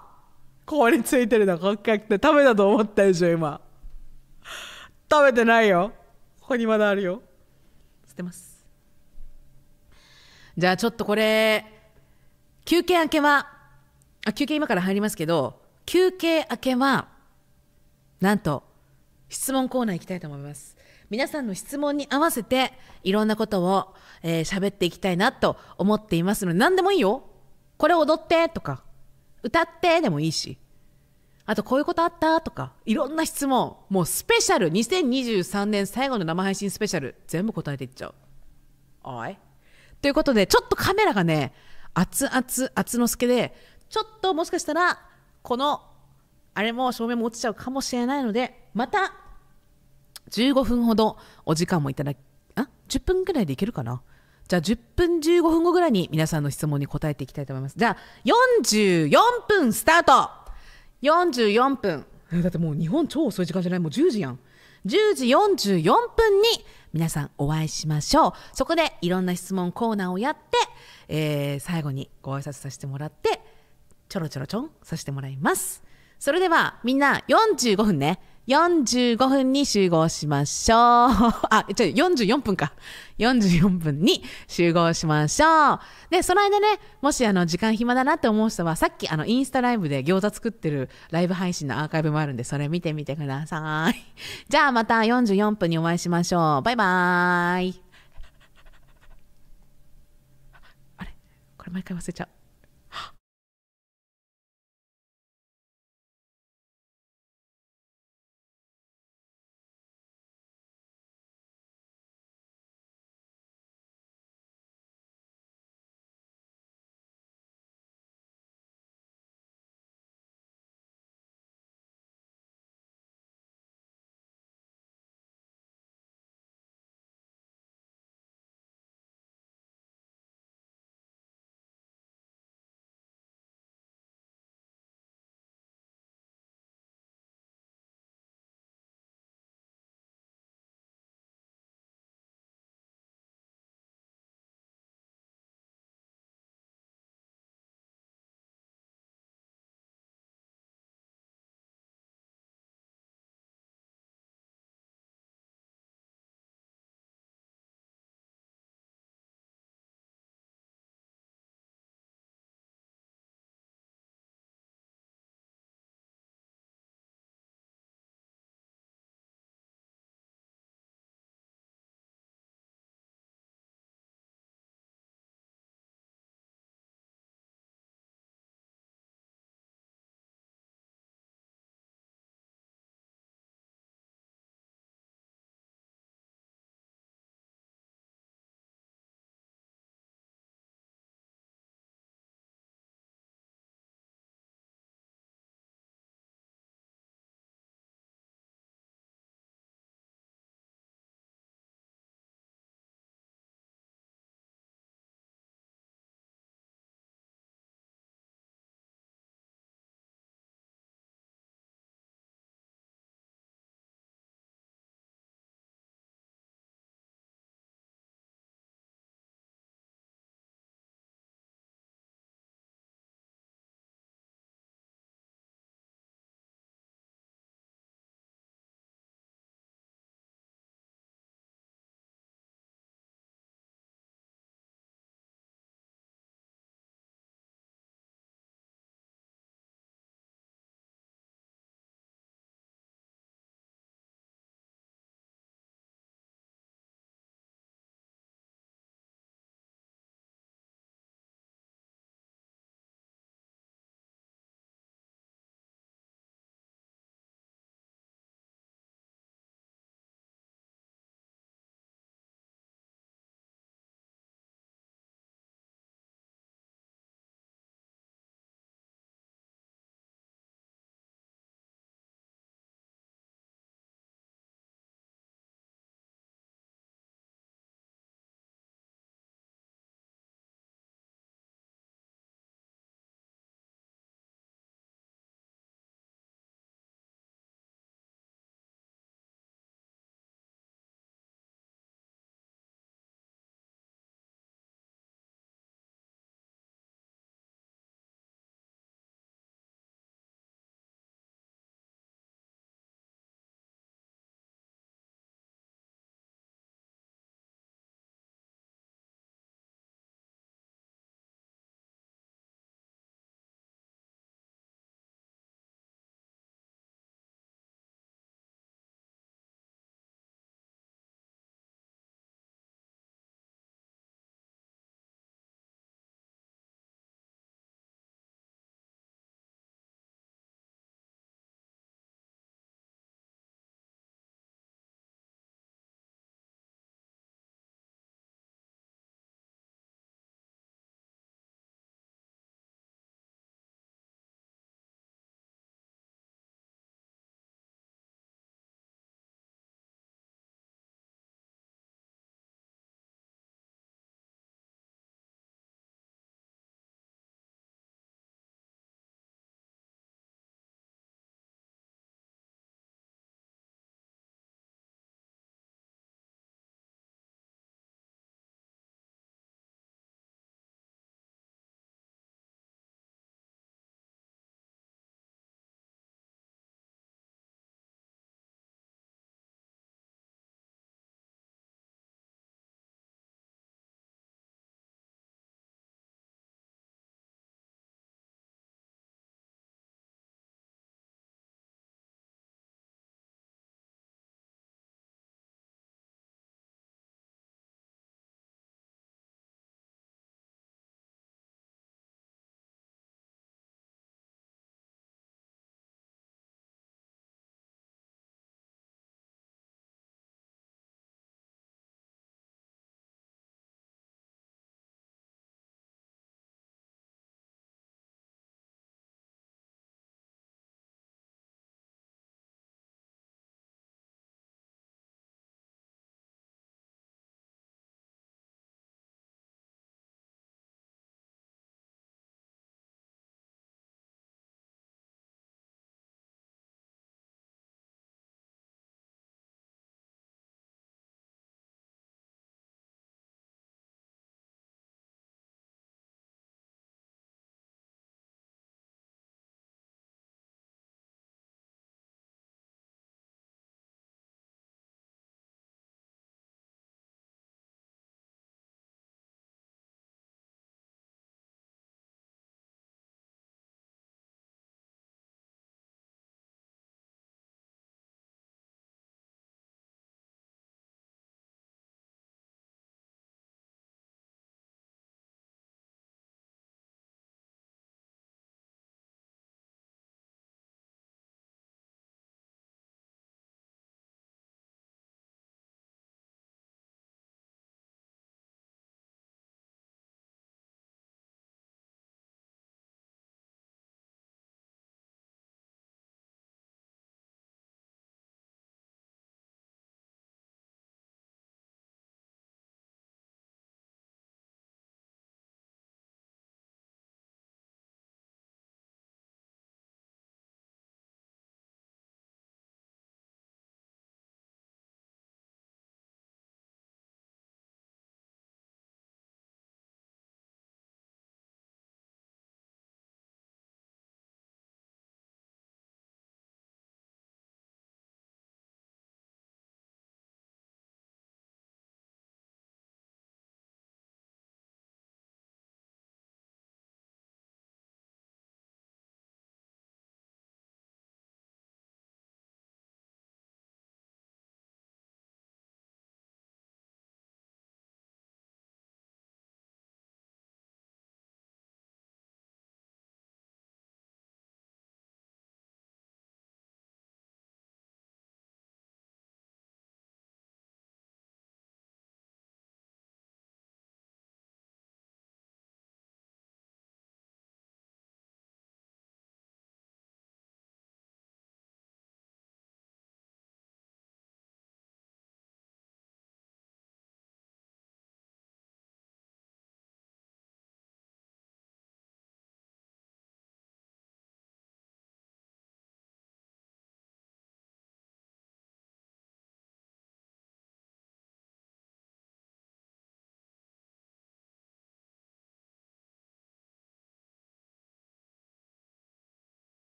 ここについてるのこっかくて食べたと思ったでしょ今食べてないよここにまだあるよ捨てますじゃあちょっとこれ休憩明けはあ休憩今から入りますけど休憩明けはなんと質問コーナー行きたいと思います皆さんの質問に合わせていろんなことを喋、えー、っていきたいなと思っていますので何でもいいよこれ踊ってとか歌ってでもいいしあとこういうことあったとかいろんな質問もうスペシャル2023年最後の生配信スペシャル全部答えていっちゃうおいということでちょっとカメラがね熱々熱之助でちょっともしかしたらこのあれも照明も落ちちゃうかもしれないのでまた15分ほどお時間もいただき、あ ?10 分ぐらいでいけるかなじゃあ10分15分後ぐらいに皆さんの質問に答えていきたいと思います。じゃあ44分スタート !44 分。だってもう日本超遅い時間じゃないもう10時やん。10時44分に皆さんお会いしましょう。そこでいろんな質問コーナーをやって、えー、最後にご挨拶させてもらって、ちょろちょろちょんさせてもらいます。それではみんな45分ね。45分に集合しましょう。<laughs> あ、ちょ、44分か。44分に集合しましょう。で、その間ね、もしあの、時間暇だなって思う人は、さっきあの、インスタライブで餃子作ってるライブ配信のアーカイブもあるんで、それ見てみてください。<laughs> じゃあまた44分にお会いしましょう。バイバーイ。あれこれ毎回忘れちゃう。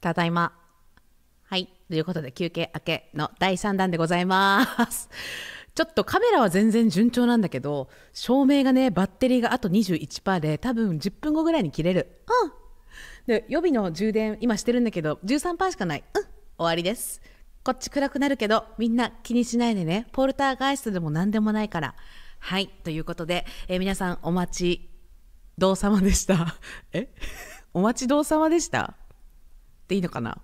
ただいま。はい。ということで、休憩明けの第3弾でございます。<laughs> ちょっとカメラは全然順調なんだけど、照明がね、バッテリーがあと21%で、多分10分後ぐらいに切れる。うん。で、予備の充電、今してるんだけど、13%しかない。うん。終わりです。こっち暗くなるけど、みんな気にしないでね。ポルターガイストでも何でもないから。はい。ということで、えー、皆さんお待ち、どうさまでした。<laughs> え <laughs> お待ちどうさまでしたっていいのかな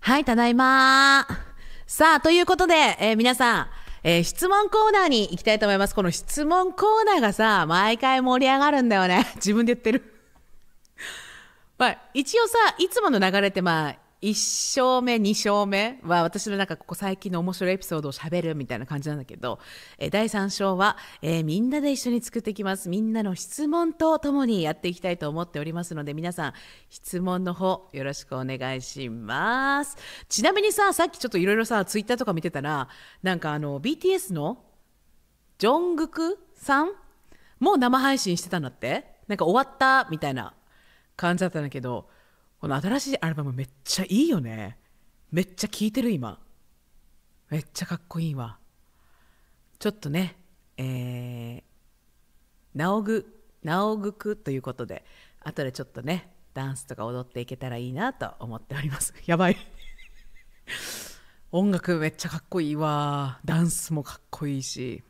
はい、ただいまさあ、ということで、えー、皆さん、えー、質問コーナーに行きたいと思います。この質問コーナーがさ、毎回盛り上がるんだよね。自分で言ってる。<laughs> まあ、一応さ、いつもの流れってまあ、1勝目2勝目は私のなんかここ最近の面白いエピソードをしゃべるみたいな感じなんだけど、え第3章は、えー、みんなで一緒に作っていきますみんなの質問とともにやっていきたいと思っておりますので皆さん質問の方よろしくお願いしますちなみにささっきちょっといろいろさツイッターとか見てたらなんかあの BTS のジョングクさんも生配信してたんだってなんか終わったみたいな感じだったんだけどこの新しいアルバムめっちゃいいよねめっちゃ聴いてる今めっちゃかっこいいわちょっとねえー、なおグなおくくということで後でちょっとねダンスとか踊っていけたらいいなと思っております <laughs> やばい音楽めっちゃかっこいいわダンスもかっこいいし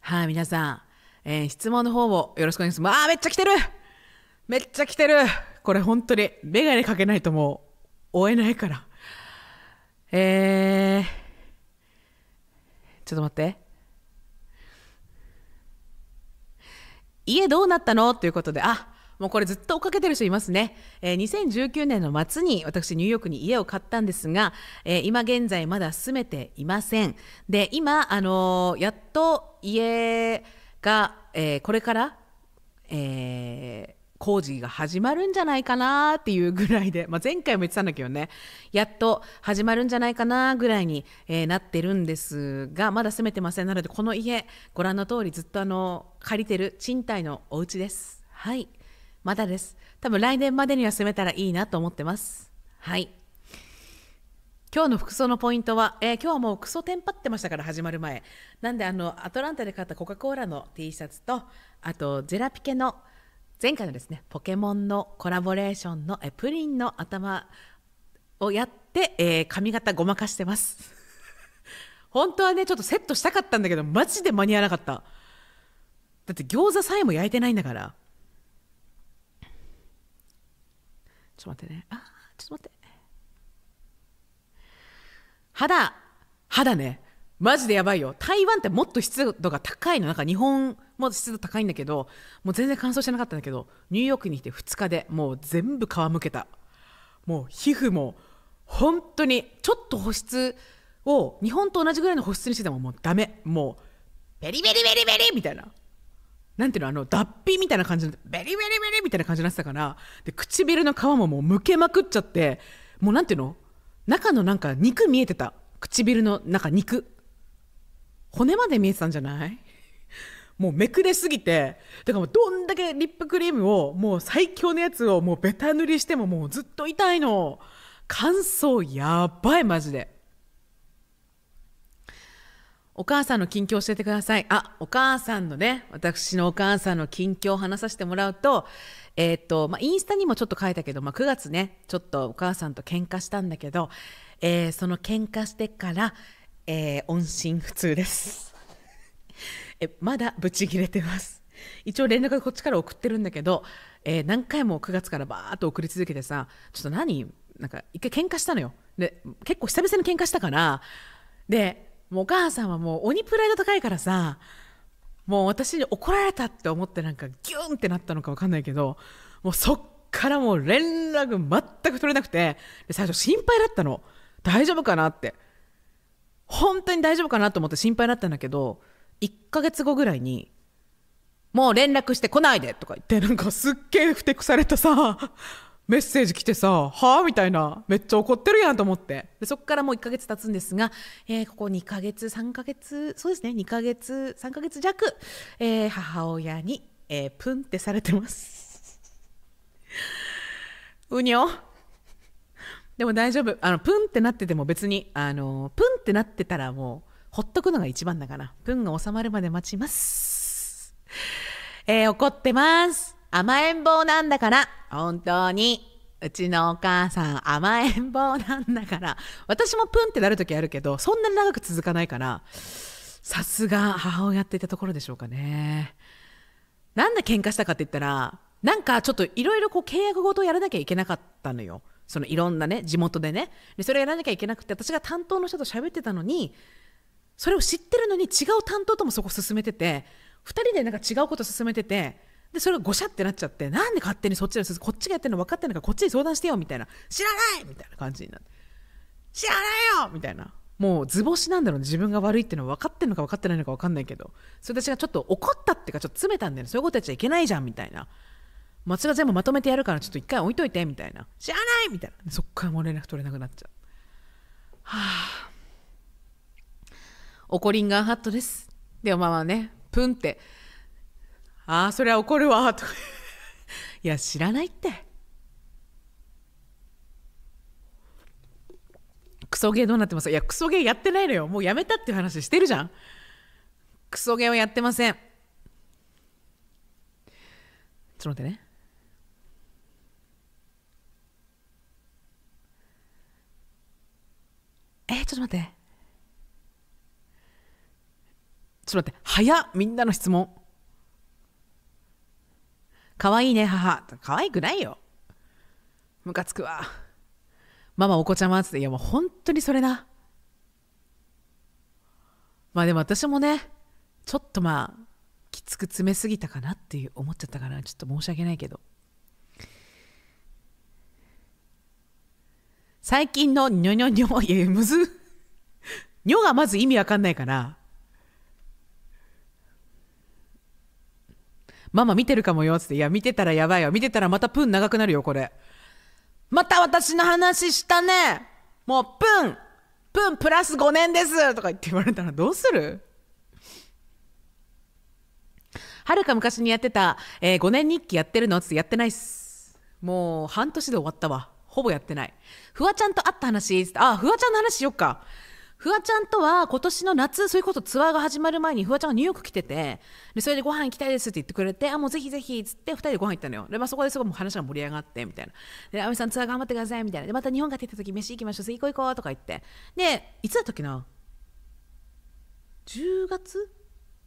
はい、皆さん、えー、質問の方をよろしくお願いします。あー、めっちゃ来てるめっちゃ来てるこれ本当に、メガネかけないともう、追えないから。えー、ちょっと待って。家どうなったのということで、あもうこれずっと追っかけてる人いますね、えー、2019年の末に私ニューヨークに家を買ったんですが、えー、今現在まだ住めていませんで今、あのー、やっと家が、えー、これから、えー、工事が始まるんじゃないかなっていうぐらいで、まあ、前回も言ってたんだけどねやっと始まるんじゃないかなぐらいに、えー、なってるんですがまだ住めてませんなのでこの家ご覧の通りずっとあの借りてる賃貸のお家ですはいまだです多分来年までには住めたらいいなと思ってますはい今日の服装のポイントは、えー、今日はもうクソテンパってましたから始まる前なんであのアトランタで買ったコカ・コーラの T シャツとあとゼラピケの「前回のですねポケモンのコラボレーションのえプリンの頭をやって、えー、髪型ごまかしてます <laughs> 本当はねちょっとセットしたかったんだけどマジで間に合わなかっただって餃子さえも焼いてないんだからちょっと待ってねあちょっと待って肌肌ねマジでやばいよ台湾ってもっと湿度が高いのなんか日本もう湿度高いんだけどもう全然乾燥してなかったんだけどニューヨークに来て2日でもう全部皮むけたもう皮膚も本当にちょっと保湿を日本と同じぐらいの保湿にしててももうダメもうベリベリベリベリみたいななんていうのあの脱皮みたいな感じのベリベリベリみたいな感じになってたからで唇の皮ももうむけまくっちゃってもうなんていうの中のなんか肉見えてた唇の中肉骨まで見えてたんじゃないもうめくれすぎてだからどんだけリップクリームをもう最強のやつをもうベタ塗りしてももうずっと痛いの乾燥やばいマジでお母さんの近況教えてくださいあお母さんのね私のお母さんの近況を話させてもらうとえー、っと、まあ、インスタにもちょっと書いたけど、まあ、9月ねちょっとお母さんと喧嘩したんだけど、えー、その喧嘩してから、えー、音信不通ですえまだブチギレてます一応連絡こっちから送ってるんだけど、えー、何回も9月からバーッと送り続けてさちょっと何なんか一回喧嘩したのよで結構久々に喧嘩したからでもうお母さんはもう鬼プライド高いからさもう私に怒られたって思ってなんかギュンってなったのか分かんないけどもうそっからもう連絡全く取れなくてで最初心配だったの大丈夫かなって本当に大丈夫かなと思って心配だったんだけど1ヶ月後ぐらいに「もう連絡してこないで」とか言ってなんかすっげえふてくされたさメッセージ来てさ「はあ?」みたいなめっちゃ怒ってるやんと思ってでそっからもう1ヶ月経つんですが、えー、ここ2ヶ月3ヶ月そうですね2ヶ月3ヶ月弱、えー、母親に、えー、プンってされてます <laughs> うにょでも大丈夫あのプンってなってても別にあのプンってなってたらもうほっとくのが一番だから、分が収まるまで待ちます。えー、怒ってます。甘えん坊なんだから、本当に。うちのお母さん甘えん坊なんだから。私もプンってなるときあるけど、そんなに長く続かないから、さすが母親っていたところでしょうかね。なんで喧嘩したかって言ったら、なんかちょっといろいろこう契約ごとやらなきゃいけなかったのよ。そのいろんなね、地元でね。で、それやらなきゃいけなくて、私が担当の人と喋ってたのに、それを知ってるのに違う担当ともそこ進めてて2人でなんか違うこと進めててでそれがごしゃってなっちゃってなんで勝手にそっちの、こっちがやってるの分かってんのかこっちに相談してよみたいな知らないみたいな感じになって知らないよみたいなもう図星なんだろうね自分が悪いっていうのは分かってるのか分かってないのか分かんないけどそれ私がちょっと怒ったっていうかちょっと詰めたんだよねそういうことやっちゃいけないじゃんみたいな松が全部まとめてやるからちょっと一回置いといてみたいな知らないみたいなそっからもう連絡取れなくなっちゃうはあ怒りんがハットです。で、ママあ、ね、プンって、ああ、そりゃ怒るわ、とか。いや、知らないって。クソゲーどうなってますいや、クソゲーやってないのよ。もうやめたっていう話してるじゃん。クソゲーはやってません。ちょっと待ってね。えー、ちょっと待って。ちょっと待って、早っみんなの質問。可愛いね、母。可愛くないよ。ムカつくわ。ママ、お子ちゃまつって、いやもう本当にそれだ。まあでも私もね、ちょっとまあ、きつく詰めすぎたかなっていう思っちゃったから、ちょっと申し訳ないけど。最近のニョニョニョ、いや、むず。<laughs> ニョがまず意味わかんないから。ママ見てるかもよ」っつって「いや見てたらやばいよ見てたらまたプン長くなるよこれ」また私の話したねもうプンプンプラス5年ですとか言って言われたらどうするはるか昔にやってた、えー、5年日記やってるのってやってないっす。もう半年で終わったわ。ほぼやってない。フワちゃんと会った話っつって、あ、フワちゃんの話しよっか。フワちゃんとは今年の夏、それこそツアーが始まる前にフワちゃんがニューヨーク来てて、でそれでご飯行きたいですって言ってくれて、あ、もうぜひぜひっつって2人でご飯行ったのよ。で、まあ、そこですごい話が盛り上がって、みたいな。で、安倍さんツアー頑張ってください、みたいな。で、また日本帰ってきた時飯行きましょう、次行こう行こうとか言って。で、いつだったっけな ?10 月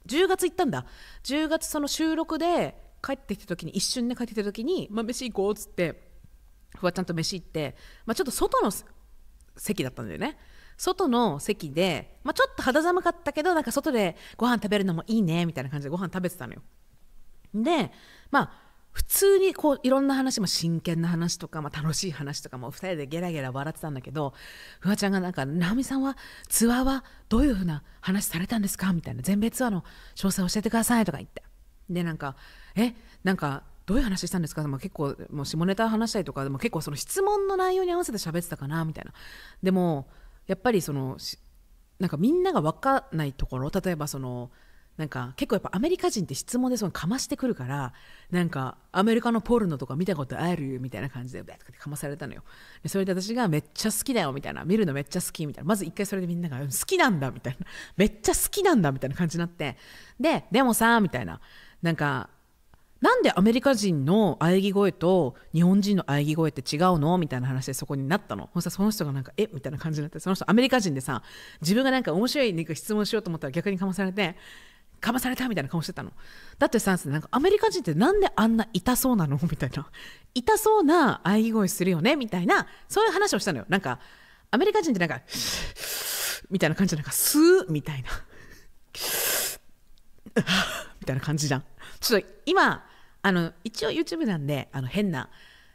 ?10 月行ったんだ。10月その収録で帰ってきた時に、一瞬で帰ってきた時に、まあ、飯行こうっつって、フワちゃんと飯行って、まあ、ちょっと外の席だったんだよね。外の席で、まあ、ちょっと肌寒かったけどなんか外でご飯食べるのもいいねみたいな感じでご飯食べてたのよでまあ普通にこういろんな話も真剣な話とか、まあ、楽しい話とかも2人でゲラゲラ笑ってたんだけどフワちゃんがなんか「直美さんはツアーはどういうふうな話されたんですか?」みたいな「全米ツアーの詳細教えてください」とか言ってでなんか「えなんかどういう話したんですか?」まあ、結構もう下ネタ話したりとかでも結構その質問の内容に合わせて喋ってたかなみたいなでもやっぱりそのなんかみんなが分かんないところ例えばそのなんか結構やっぱアメリカ人って質問でそのかましてくるからなんかアメリカのポルノとか見たことあるみたいな感じでとかってかまされたのよでそれで私がめっちゃ好きだよみたいな見るのめっちゃ好きみたいなまず一回それでみんなが好きなんだみたいな <laughs> めっちゃ好きなんだみたいな感じになってででもさみたいななんかなんでアメリカ人の喘ぎ声と日本人の喘ぎ声って違うのみたいな話でそこになったの。ほんその人がなんか、えみたいな感じになって、その人アメリカ人でさ、自分がなんか面白いなんか質問しようと思ったら逆にかまされて、かまされたみたいな顔してたの。だってさ、なんかアメリカ人ってなんであんな痛そうなのみたいな。痛そうな喘ぎ声するよねみたいな、そういう話をしたのよ。なんか、アメリカ人ってなんか、みたいな感じで、なんか、すーみたいな。<laughs> みたいな感じじゃん。ちょっと今あの一応 YouTube なんであの変な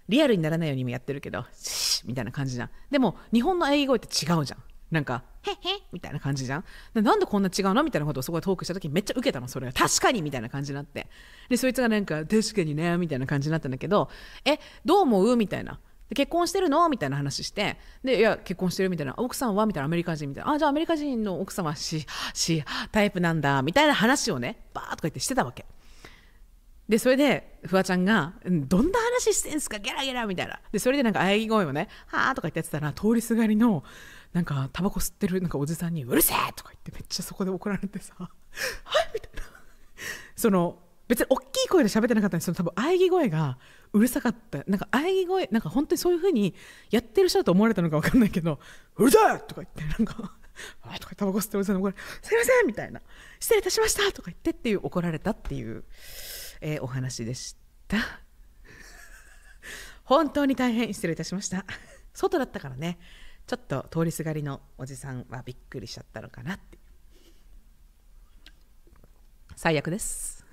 リアルにならないようにもやってるけどシッみたいな感じじゃんでも日本の英語って違うじゃんなんか「へへ」みたいな感じじゃんなんでこんな違うのみたいなことをそこでトークした時めっちゃ受けたのそれが確かにみたいな感じになってでそいつがなんか「確かにね」みたいな感じになったんだけど「えどう思う?」みたいな結婚してるのみたいな話してでいや結婚してるみたいな奥さんはみたいなアメリカ人みたいなあじゃあアメリカ人の奥さんはししタイプなんだみたいな話をねバーっとか言ってしてたわけでそれでフワちゃんが「どんな話してんすかゲラゲラ」みたいなでそれでなんか喘ぎ声をね「はあ」とか言ってたら通りすがりのなんかタバコ吸ってるなんかおじさんに「うるせえ!」とか言ってめっちゃそこで怒られてさ「はい」みたいなその別に大きい声で喋ってなかったんですけど多分喘ぎ声がうるさかったなんか喘ぎ声なんか本当にそういうふうにやってる人だと思われたのか分かんないけど「うるさい!」とか言ってなんか。あとかタバコ吸っておじさんに怒られ「すいません」みたいな「失礼いたしました」とか言ってっていう怒られたっていうえー、お話でした <laughs> 本当に大変失礼いたしました外だったからねちょっと通りすがりのおじさんはびっくりしちゃったのかなって最悪です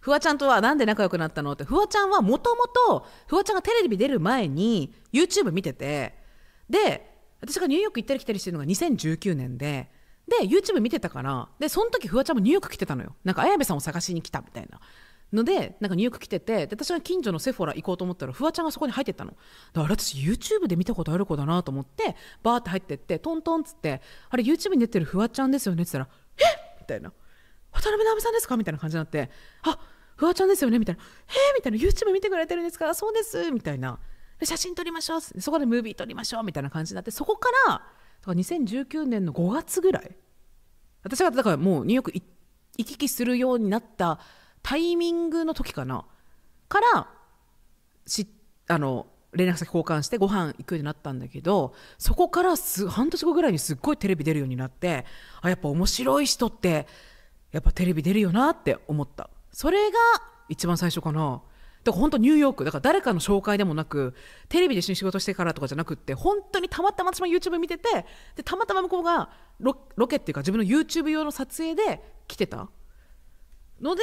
フワちゃんとは何で仲良くなったのってフワちゃんはもともとフワちゃんがテレビ出る前に YouTube 見ててで私がニューヨーク行ったり来たりしてるのが2019年でで YouTube 見てたからでその時フワちゃんもニューヨーク来てたのよなんか綾部さんを探しに来たみたいなのでなんかニューヨーク来ててで私が近所のセフォラ行こうと思ったらフワちゃんがそこに入ってったのだから私 YouTube で見たことある子だなと思ってバーって入ってってトントンっつって「あれ YouTube に出てるフワちゃんですよね」っつったら「えみたいな「渡辺直美さんですか?」みたいな感じになって「あフワちゃんですよね」みたいな「えー、みたいな「YouTube 見てくれてるんですかそうです」みたいな「写真撮りましょう」そこでムービー撮りましょうみたいな感じになってそこからだから2019年の5月ぐらい私はだからもうニューヨーク行き来するようになったタイミングの時かなからしあの連絡先交換してご飯行くようになったんだけどそこからす半年後ぐらいにすっごいテレビ出るようになってあやっぱ面白い人ってやっぱテレビ出るよなって思ったそれが一番最初かなだから本当ニューヨークだから誰かの紹介でもなくテレビで一緒に仕事してからとかじゃなくって本当にたまたま私も YouTube 見ててでたまたま向こうがロロケっていうか自分の YouTube 用の撮影で来てたので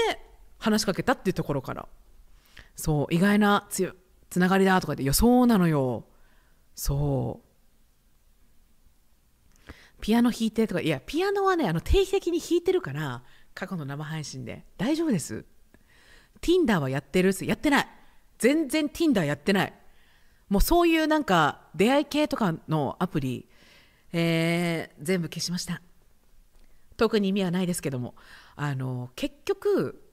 話しかけたっていうところからそう意外なつつながりだとかでいやそうなのよそうピアノ弾いてとかいやピアノはねあの定期的に弾いてるから過去の生配信で大丈夫です Tinder はやってるやってない全然 Tinder やってないもうそういうなんか出会い系とかのアプリ、えー、全部消しました特に意味はないですけどもあの結局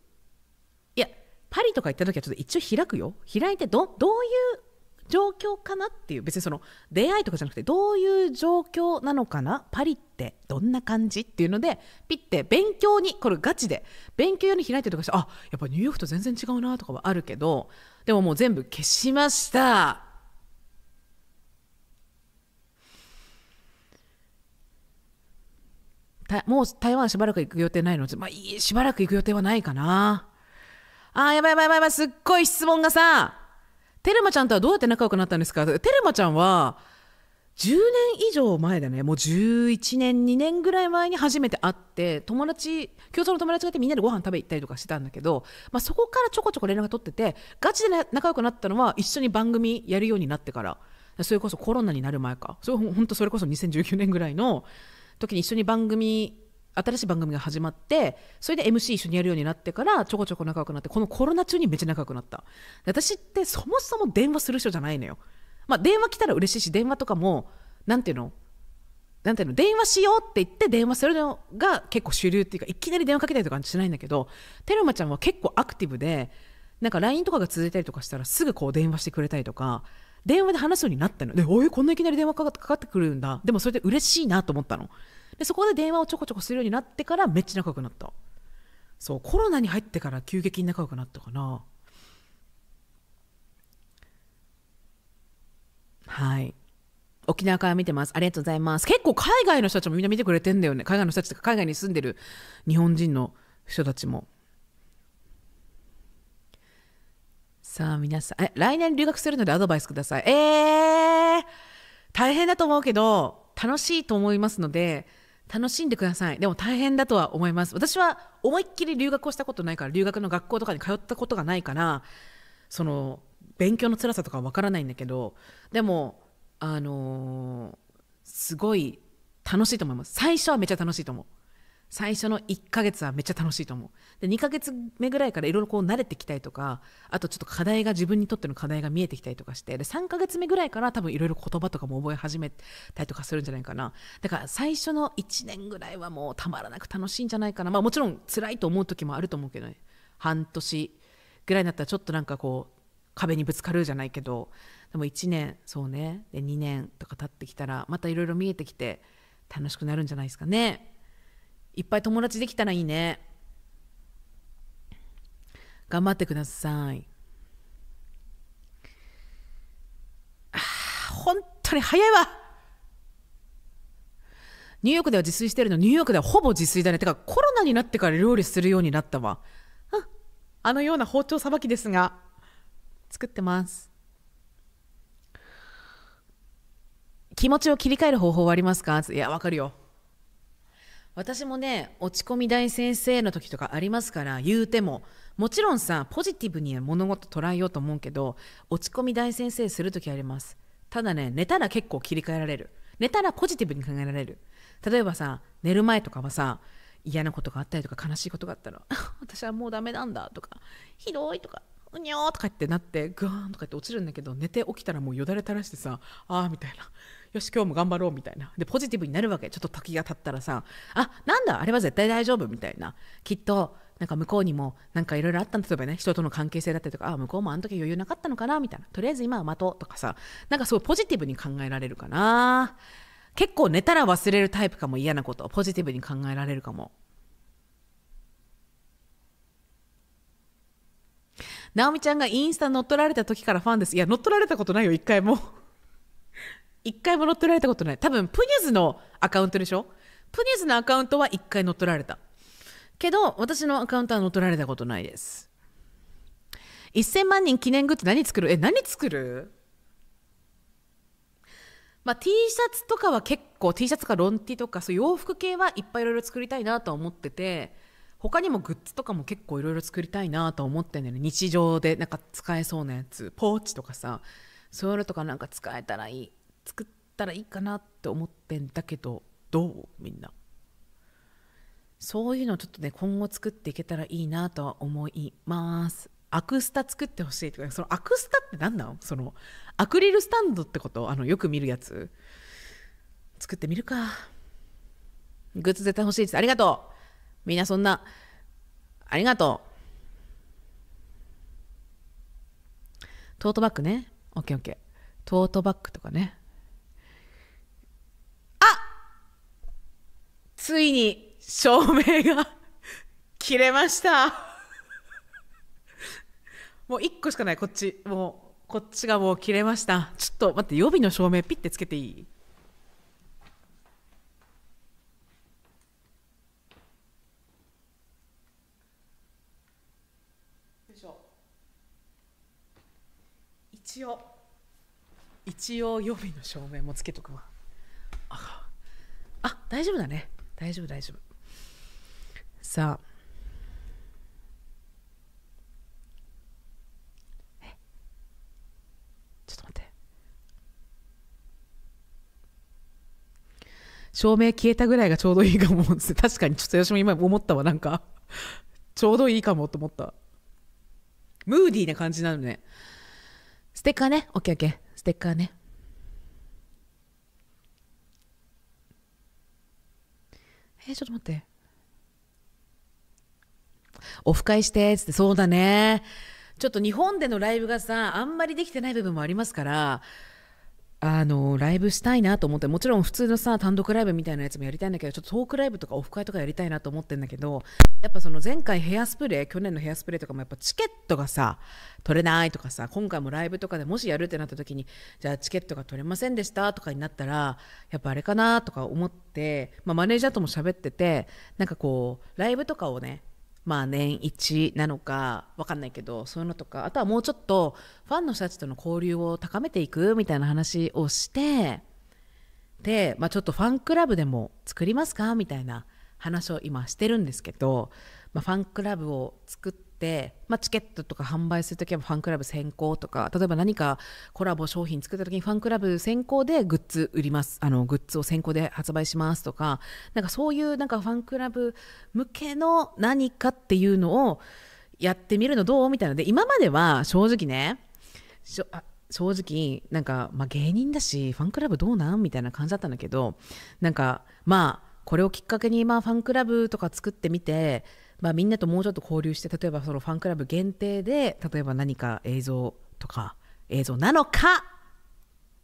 いやパリとか行った時はちょっと一応開くよ開いてどどういう状況かなっていう別にその出会いとかじゃなくてどういう状況なのかなパリってどんな感じっていうのでピッて勉強にこれガチで勉強用に開いてとかしてあやっぱニューヨークと全然違うなとかはあるけどでももう全部消しましたもう台湾しばらく行く予定ないのまあ、いいしばらく行く予定はないかなあーやばいやばいやばいすっごい質問がさテルマちゃんとはどうやって仲良くなったんですかテルマちゃんは10年以上前だねもう11年2年ぐらい前に初めて会って友達共通の友達がいてみんなでご飯食べ行ったりとかしてたんだけど、まあ、そこからちょこちょこ連絡取っててガチで、ね、仲良くなったのは一緒に番組やるようになってからそれこそコロナになる前かそれそれこそ2019年ぐらいの時に一緒に番組新しい番組が始まってそれで MC 一緒にやるようになってからちょこちょこ仲良くなってこのコロナ中にめっちゃ仲良くなった私ってそもそも電話する人じゃないのよまあ電話来たら嬉しいし電話とかも何ていうのなんていうの電話しようって言って電話するのが結構主流っていうかいきなり電話かけたりとかしないんだけどテルマちゃんは結構アクティブでなんか LINE とかが続いたりとかしたらすぐこう電話してくれたりとか電話で話すようになったのでおいこんないきなり電話かかってくるんだでもそれで嬉しいなと思ったのでそこで電話をちょこちょこするようになってからめっちゃ仲良くなったそうコロナに入ってから急激に仲良くなったかなはい沖縄から見てます。ありがとうございます。結構海外の人たちもみんな見てくれてんだよね。海外の人たちとか海外に住んでる日本人の人たちも。さあ皆さん、え、来年留学するのでアドバイスください。えー、大変だと思うけど、楽しいと思いますので、楽しんでくださいでも大変だとは思います私は思いっきり留学をしたことないから留学の学校とかに通ったことがないからその勉強の辛さとかは分からないんだけどでもあのー、すごい楽しいと思います最初はめっちゃ楽しいと思う最初の1ヶ月はめっちゃ楽しいと思うで2ヶ月目ぐらいからいろいろこう慣れてきたりとかあとちょっと課題が自分にとっての課題が見えてきたりとかしてで3ヶ月目ぐらいから多分いろいろ言葉とかも覚え始めたりとかするんじゃないかなだから最初の1年ぐらいはもうたまらなく楽しいんじゃないかなまあもちろん辛いと思う時もあると思うけどね半年ぐらいになったらちょっとなんかこう壁にぶつかるじゃないけどでも1年そうねで2年とか経ってきたらまたいろいろ見えてきて楽しくなるんじゃないですかね。いっぱい友達できたらいいね頑張ってくださいあ本当に早いわニューヨークでは自炊してるのニューヨークではほぼ自炊だねてかコロナになってから料理するようになったわあのような包丁さばきですが作ってます気持ちを切り替える方法はありますかいやわかるよ私もね落ち込み大先生の時とかありますから言うてももちろんさポジティブに物事捉えようと思うけど落ち込み大先生する時ありますただね寝たら結構切り替えられる寝たらポジティブに考えられる例えばさ寝る前とかはさ嫌なことがあったりとか悲しいことがあったら <laughs> 私はもうダメなんだとかひどいとかうにょーとかってなってグワーンとかって落ちるんだけど寝て起きたらもうよだれ垂らしてさあーみたいなよし今日も頑張ろうみたいなでポジティブになるわけちょっと時が経ったらさあなんだあれは絶対大丈夫みたいなきっとなんか向こうにもなんかいろいろあったんだ例えばね人との関係性だったりとかあ向こうもあの時余裕なかったのかなみたいなとりあえず今は待とうとかさなんかすごいポジティブに考えられるかな結構寝たら忘れるタイプかも嫌なことポジティブに考えられるかも直美ちゃんがインスタ乗っ取られた時からファンですいや乗っ取られたことないよ一回も一回も乗っ取られたことない。多分、プニュズのアカウントでしょプニュズのアカウントは一回乗っ取られた。けど、私のアカウントは乗っ取られたことないです。1000万人記念グッズ何作るえ、何作るまあ、T シャツとかは結構 T シャツとかロンティとかそう洋服系はいっぱいいろいろ作りたいなと思ってて他にもグッズとかも結構いろいろ作りたいなと思ってんだよね日常でなんか使えそうなやつポーチとかさそういうのとかなんか使えたらいい作ったらいいかなって思ってんだけどどうみんなそういうのちょっとね今後作っていけたらいいなとは思いますアクスタ作ってほしいとかそのアクスタって何なのそのアクリルスタンドってことあのよく見るやつ作ってみるかグッズ絶対欲しいですありがとうみんなそんなありがとうトートバッグね OKOK トートバッグとかねついに照明が切れましたもう1個しかないこっちもうこっちがもう切れましたちょっと待って予備の照明ピッてつけていい一応一応予備の照明もつけとくわあ大丈夫だね大丈夫大丈夫さあちょっと待って照明消えたぐらいがちょうどいいかも確かにちょっと私も今思ったわなんかちょうどいいかもと思ったムーディーな感じなのねステッカーねオッケーオッケーステッカーねえちょっと待って。オフ会して、っつって、そうだね。ちょっと日本でのライブがさ、あんまりできてない部分もありますから、あのライブしたいなと思ってもちろん普通のさ単独ライブみたいなやつもやりたいんだけどちょっとトークライブとかオフ会とかやりたいなと思ってんだけどやっぱその前回ヘアスプレー去年のヘアスプレーとかもやっぱチケットがさ取れないとかさ今回もライブとかでもしやるってなった時にじゃあチケットが取れませんでしたとかになったらやっぱあれかなとか思って、まあ、マネージャーとも喋っててなんかこうライブとかをねまあ年1なのか分かんないけどそういうのとかあとはもうちょっとファンの人たちとの交流を高めていくみたいな話をしてで、まあ、ちょっとファンクラブでも作りますかみたいな話を今してるんですけど、まあ、ファンクラブを作って、まあ、チケットとか販売する時はファンクラブ先行とか例えば何かコラボ商品作った時にファンクラブ先行でグッズ売りますあのグッズを先行で発売しますとかなんかそういうなんかファンクラブ向けの何かっていうのをやってみるのどうみたいなので今までは正直ね正直なんか、まあ、芸人だしファンクラブどうなんみたいな感じだったんだけどなんかまあこれをきっかけにまあファンクラブとか作ってみてまあ、みんなともうちょっと交流して例えばそのファンクラブ限定で例えば何か映像とか映像なのか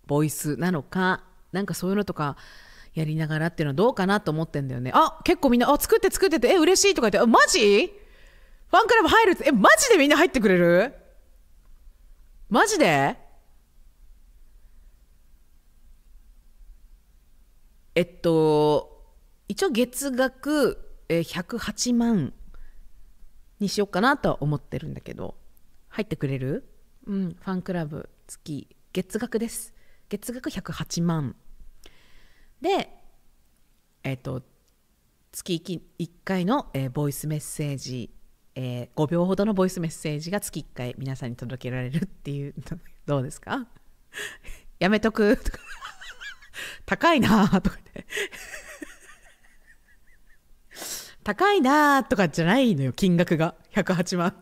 ボイスなのかなんかそういうのとかやりながらっていうのはどうかなと思ってんだよねあ結構みんなあ作って作っててえ嬉しいとか言ってあマジファンクラブ入るってえマジでみんな入ってくれるマジでえっと一応月額108万にしようかなとは思ってるんだけど入ってくれるうんファンクラブ月月額です月額108万でえっ、ー、と月1回の、えー、ボイスメッセージ、えー、5秒ほどのボイスメッセージが月1回皆さんに届けられるっていう <laughs> どうですか <laughs> やめとくとか <laughs> 高いなとかって高いなーとかじゃないのよ、金額が。108万。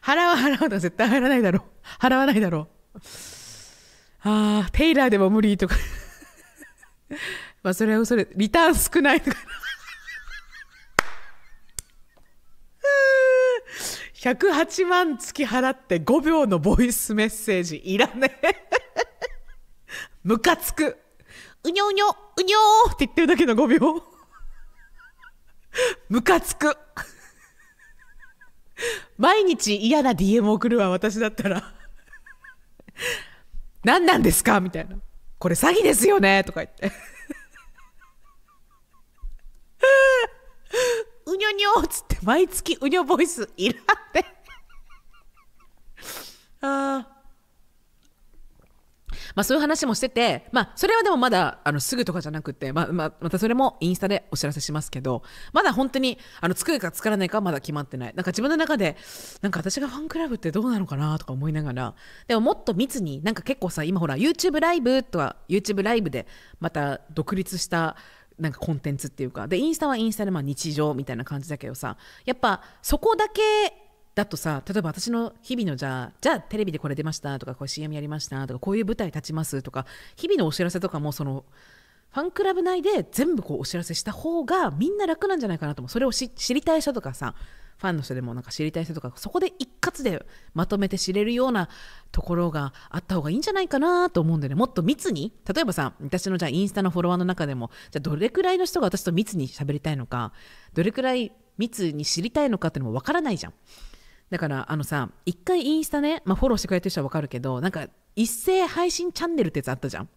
払わ払うの絶対払わないだろう。払わないだろう。ああ、テイラーでも無理とかまあ、それはそれ、リターン少ないとか108万月払って5秒のボイスメッセージいらねえムカつく。うにょうにょ、うにょーって言ってるだけの5秒。ムカつく毎日嫌な DM 送るわ、私だったら何なんですかみたいな。これ詐欺ですよねとか言って。うにょにょっつって毎月うにょボイスいらんって。ああ。まあ、そういう話もしてて、まあ、それはでもまだあのすぐとかじゃなくて、まあまあ、またそれもインスタでお知らせしますけどまだ本当にあの作るか作らないかはまだ決まってないなんか自分の中でなんか私がファンクラブってどうなのかなとか思いながらでももっと密になんか結構さ今ほら YouTube ライブとは YouTube ライブでまた独立したなんかコンテンツっていうかでインスタはインスタでまあ日常みたいな感じだけどさやっぱそこだけだとさ例えば私の日々のじゃあじゃあテレビでこれ出ましたとかこう CM やりましたとかこういう舞台立ちますとか日々のお知らせとかもそのファンクラブ内で全部こうお知らせした方がみんな楽なんじゃないかなと思うそれを知りたい人とかさファンの人でもなんか知りたい人とかそこで一括でまとめて知れるようなところがあった方がいいんじゃないかなと思うんだよねもっと密に例えばさ私のじゃあインスタのフォロワーの中でもじゃあどれくらいの人が私と密に喋りたいのかどれくらい密に知りたいのかっていうのもわからないじゃん。だからあのさ一回インスタね、まあ、フォローしてくれてる人は分かるけどなんか一斉配信チャンネルってやつあったじゃん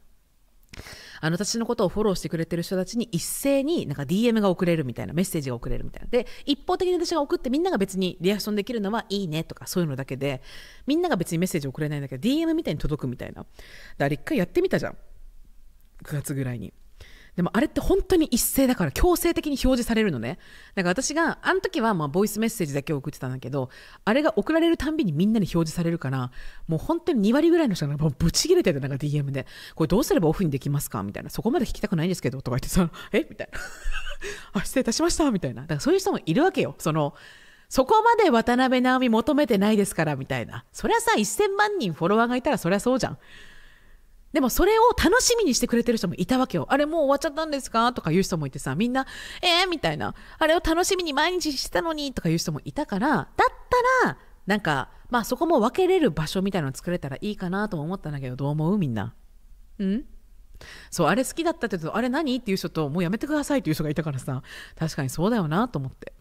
あの私のことをフォローしてくれてる人たちに一斉になんか DM が送れるみたいなメッセージが送れるみたいなで一方的に私が送ってみんなが別にリアクションできるのはいいねとかそういうのだけでみんなが別にメッセージ送れないんだけど DM みたいに届くみたいなだから一回やってみたじゃん9月ぐらいにでもあれって本当に一斉だから強制的に表示されるのねだから私があの時はまボイスメッセージだけ送ってたんだけどあれが送られるたんびにみんなに表示されるからもう本当に2割ぐらいの人がもうブチ切れててなんか DM でこれどうすればオフにできますかみたいなそこまで聞きたくないんですけどとか言ってさえみたいな <laughs> あ失礼いたしましたみたいなだからそういう人もいるわけよそのそこまで渡辺直美求めてないですからみたいなそりゃさ1000万人フォロワーがいたらそりゃそうじゃんでもそれを楽しみにしてくれてる人もいたわけよ。あれもう終わっちゃったんですかとか言う人もいてさ、みんな、えー、みたいな。あれを楽しみに毎日してたのにとか言う人もいたから、だったら、なんか、まあそこも分けれる場所みたいなの作れたらいいかなとも思ったんだけど、どう思うみんな。うんそう、あれ好きだったって言うと、あれ何っていう人と、もうやめてくださいっていう人がいたからさ、確かにそうだよなと思って。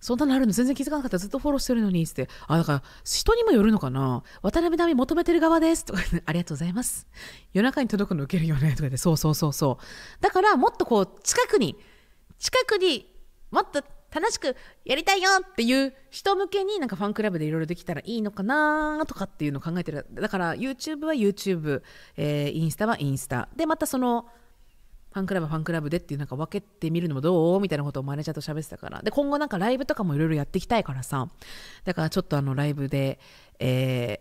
そんなのあるの全然気づかなかったずっとフォローしてるのにっってあだから人にもよるのかな渡辺直美求めてる側ですとか <laughs> ありがとうございます夜中に届くの受けるよねとかでそうそうそうそうだからもっとこう近くに近くにもっと楽しくやりたいよっていう人向けになんかファンクラブでいろいろできたらいいのかなとかっていうのを考えてるだから YouTube は YouTube、えー、インスタはインスタでまたそのファンクラブファンクラブでっていうなんか分けてみるのもどうみたいなことをマネージャーと喋ってたから。で、今後なんかライブとかもいろいろやっていきたいからさ。だからちょっとあのライブで、え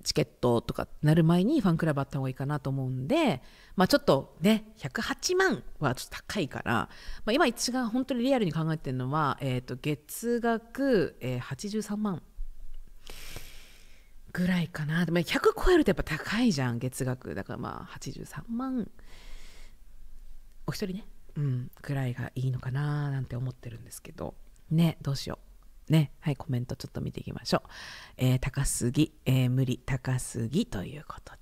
ー、チケットとかなる前にファンクラブあった方がいいかなと思うんで、まあちょっとね、108万はちょっと高いから、まあ今一番本当にリアルに考えてるのは、えっ、ー、と、月額、えー、83万。ぐらいかな。でも100超えるとやっぱ高いじゃん、月額。だからまあ83万。お一人ね、うん、くらいがいいのかななんて思ってるんですけど、ね、どうしよう。ね、はい、コメントちょっと見ていきましょう。えー、高すぎ、えー、無理、高すぎということ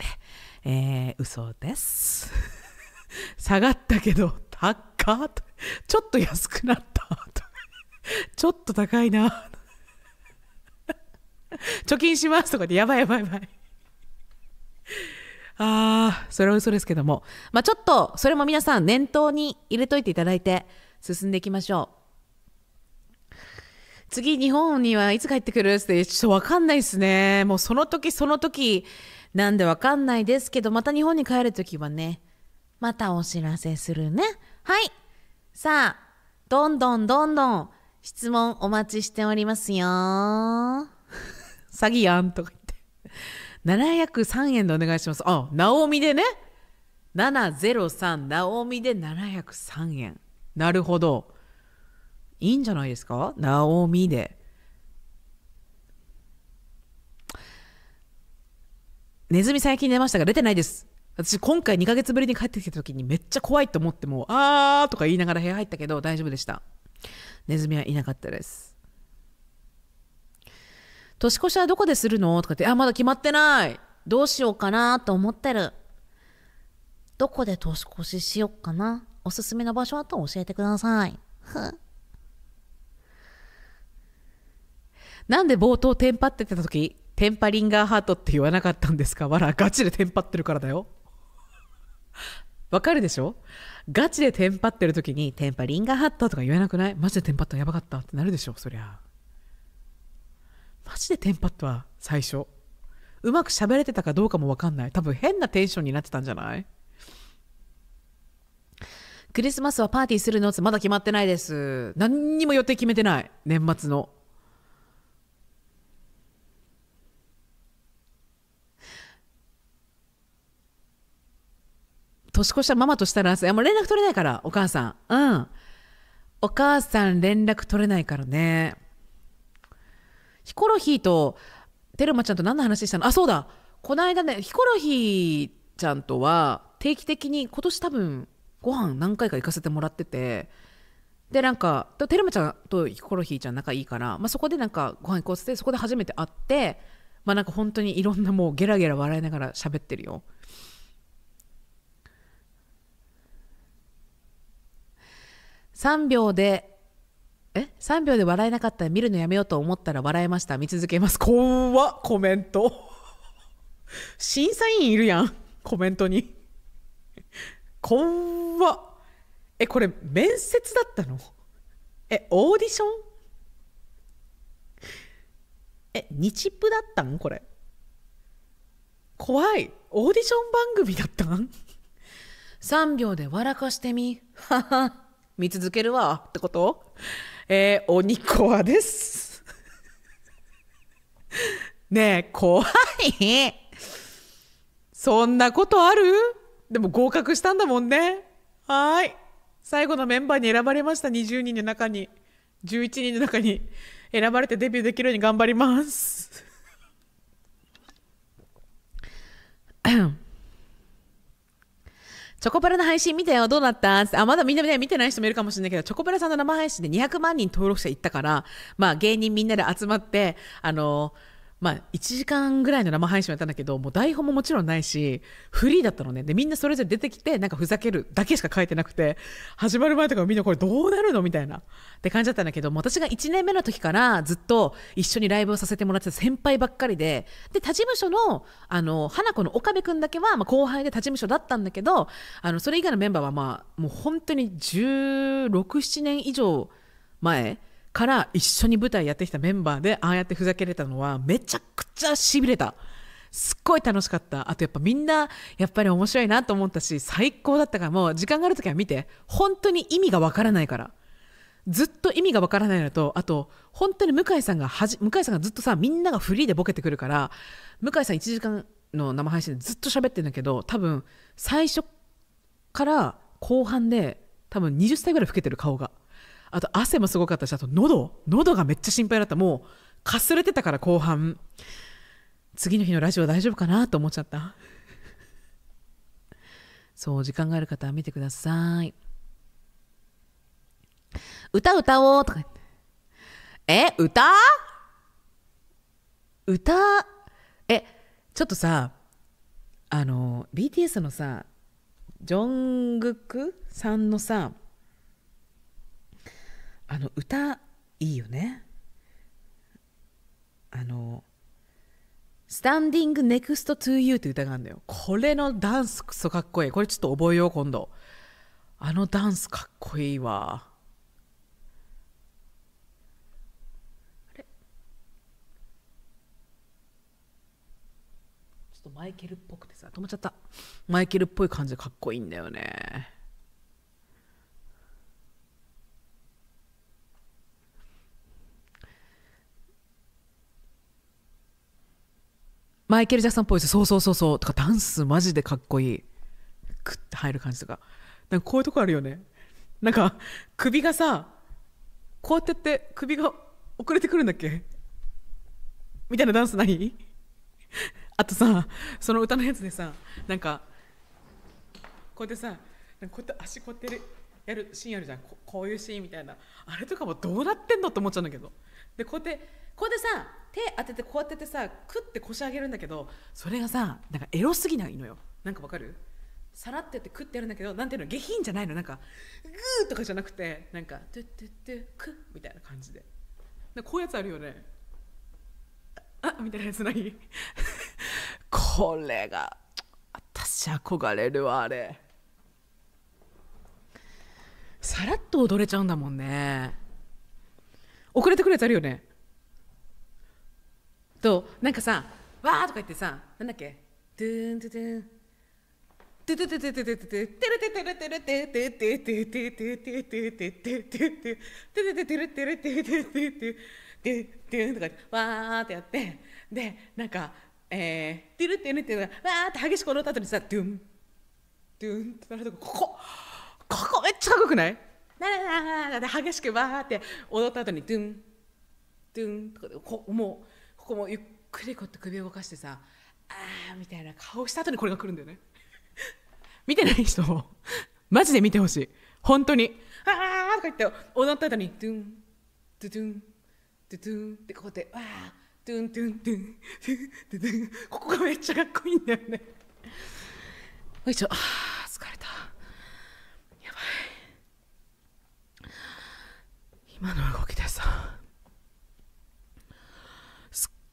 で、えー、嘘です。<laughs> 下がったけど、高っちょっと安くなった。<laughs> ちょっと高いな。<laughs> 貯金しますとかで、やばいやばいやばい。あー、それは嘘ですけども。まあ、ちょっと、それも皆さん念頭に入れといていただいて、進んでいきましょう。次、日本にはいつ帰ってくるって、ちょっとわかんないですね。もうその時その時、なんでわかんないですけど、また日本に帰る時はね、またお知らせするね。はい。さあ、どんどんどんどん質問お待ちしておりますよ。<laughs> 詐欺やんとか言って。703円でお願いします。あ、ナオミでね。703、ナオミで703円。なるほど。いいんじゃないですかナオミで。ネズミ最近出ましたが出てないです。私今回2ヶ月ぶりに帰ってきた時にめっちゃ怖いと思ってもう、あーとか言いながら部屋入ったけど大丈夫でした。ネズミはいなかったです。年越しはどこでするのとかって、あ、まだ決まってない。どうしようかなと思ってる。どこで年越ししようかな。おすすめの場所あったら教えてください。なんで冒頭テンパってた時、テンパリンガーハートって言わなかったんですかわら、ガチでテンパってるからだよ。わかるでしょガチでテンパってる時に、テンパリンガーハットとか言えなくないマジでテンパったのやばかったってなるでしょそりゃ。マジでテンパったわ最初うまく喋れてたかどうかも分かんない多分変なテンションになってたんじゃないクリスマスはパーティーするのってまだ決まってないです何にも予定決めてない年末の年越したママとしたらもう連絡取れないからお母さんうんお母さん連絡取れないからねヒコロヒーとテルマちゃんと何の話したのあそうだこの間ねヒコロヒーちゃんとは定期的に今年多分ご飯何回か行かせてもらっててでなんかテルマちゃんとヒコロヒーちゃん仲いいから、まあ、そこでなんかご飯行こうっつってそこで初めて会ってまあなんか本当にいろんなもうゲラゲラ笑いながら喋ってるよ。3秒でえ3秒で笑えなかったら見るのやめようと思ったら笑えました見続けます怖っコメント <laughs> 審査員いるやんコメントに怖っえこれ面接だったのえオーディションえ日プだったんこれ怖いオーディション番組だったん3秒で笑かしてみはは見続けるわってことえー、鬼コアです。<laughs> ねえ、怖い。そんなことあるでも合格したんだもんね。はい。最後のメンバーに選ばれました。20人の中に。11人の中に選ばれてデビューできるように頑張ります。チョコプラの配信見たよ、どうだったあ、まだみんな、見てない人もいるかもしれないけど、チョコプラさんの生配信で200万人登録者いったから、まあ芸人みんなで集まって、あのーまあ、1時間ぐらいの生配信をやったんだけどもう台本ももちろんないしフリーだったのねでみんなそれぞれ出てきてなんかふざけるだけしか書いてなくて始まる前とかみんなこれどうなるのみたいなって感じだったんだけど私が1年目の時からずっと一緒にライブをさせてもらってた先輩ばっかりでで他事務所のあの花子の岡部君だけは、まあ、後輩で他事務所だったんだけどあのそれ以外のメンバーは、まあ、もう本当に1617年以上前。から一緒に舞台やってきたメンバーでああやってふざけれたのはめちゃくちゃしびれた。すっごい楽しかった。あとやっぱみんな、やっぱり面白いなと思ったし、最高だったから、もう時間がある時は見て。本当に意味がわからないから。ずっと意味がわからないのと、あと、本当に向井さんがはじ、向井さんがずっとさ、みんながフリーでボケてくるから、向井さん1時間の生配信でずっと喋ってるんだけど、多分、最初から後半で、多分20歳ぐらい老けてる顔が。あと汗もすごかったしあと喉喉がめっちゃ心配だったもうかすれてたから後半次の日のラジオ大丈夫かなと思っちゃった <laughs> そう時間がある方は見てください歌歌おうとかえ歌歌えちょっとさあの BTS のさジョングクさんのさあの歌いいよねあの「Standing Next to You」って歌があるんだよこれのダンスクソかっこいいこれちょっと覚えよう今度あのダンスかっこいいわあれちょっとマイケルっぽくてさ止まっちゃったマイケルっぽい感じでかっこいいんだよねマイケル・ジャクソンっぽいですそうそうそうそうとかダンスマジでかっこいいクッて入る感じとかなんかこういうとこあるよねなんか首がさこうやってって首が遅れてくるんだっけみたいなダンスないあとさその歌のやつでさなんかこうやってさこうやって足こうやってやるシーンあるじゃんこういうシーンみたいなあれとかもどうなってんのって思っちゃうんだけどでこうやってこれでさ手当ててこうやっててさくって腰上げるんだけどそれがさなんかエロすぎないのよなんかわかるさらってやってくってやるんだけどなんていうの下品じゃないのなんかグーとかじゃなくてなんかトゥトゥトゥクみたいな感じでこういうやつあるよねあみたいなやつない <laughs> これが私憧れるわあれさらっと踊れちゃうんだもんね遅れてくるやつあるよねとなんかさ「わー」とか言ってさなんだっけ「ドゥーンドゥドゥーン」トゥトゥトゥトゥトゥトゥトゥテルテテルテルテテテテテテテテテテテテテテテルテルテテテテテテとかわーってやってでなんかえーテルテルテルわーって激しく踊った後にさドゥンドゥンってなるとここここめっちゃかっこよくないラララララで激しくわーって踊った後にドゥンドゥンとかこうもうここもゆっくりこうやって首を動かしてさあーみたいな顔した後にこれが来るんだよね <laughs> 見てない人もマジで見てほしい本当に「ああ」とか言って踊った後に「ドゥンドゥドゥンドゥドゥン」ってこうやって「わあドゥンドゥンドゥンドゥンドゥドゥン」ここがめっちゃかっこいいんだよねよいしょあ疲れたやばい今の動きでさ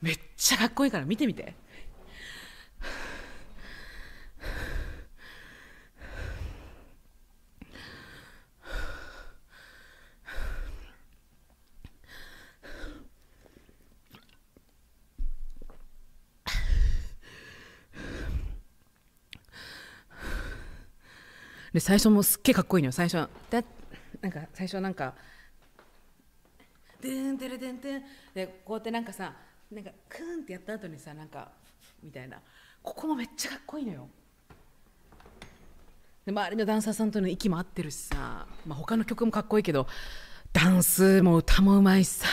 めっちゃかっこいいから見てみて。で最初もすっげえかっこいいのよ最初だなんか最初なんか「でんてれでんてん」でこうやってなんかさなんかクーンってやった後にさなんかみたいなここもめっちゃかっこいいのよで周りのダンサーさんとの息も合ってるしさ、まあ、他の曲もかっこいいけどダンスも歌もうまいしさ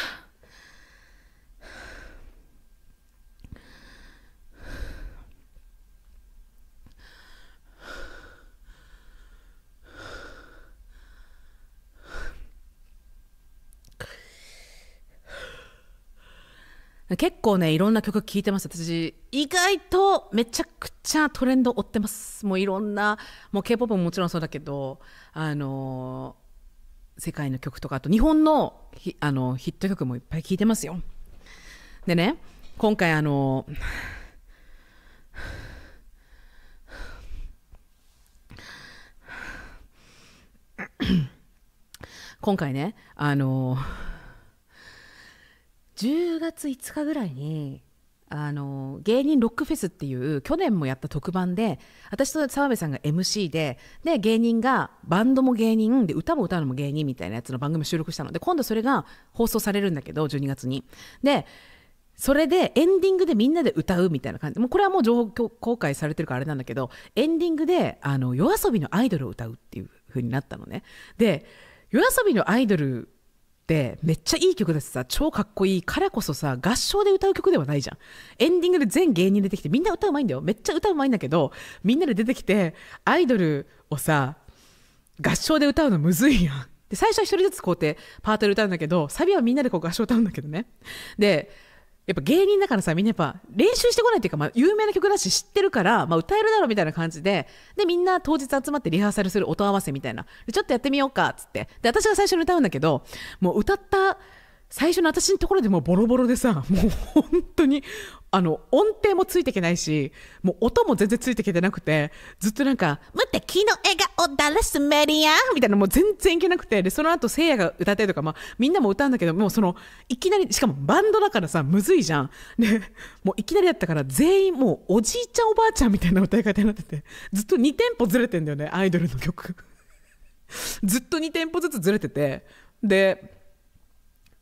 結構ねいろんな曲聴いてます私意外とめちゃくちゃトレンド追ってますもういろんなもう k p o p ももちろんそうだけどあのー、世界の曲とかあと日本のヒあのヒット曲もいっぱい聴いてますよでね今回あのー今回ねあのー10月5日ぐらいにあの芸人ロックフェスっていう去年もやった特番で私と澤部さんが MC でで芸人がバンドも芸人で歌も歌うのも芸人みたいなやつの番組収録したので今度それが放送されるんだけど12月に。でそれでエンディングでみんなで歌うみたいな感じもうこれはもう情報公開されてるからあれなんだけどエンディングであの夜遊びのアイドルを歌うっていう風になったのね。で夜遊びのアイドルってめっちゃいい曲だしさ超かっこいいからこそさ合唱で歌う曲ではないじゃんエンディングで全芸人出てきてみんな歌うまいんだよめっちゃ歌うまいんだけどみんなで出てきてアイドルをさ合唱で歌うのむずいやんで最初は1人ずつこうやってパートで歌うんだけどサビはみんなでこう合唱歌うんだけどねでやっぱ芸人だからさみんなやっぱ練習してこないっていうか、まあ、有名な曲だし知ってるから、まあ、歌えるだろうみたいな感じででみんな当日集まってリハーサルする音合わせみたいなちょっとやってみようかっつってで私が最初に歌うんだけどもう歌った最初の私のところでもうボロボロでさもう本当にあの、音程もついていけないし、もう音も全然ついていけてなくて、ずっとなんか、って木の笑顔だらすメリアアみたいなもう全然いけなくて、で、その後聖夜が歌ったりとか、まあ、みんなも歌うんだけど、もうその、いきなり、しかもバンドだからさ、むずいじゃん。で、もういきなりだったから、全員もうおじいちゃんおばあちゃんみたいな歌い方になってて、ずっと2店舗ずれてんだよね、アイドルの曲。ずっと2店舗ずつずれてて、で、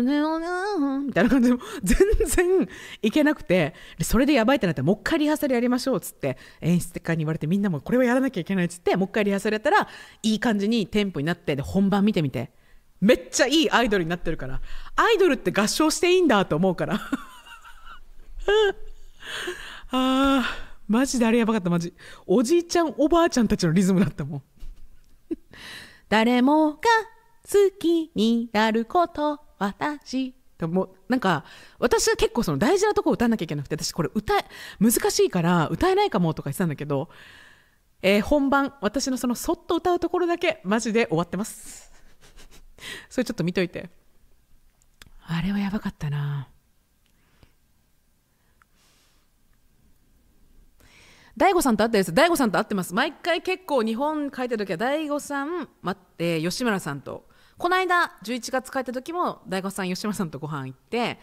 みたいな感じで全然いけなくてそれでやばいってなったらもう一回リハーサルやりましょうっつって演出家に言われてみんなもこれはやらなきゃいけないっつってもう一回リハーサルやったらいい感じにテンポになってで本番見てみてめっちゃいいアイドルになってるからアイドルって合唱していいんだと思うから <laughs> ああ、マジであれやばかったマジおじいちゃんおばあちゃんたちのリズムだったもん <laughs> 誰もが好きになること私ともなんか私は結構その大事なところ歌わなきゃいけなくて私これ歌難しいから歌えないかもとか言ってたんだけど、えー、本番私のそのそっと歌うところだけマジで終わってます <laughs> それちょっと見といてあれはやばかったな大悟さんと会ってです大悟さんと会ってます毎回結構日本帰った時は大悟さん待って吉村さんとこの間11月帰った時も大悟さん吉村さんとご飯行って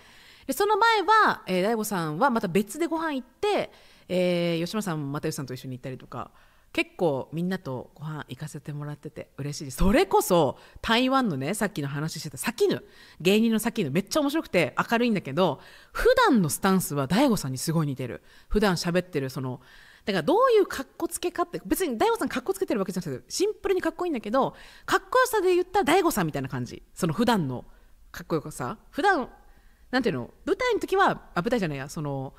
でその前は、えー、大悟さんはまた別でご飯行って、えー、吉村さんも又吉さんと一緒に行ったりとか結構みんなとご飯行かせてもらってて嬉しいですそれこそ台湾のねさっきの話してた先キ芸人のサキヌめっちゃ面白くて明るいんだけど普段のスタンスは DAIGO さんにすごい似てる普段喋ってるそのだからどういうかっこつけかって別に大悟さんかっこつけてるわけじゃなくてシンプルにかっこいいんだけどかっこよさで言ったら大悟さんみたいな感じその普段のかっこよさ普段なんていうの舞台の時はあ舞台じゃないやその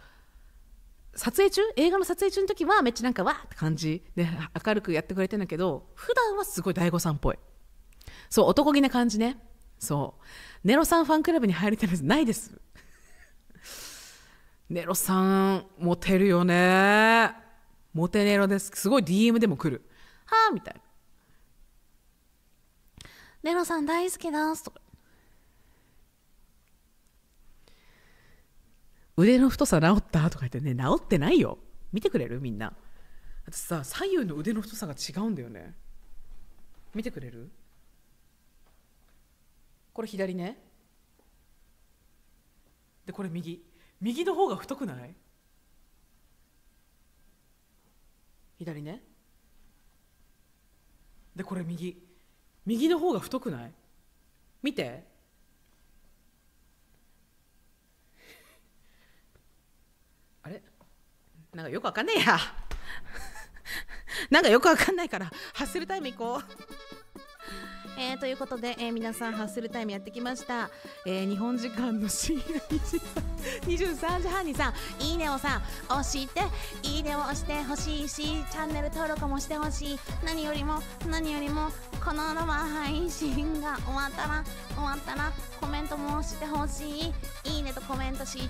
撮影中映画の撮影中の時はめっちゃなんかわーって感じで明るくやってくれてんだけど普段はすごい大悟さんっぽいそう男気な感じねそうネロさんファンクラブに入りたいですないですネロさんモテるよねモテネロですすごい DM でも来るはあみたいなネロさん大好きですとか腕の太さ治ったとか言ってね治ってないよ見てくれるみんな私さ左右の腕の太さが違うんだよね見てくれるこれ左ねでこれ右右の方が太くない左ねでこれ右右の方が太くない見て <laughs> あれなんかよくわかんねえや <laughs> なんかよくわかんないからハッスルタイム行こうえー、ということで、えー、皆さんハッスルタイムやってきました、えー、日本時間の深夜23時半にさいいねをさ押していいねを押してほしいしチャンネル登録もしてほしい何よりも何よりもこの生配信が終わったら終わったらコメントもしてほしいいいねとコメントしてね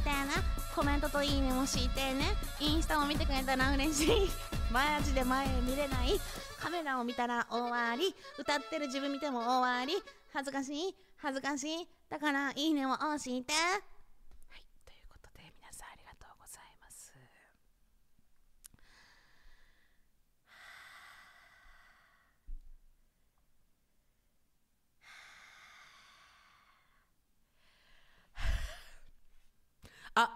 コメントといいねもしてねインスタも見てくれたら嬉しいマジで前見れないカメラを見たら終わり歌ってる自分見ても終わり恥ずかしい恥ずかしいだからいいねを押してはいということで皆さんありがとうございますあ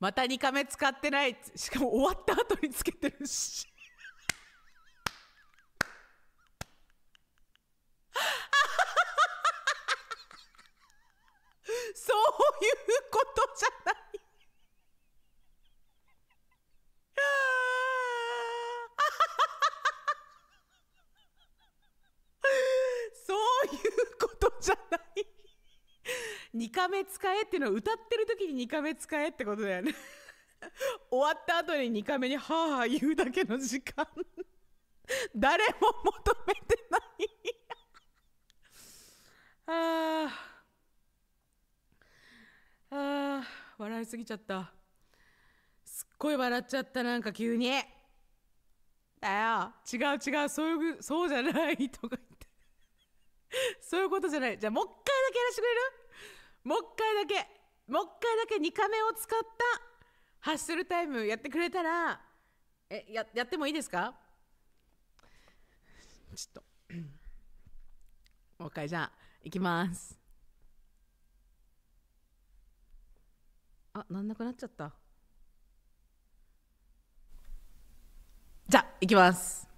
また2カメ使ってないしかも終わった後につけてるしそういうことじゃない。そういうことじゃない。2カメ使えっていうのは歌ってる時に2カメ使えってことだよね。終わった後に2カメにはあはあ言うだけの時間。誰も求めてない。ああ。あ笑いすぎちゃったすっごい笑っちゃったなんか急にだよ違う違うそういうそうじゃないとか言って <laughs> そういうことじゃないじゃあもう一回だけやらせてくれるもう一回だけもう一回だけ2カメを使ったハッスルタイムやってくれたらえややってもいいですかちょっと <coughs> もう一回じゃあいきますあなんなくなっちゃったじゃあいきます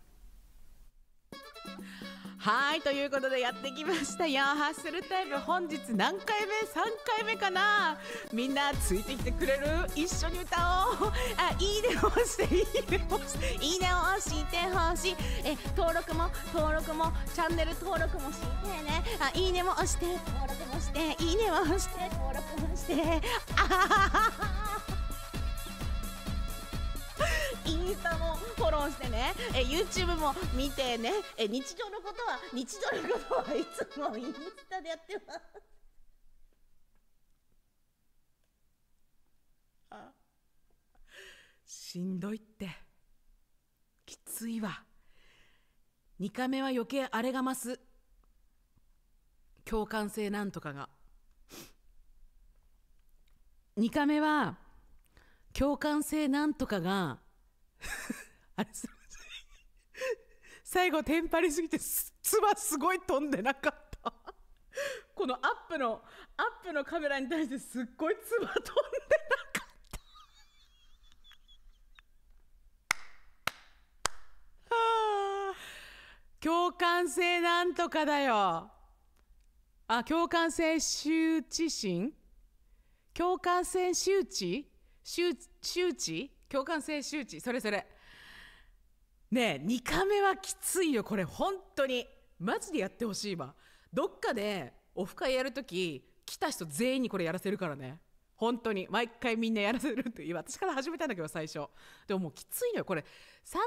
はいということでやってきましたヤンハッスルタイム本日何回目 ?3 回目かなみんなついてきてくれる一緒に歌おうあいいねをしていいねをしていいねをしてほしいえ登録も登録もチャンネル登録もしてねあいいねも押して登録もしていいねをして登録もしてあははははインスタもフォローしてね、え YouTube も見てね、え日常のことは、日常のことはいつもインスタでやってます。しんどいって。きついわ。2日目は余計あれが増す。共感性なんとかが。2日目は共感性なんとかが <laughs> あれすません。最後テンパりすぎてつばすごい飛んでなかった。このアップの、アップのカメラに対してすっごいつば飛んでなかった。はあ、共感性なんとかだよ。あ、共感性羞恥心共感性周知周知共感性周知それそれねえ2カメはきついよこれ本当にマジでやってほしいわどっかでオフ会やるとき来た人全員にこれやらせるからね本当に毎回みんなやらせるって私から始めたんだけど最初でももうきついのよこれ3年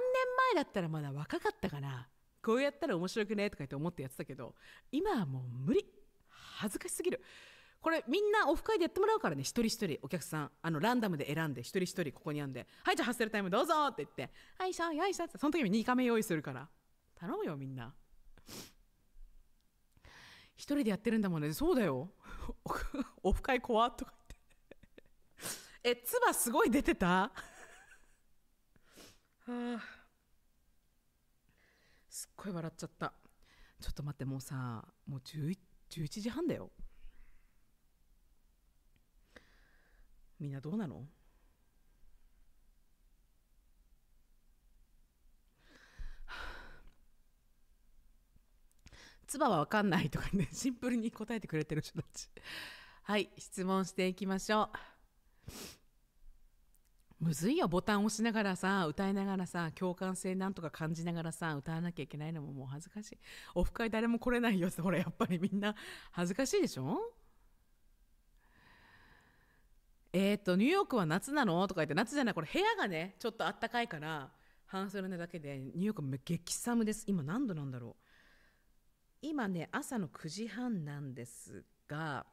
前だったらまだ若かったかなこうやったら面白くねとか言って思ってやってたけど今はもう無理恥ずかしすぎるこれみんなオフ会でやってもらうからね一人一人お客さんあのランダムで選んで一人一人ここにあんで「はいじゃあハッスルタイムどうぞ」って言って「はいしょよいしょ」ってその時に2カメ用意するから頼むよみんな一人でやってるんだもんねそうだよ <laughs> オフ会怖とか言ってえ唾すごい出てたはあすっごい笑っちゃったちょっと待ってもうさもう11 11時半だよみんなどうなのばは分かんないとかね <laughs> シンプルに答えてくれてる人たちはい質問していきましょうむずいよボタン押しながらさ歌いながらさ共感性なんとか感じながらさ歌わなきゃいけないのももう恥ずかしいオフ会誰も来れないよほらやっぱりみんな恥ずかしいでしょえー、っと、ニューヨークは夏なのとか言って、夏じゃない、これ部屋がね、ちょっとあったかいから、半袖なだけで、ニューヨークも激寒です。今何度なんだろう。今ね、朝の9時半なんですが、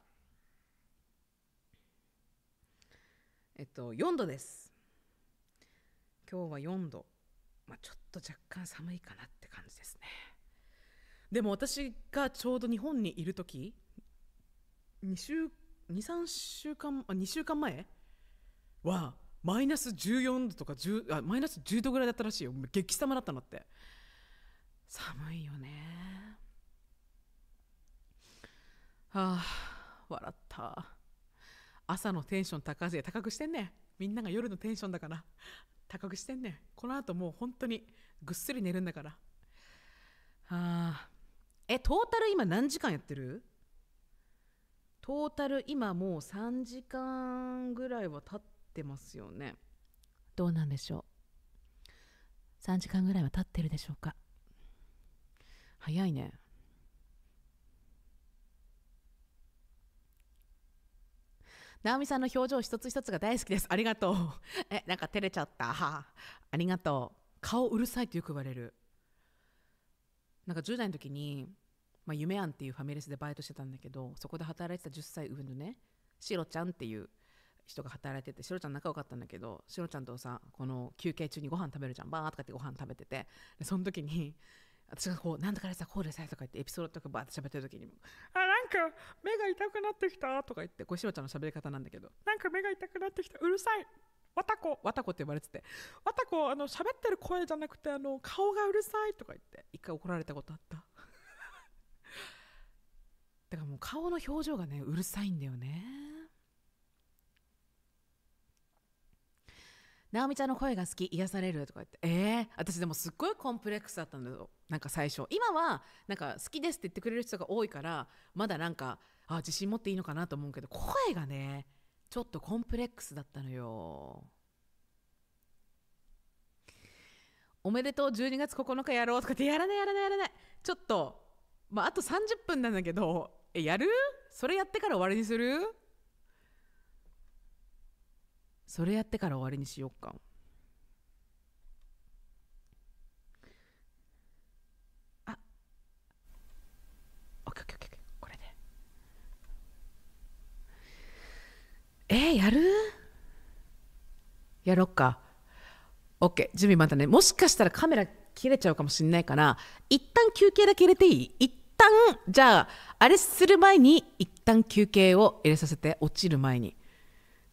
えっと、4度です。今日は4度。まあ、ちょっと若干寒いかなって感じですね。でも私がちょうど日本にいる時2週23週間あ2週間前はマイナス14度とか10あマイナス10度ぐらいだったらしいよ激寒だったのって寒いよねはあ笑った朝のテンション高ぜ高くしてんねみんなが夜のテンションだから高くしてんねこの後もう本当にぐっすり寝るんだからはあえトータル今何時間やってるトータル今もう3時間ぐらいは経ってますよねどうなんでしょう3時間ぐらいは経ってるでしょうか早いね直美さんの表情一つ一つが大好きですありがとう <laughs> えなんか照れちゃったありがとう顔うるさいってよく言われるなんか10代の時にまあ、夢庵っていうファミレスでバイトしてたんだけどそこで働いてた10歳上のねシロちゃんっていう人が働いててシロちゃん仲良かったんだけどシロちゃんとさこの休憩中にご飯食べるじゃんバーとかってご飯食べててでその時に私がこう「なんかでさこうでさ」とか言ってエピソードとかバーって喋ってる時にも「あなんか目が痛くなってきた」とか言ってこうシロちゃんの喋り方なんだけど「なんか目が痛くなってきたうるさい」わたこ、わたこって呼ばれてて、わたこ、あの、喋ってる声じゃなくて、あの、顔がうるさいとか言って、一回怒られたことあった。だからもう顔の表情がねうるさいんだよね直美ちゃんの声が好き癒されるとか言ってえー、私でもすっごいコンプレックスだったんだよなんか最初今はなんか好きですって言ってくれる人が多いからまだなんかあ自信持っていいのかなと思うけど声がねちょっとコンプレックスだったのよおめでとう12月9日やろうとかってやらないやらないやらないちょっとまああと30分なんだけどえやるそれやってから終わりにするそれやってから終わりにしよっかあこれでえー、やるやろっかオッケー準備またねもしかしたらカメラ切れちゃうかもしんないから一旦休憩だけ入れていい旦じゃああれする前に一旦休憩を入れさせて落ちる前に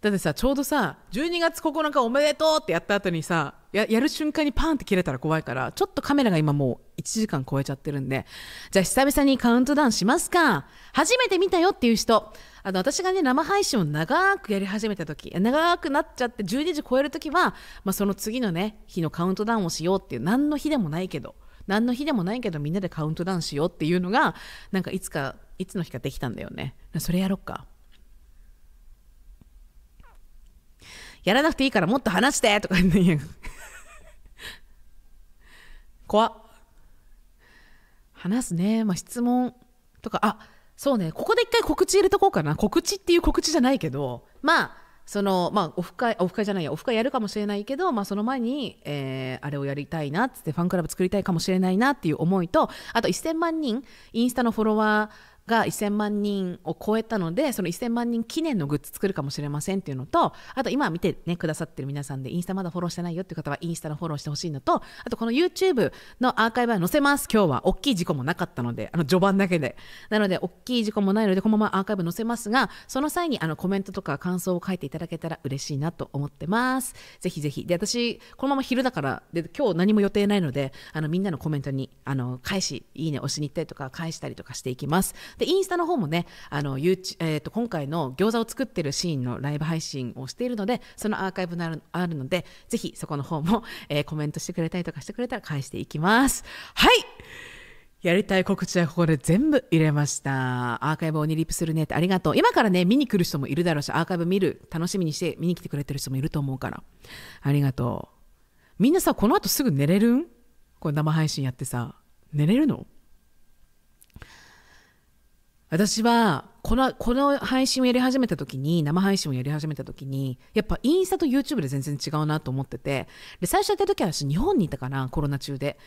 だってさちょうどさ12月9日おめでとうってやった後にさややる瞬間にパーンって切れたら怖いからちょっとカメラが今もう1時間超えちゃってるんでじゃあ久々にカウントダウンしますか初めて見たよっていう人あの私がね生配信を長くやり始めた時長くなっちゃって12時超える時は、まあ、その次のね日のカウントダウンをしようっていう何の日でもないけど何の日でもないけどみんなでカウントダウンしようっていうのがなんかいつかいつの日かできたんだよねそれやろっかやらなくていいからもっと話してとか言っ怖っ話すね、まあ、質問とかあそうねここで一回告知入れとこうかな告知っていう告知じゃないけどまあそのまあ、オフ会オフ会じゃないやオフ会やるかもしれないけど、まあ、その前に、えー、あれをやりたいなっつってファンクラブ作りたいかもしれないなっていう思いとあと1000万人インスタのフォロワーが1000万人を超えたのでその1000万人記念のグッズ作るかもしれませんっていうのとあと今見て、ね、くださってる皆さんでインスタまだフォローしてないよっていう方はインスタのフォローしてほしいのとあとこの YouTube のアーカイブは載せます今日は大きい事故もなかったのであの序盤だけでなので大きい事故もないのでこのままアーカイブ載せますがその際にあのコメントとか感想を書いていただけたら嬉しいなと思ってますぜひぜひで私このまま昼だからで今日何も予定ないのであのみんなのコメントにあの返しいいね押しに行ったりとか返したりとかしていきますでインスタの方もねあの、YouTube えーと、今回の餃子を作ってるシーンのライブ配信をしているのでそのアーカイブがあるのでぜひそこの方も、えー、コメントしてくれたりとかしてくれたら返していきますはいやりたい告知はここで全部入れました。アーカイブをにリップするねってありがとう。今からね、見に来る人もいるだろうし、アーカイブ見る、楽しみにして、見に来てくれてる人もいると思うから。ありがとう。みんなさ、この後すぐ寝れるんこれ生配信やってさ、寝れるの私はこのこの配信をやり始めた時に生配信をやり始めた時にやっぱインスタと YouTube で全然違うなと思っててで最初やった時は私日本にいたからコロナ中で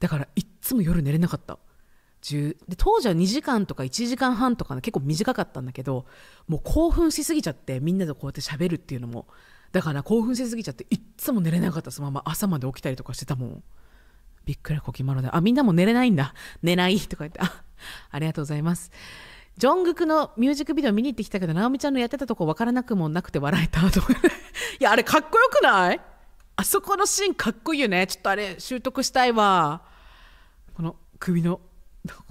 だからいっつも夜寝れなかったで当時は2時間とか1時間半とか、ね、結構短かったんだけどもう興奮しすぎちゃってみんなでこうやって喋るっていうのもだから興奮しすぎちゃっていっつも寝れなかったそのまま朝まで起きたりとかしてたもんびっくりこきまろであみんなも寝れないんだ寝ないとか言ってあありがとうございますジョングクのミュージックビデオ見に行ってきたけど、ナオミちゃんのやってたとこ分からなくもなくて笑えたと。<laughs> いや、あれかっこよくないあそこのシーンかっこいいよね。ちょっとあれ習得したいわ。この首の、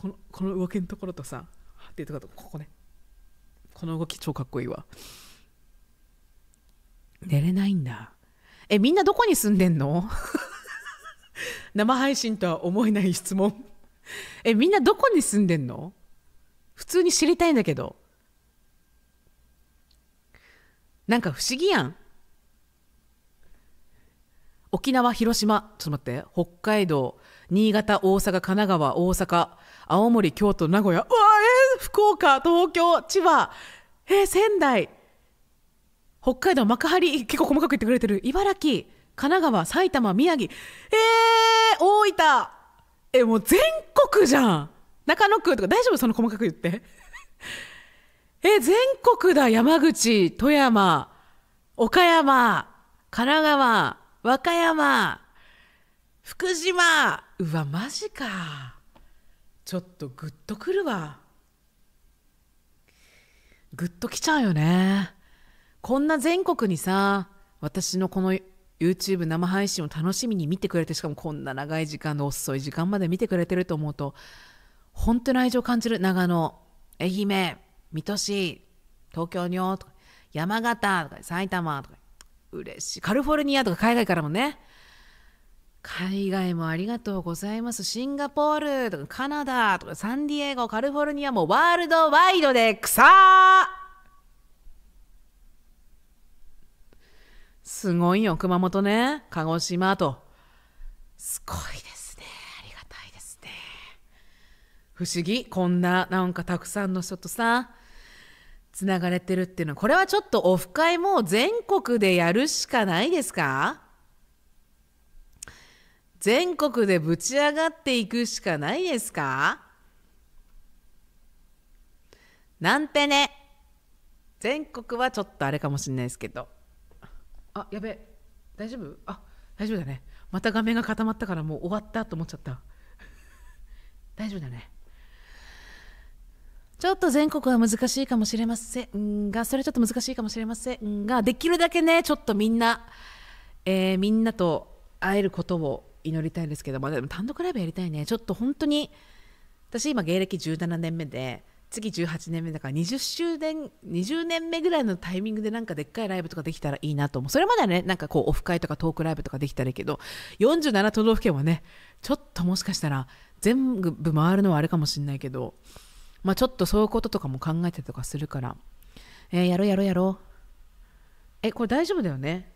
この、この動きのところとさ、っていうところと、ここね。この動き超かっこいいわ。寝れないんだ。え、みんなどこに住んでんの <laughs> 生配信とは思えない質問。え、みんなどこに住んでんの普通に知りたいんだけどなんか不思議やん沖縄広島ちょっと待って北海道新潟大阪神奈川大阪青森京都名古屋わえー、福岡東京千葉えー、仙台北海道幕張結構細かく言ってくれてる茨城神奈川埼玉宮城えー、大分えもう全国じゃん中野区とか大丈夫その細かく言って <laughs> え全国だ山口富山岡山神奈川和歌山福島うわマジかちょっとグッとくるわグッときちゃうよねこんな全国にさ私のこの YouTube 生配信を楽しみに見てくれてしかもこんな長い時間の遅い時間まで見てくれてると思うと本当の愛情を感じる長野愛媛水戸市東京にょとか山形とか埼玉とか嬉しいカリフォルニアとか海外からもね海外もありがとうございますシンガポールとかカナダとかサンディエゴカリフォルニアもワールドワイドで草すごいよ熊本ね鹿児島とすごいです不思議こんななんかたくさんの人とさつながれてるっていうのはこれはちょっとオフ会も全国でやるしかないですか全国でぶち上がっていくしかないですかなんてね全国はちょっとあれかもしれないですけどあやべ大丈夫あ大丈夫だねまた画面が固まったからもう終わったと思っちゃった大丈夫だねちょっと全国は難しいかもしれませんが、それちょっと難しいかもしれませんが、できるだけね、ちょっとみんな、えー、みんなと会えることを祈りたいんですけども、でも単独ライブやりたいね。ちょっと本当に、私今芸歴17年目で、次18年目だから20周年、20年目ぐらいのタイミングでなんかでっかいライブとかできたらいいなと思う。それまではね、なんかこうオフ会とかトークライブとかできたらいいけど、47都道府県はね、ちょっともしかしたら全部回るのはあれかもしれないけど、まあ、ちょっとそういうこととかも考えてとかするから、えー、やろうやろうやろう。えこれ大丈夫だよね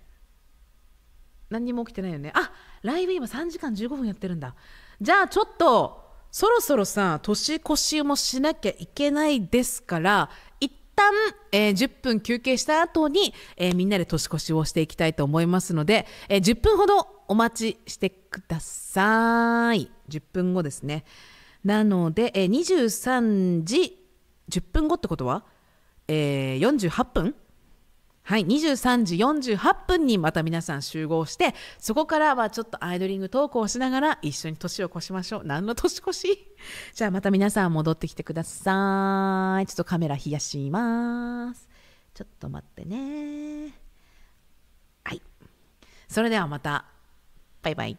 何にも起きてないよねあライブ今3時間15分やってるんだじゃあちょっとそろそろさ年越しもしなきゃいけないですから一旦、えー、10分休憩した後に、えー、みんなで年越しをしていきたいと思いますので、えー、10分ほどお待ちしてください10分後ですねなので、えー、23時10分後ってことは、えー、48分はい、23時48分にまた皆さん集合してそこからはちょっとアイドリングトークをしながら一緒に年を越しましょう何の年越し <laughs> じゃあまた皆さん戻ってきてくださいちょっとカメラ冷やしますちょっと待ってねはいそれではまたバイバイ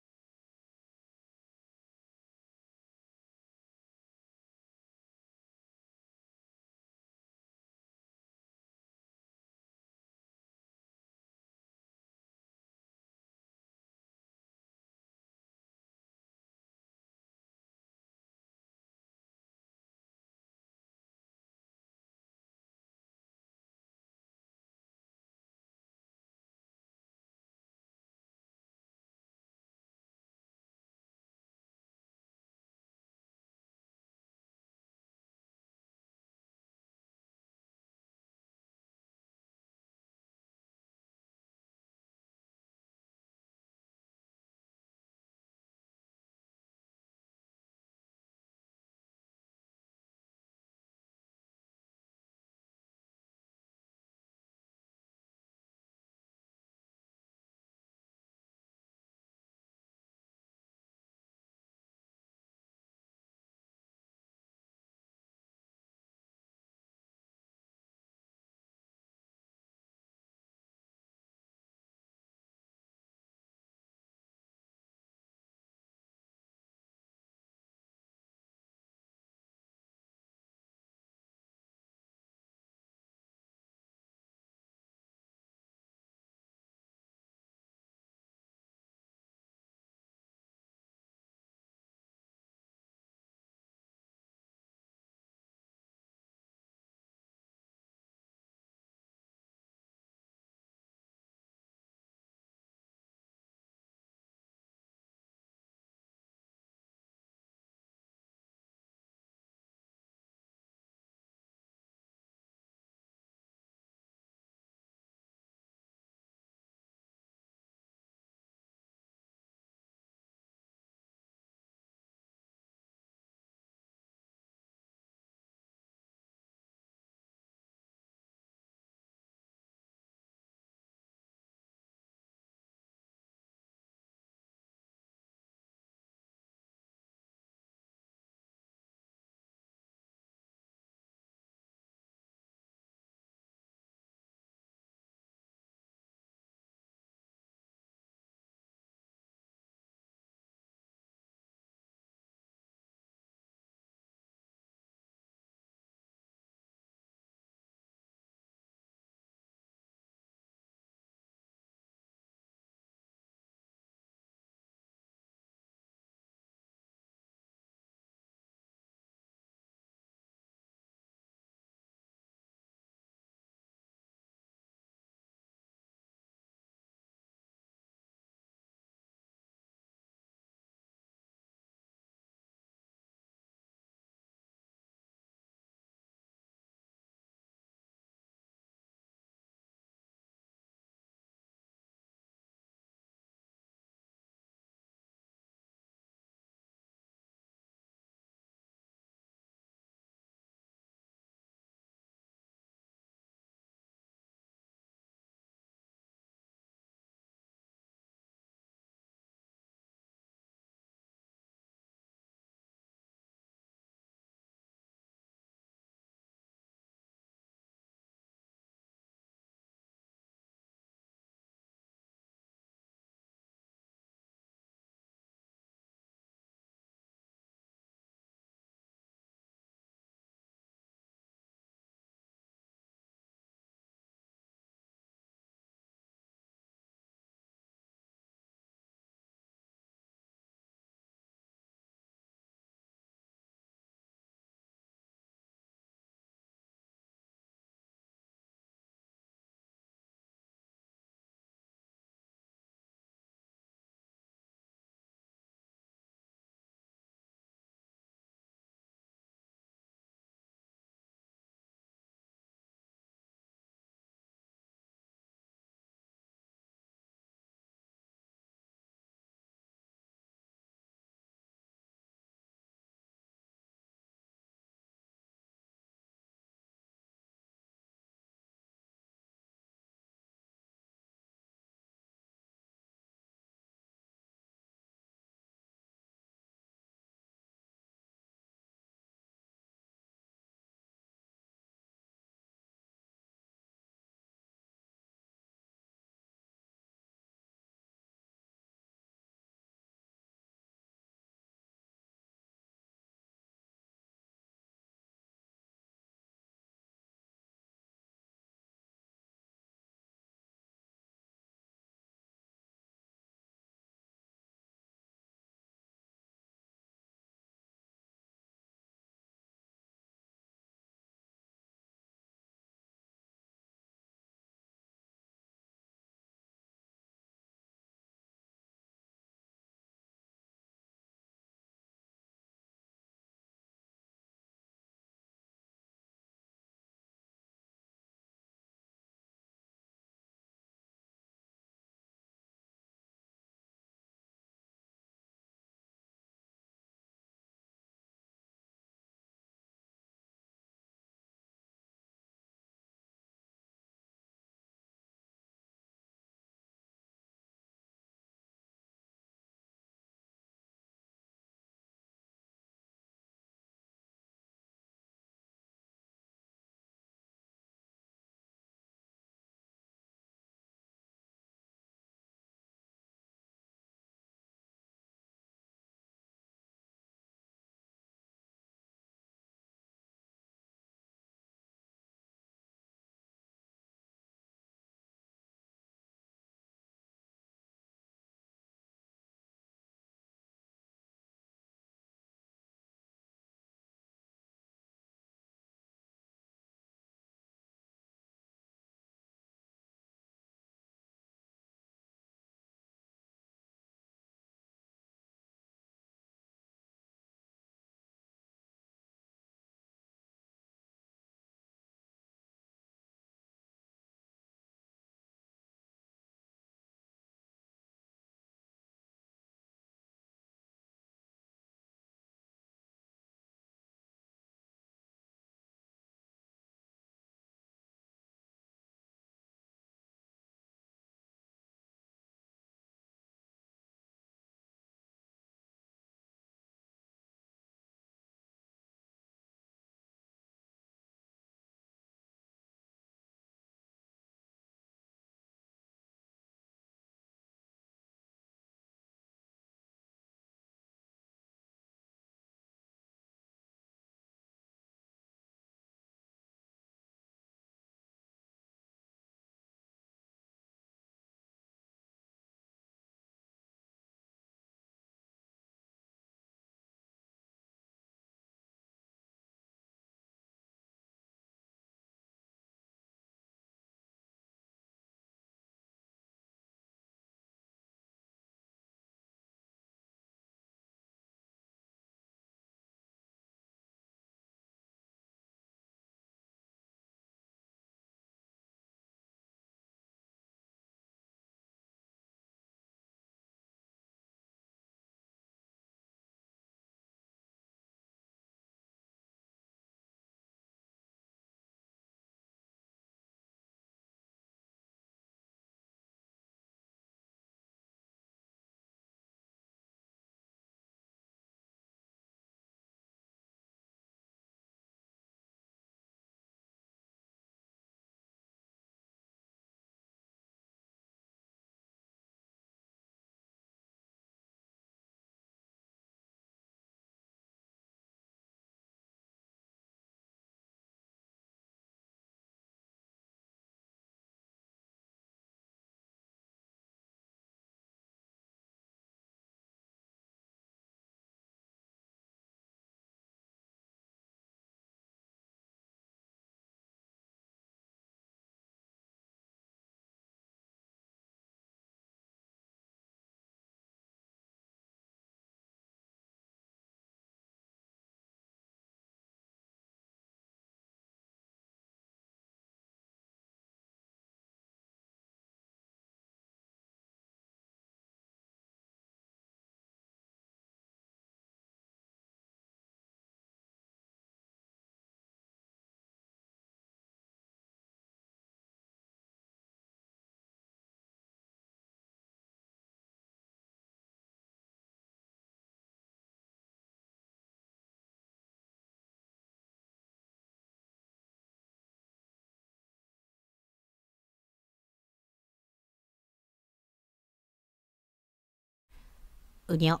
うにょ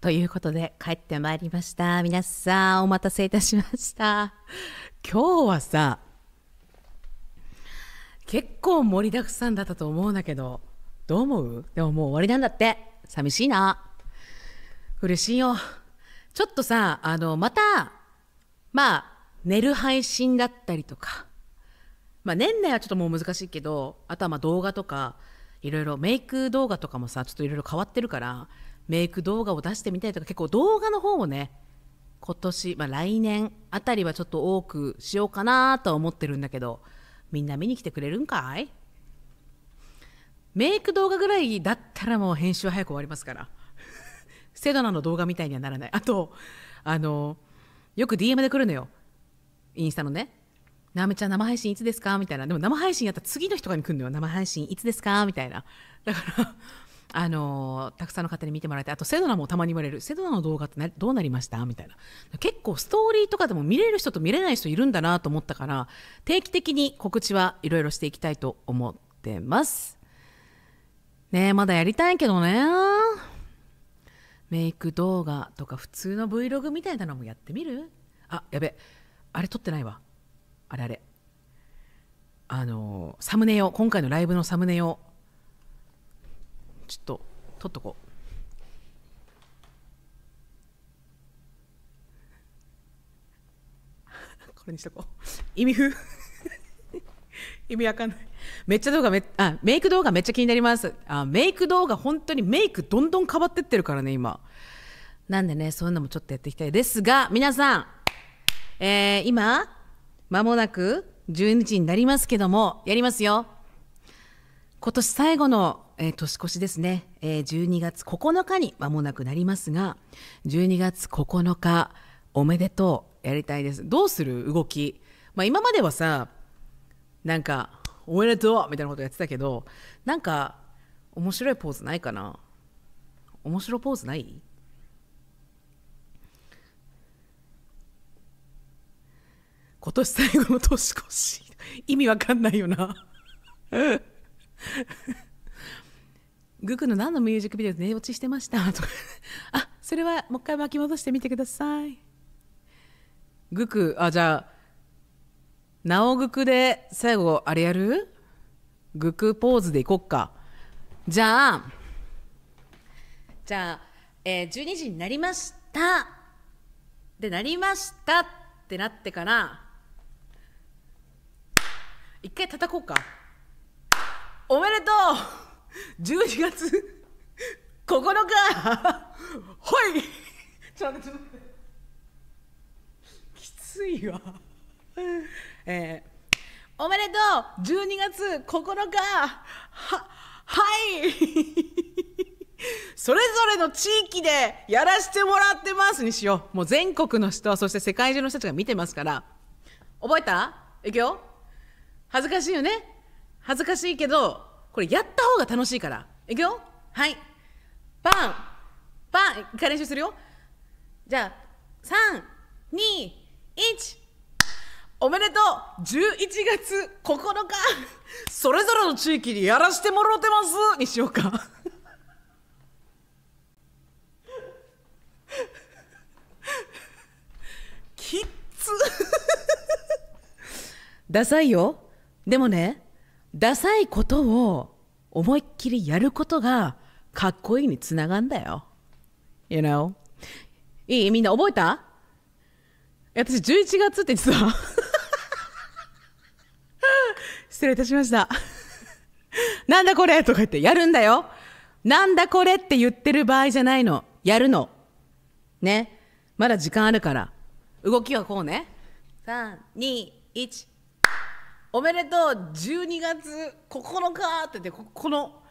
ということで帰ってまいりました皆さんお待たせいたしました今日はさ結構盛りだくさんだったと思うんだけどどう思うでももう終わりなんだって寂しいな嬉しいよちょっとさあのまたまあ寝る配信だったりとかまあ年内はちょっともう難しいけどあとはま動画とかいろいろメイク動画とかもさちょっといろいろ変わってるからメイク動画を出してみたりとか結構動画の方をね今年、まあ、来年あたりはちょっと多くしようかなとは思ってるんだけどみんな見に来てくれるんかいメイク動画ぐらいだったらもう編集は早く終わりますから <laughs> セドナの動画みたいにはならないあとあのよく DM で来るのよインスタのね「なめちゃん生配信いつですか?」みたいなでも生配信やったら次の人が来るのよ「生配信いつですか?」みたいなだからあのたくさんの方に見てもらってあとセドナもたまに言われるセドナの動画ってどうなりましたみたいな結構ストーリーとかでも見れる人と見れない人いるんだなと思ったから定期的に告知はいろいろしていきたいと思ってますねえまだやりたいけどねメイク動画とか普通の Vlog みたいなのもやってみるあやべあれ撮ってないわあれあれあのサムネ用今回のライブのサムネ用ちょっと取っとこう <laughs> これにしとこう意味風 <laughs> 意味わかんないめっちゃ動画めあメイク動画めっちゃ気になりますあメイク動画本当にメイクどんどん変わってってるからね今なんでねそういうのもちょっとやっていきたいですが皆さん、えー、今間もなく12時になりますけどもやりますよ今年最後のえー、年越しですね、えー、12月9日に間もなくなりますが12月9日おめでとうやりたいですどうする動き、まあ、今まではさなんか「おめでとう!」みたいなことやってたけどなんか面白いポーズないかな面白ポーズない今年最後の年越し意味わかんないよなグクの何のミュージックビデオで寝落ちしてましたとかあそれはもう一回巻き戻してみてくださいグクあじゃあなおグクで最後あれやるグクポーズでいこっかじゃあじゃあ、えー、12時になりましたでなりましたってなってから一回叩こうかおめでとう12月9日はいちょっときついわえーおめでとう12月9日ははいそれぞれの地域でやらしてもらってますにしようもう全国の人そして世界中の人たちが見てますから覚えたいくよ恥ずかしいよね恥ずかしいけどこれやった方が楽しいからいくよはいパンパン一回練習するよじゃあ321おめでとう11月9日それぞれの地域にやらしてもろてますにしようか <laughs> きっつ <laughs> ダサいよでもねダサいことを思いっきりやることがかっこいいにつながんだよ。You know? いいみんな覚えた私11月って実は <laughs> 失礼いたしました。なんだこれとか言ってやるんだよ。なんだこれって言ってる場合じゃないの。やるの。ね。まだ時間あるから。動きはこうね。3、2、1。おめでとう12月9日って言ってここの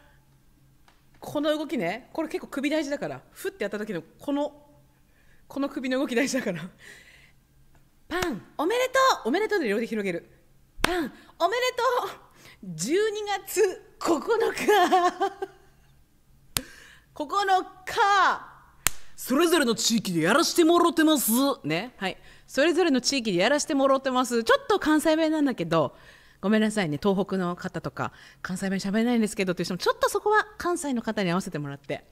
この動きねこれ結構首大事だからふってやった時のこのこの首の動き大事だからパンおめでとうおめでとうの両手広げるパンおめでとう12月9日9 <laughs> 日それぞれの地域でやらしてもろてますねはいそれぞれの地域でやらしてもろてますちょっと関西弁なんだけどごめんなさいね東北の方とか関西弁喋れないんですけどという人もちょっとそこは関西の方に合わせてもらって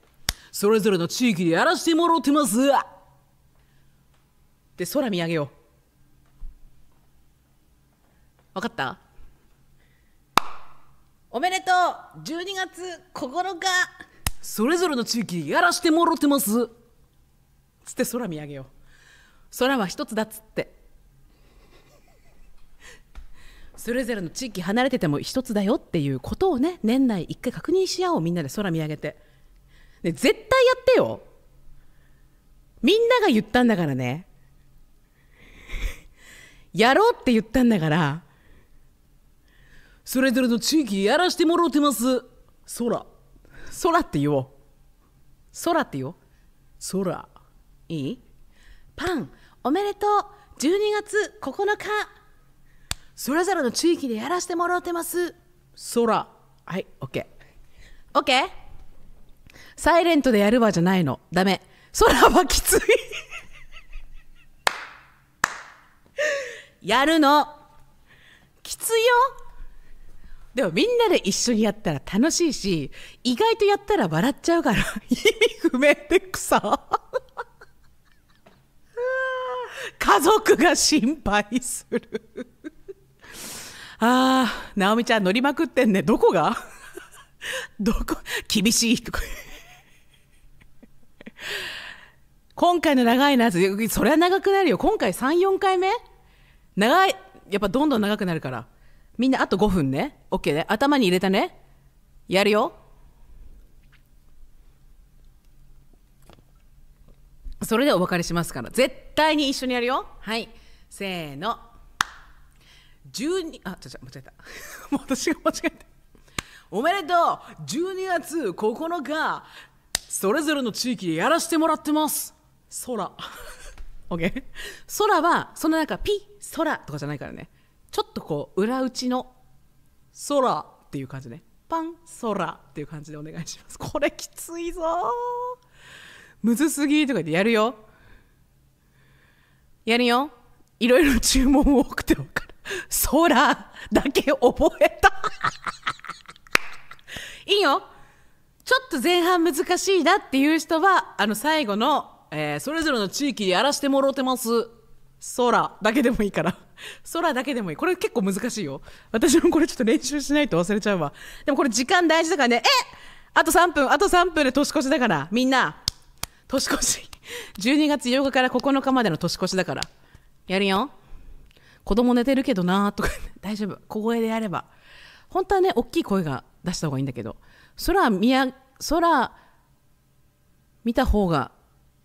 それぞれの地域でやらしてもろうてますで空見上げよう分かったおめでとう12月9日それぞれの地域でやらしてもろてますつって空見上げよう空は一つだっつってそれぞれの地域離れてても一つだよっていうことをね年内一回確認し合おうみんなで空見上げて、ね、絶対やってよみんなが言ったんだからね <laughs> やろうって言ったんだからそれぞれの地域やらしてもろうてます空空って言おう空って言おう空いいパンおめでとう12月9日それぞれの地域でやらせてもらってます空はい OKOK、OK サイレントでやるわじゃないのダメ空はきついやるのきついよでもみんなで一緒にやったら楽しいし意外とやったら笑っちゃうから <laughs> 意味不明で草 <laughs> 家族が心配するあー、直美ちゃん乗りまくってんね。どこが <laughs> どこ厳しい今回の長い夏、それは長くなるよ。今回3、4回目長い、やっぱどんどん長くなるから。みんなあと5分ね。OK ね。頭に入れたね。やるよ。それでお別れしますから。絶対に一緒にやるよ。はい。せーの。12あちうち間違えた <laughs> もう私が間違えたおめでとう12月9日それぞれの地域でやらせてもらってます空 <laughs> OK 空はその中ピ空とかじゃないからねちょっとこう裏打ちの空っていう感じねパン空っていう感じでお願いしますこれきついぞむずすぎとか言ってやるよやるよいろいろ注文多くて分かる空だけ覚えたいいよちょっと前半難しいなっていう人はあの最後の、えー、それぞれの地域でやらしてもろてます空だけでもいいから空だけでもいいこれ結構難しいよ私もこれちょっと練習しないと忘れちゃうわでもこれ時間大事だからねえあと3分あと3分で年越しだからみんな年越し12月8日から9日までの年越しだからやるよ子供寝てるけどなとか <laughs> 大丈夫小声でやれば本当はね大きい声が出した方がいいんだけど空見や空見た方が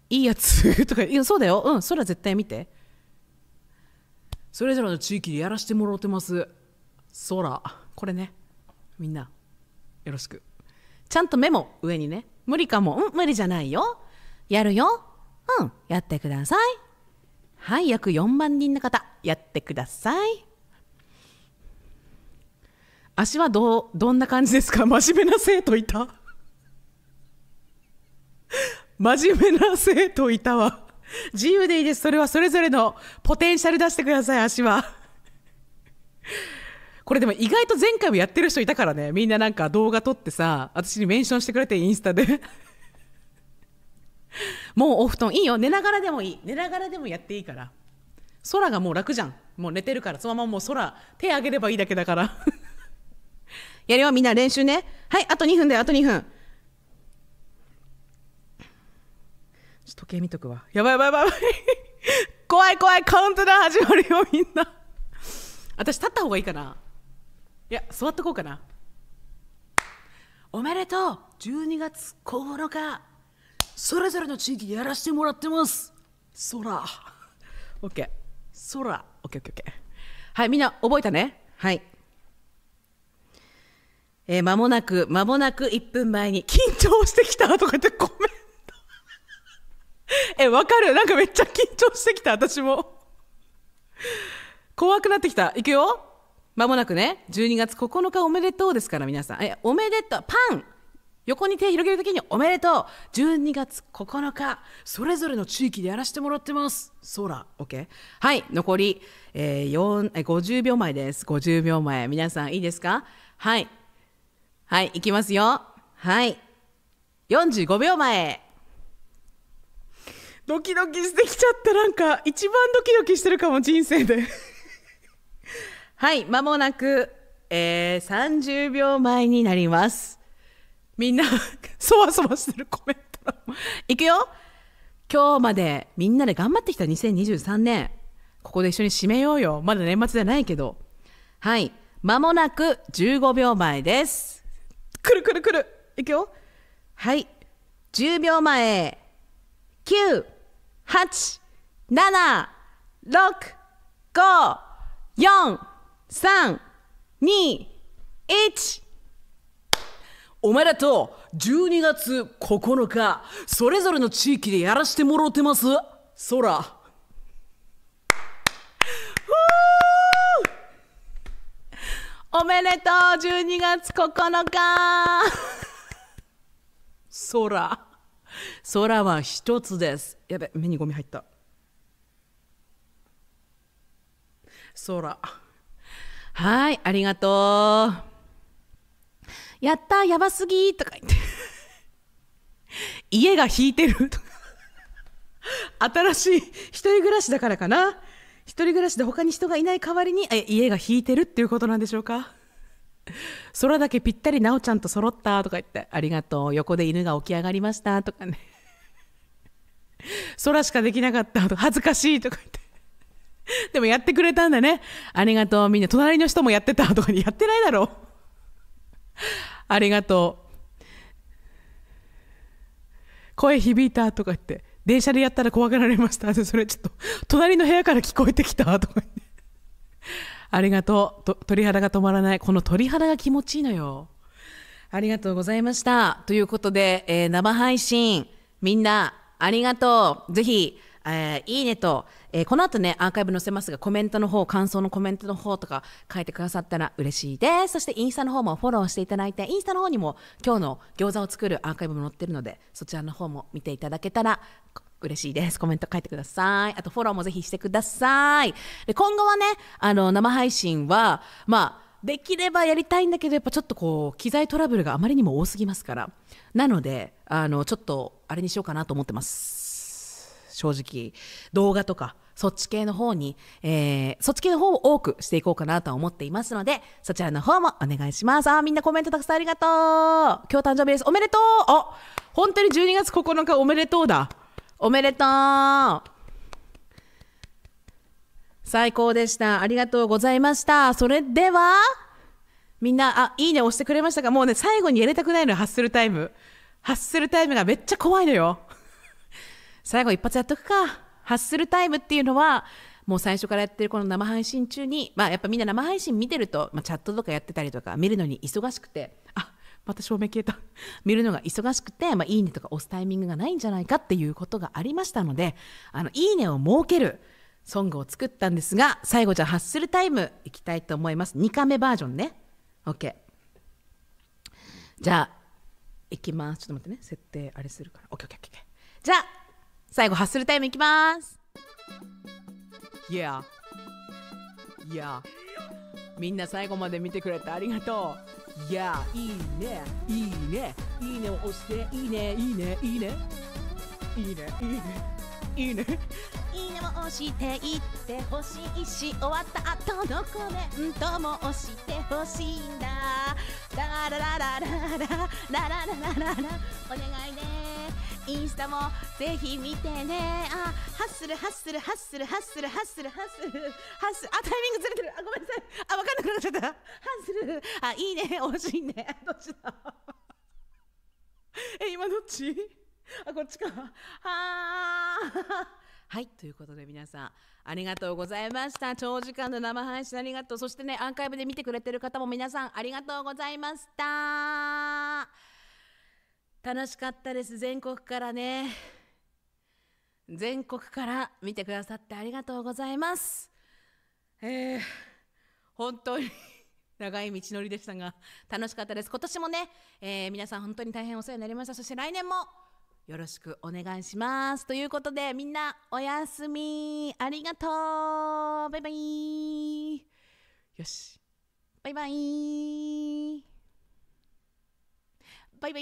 いいやつ <laughs> とかいやそうだようん空絶対見てそれぞれの地域でやらしてもろうてます空これねみんなよろしくちゃんとメモ上にね無理かもうん無理じゃないよやるようんやってくださいはい約4万人の方やってください足はどどんな感じですか真面目な生徒いた真面目な生徒いたわ自由でいいですそれはそれぞれのポテンシャル出してください足はこれでも意外と前回もやってる人いたからねみんななんか動画撮ってさ私にメンションしてくれてインスタでもうお布団いいよ寝ながらでもいい寝ながらでもやっていいから空がもう楽じゃんもう寝てるからそのままもう空手あげればいいだけだから <laughs> やるよみんな練習ねはいあと2分だよあと2分時計見とくわやばいやばいやばい <laughs> 怖い怖いカウントダウン始まるよみんな私立った方がいいかないや座っとこうかなおめでとう12月9日それぞれの地域でやらせてもらってます空ケー。空ケーオッケー。はいみんな覚えたねはいえー、間もなく間もなく1分前に緊張してきたとか言ってコメントえわかるなんかめっちゃ緊張してきた私も怖くなってきたいくよまもなくね12月9日おめでとうですから皆さんえおめでとうパン横に手広げるときにおめでとう !12 月9日、それぞれの地域でやらせてもらってますソーラー、OK? はい、残り、えー、4え50秒前です。50秒前。皆さんいいですかはい。はい、いきますよ。はい。45秒前。ドキドキしてきちゃったなんか一番ドキドキしてるかも人生ではいまもなく、えー、30秒前になりますみんなそわそわしてるコメントいくよ今日までみんなで頑張ってきた2023年ここで一緒に締めようよまだ年末じゃないけどはいまもなく15秒前ですくるくるくるいくよはい10秒前987654321おめでとう12月9日それぞれの地域でやらしてもろてます空おめでとう12月9日空空は一つですやべ目にゴミ入った空はいありがとう「やったやばすぎ」とか言って「家が引いてる」新しい一人暮らしだからかな一人暮らしで他に人がいない代わりに家が引いてるっていうことなんでしょうか空だけぴったりなおちゃんと揃ったとか言ってありがとう横で犬が起き上がりましたとかね空しかできなかったと恥ずかしいとか言ってでもやってくれたんだねありがとうみんな隣の人もやってたとかにやってないだろう <laughs> ありがとう。声響いたとか言って、電車でやったら怖がられました。それちょっと、隣の部屋から聞こえてきたとか言って。ありがとうと。鳥肌が止まらない。この鳥肌が気持ちいいのよ。ありがとうございました。ということで、えー、生配信、みんな、ありがとう。ぜひ、えー、いいねと、えー、この後ね、アーカイブ載せますが、コメントの方、感想のコメントの方とか書いてくださったら嬉しいです。そしてインスタの方もフォローしていただいて、インスタの方にも今日の餃子を作るアーカイブも載ってるので、そちらの方も見ていただけたら嬉しいです。コメント書いてください。あとフォローもぜひしてください。で今後はね、あの、生配信は、まあ、できればやりたいんだけど、やっぱちょっとこう、機材トラブルがあまりにも多すぎますから。なので、あの、ちょっと、あれにしようかなと思ってます。正直動画とかそっち系の方に、えー、そっち系の方を多くしていこうかなと思っていますので、そちらの方もお願いします。あ、みんなコメントたくさんありがとう。今日誕生日です。おめでとうあ、本当に12月9日おめでとうだ。おめでとう。最高でした。ありがとうございました。それでは、みんな、あ、いいね押してくれましたかもうね、最後にやりたくないのハッスルタイム。ハッスルタイムがめっちゃ怖いのよ。最後一発やっとくかッスルタイムっていうのはもう最初からやってるこの生配信中に、まあ、やっぱみんな生配信見てると、まあ、チャットとかやってたりとか見るのに忙しくてあまた照明消えた <laughs> 見るのが忙しくて、まあ、いいねとか押すタイミングがないんじゃないかっていうことがありましたのであのいいねを設けるソングを作ったんですが最後じゃあッスルタイムいきたいと思います2回目バージョンね OK じゃあいきますちょっと待ってね設定あれするから OKOKOK じゃあ最後ハッスルタイムいきます Yeah Yeah みんな最後まで見てくれてありがとう Yeah いいねいいねいいねを押していいねいいねいいねいいねいいねいいねいいねも押していってほしいし終わった後のコメントも押してほしいんだラララララララララララお願いねインスタもぜひ見てねあハッスルハッスルハッスルハッスルハッスルハッスルハッスルあタイミングずれてるあごめんなさいあ分かんなくなっちゃったハッスルあいいね惜しいねどっちだ <laughs> え今どっちあこっちかはあはい。ということで皆さん、ありがとうございました。長時間の生配信ありがとう。そしてね、アーカイブで見てくれてる方も皆さん、ありがとうございました。楽しかったです全国からね全国から見てくださってありがとうございますえー、本当に <laughs> 長い道のりでしたが楽しかったです今年もね、えー、皆さん本当に大変お世話になりましたそして来年もよろしくお願いしますということでみんなおやすみありがとうバイバイよしバイバイ拜拜。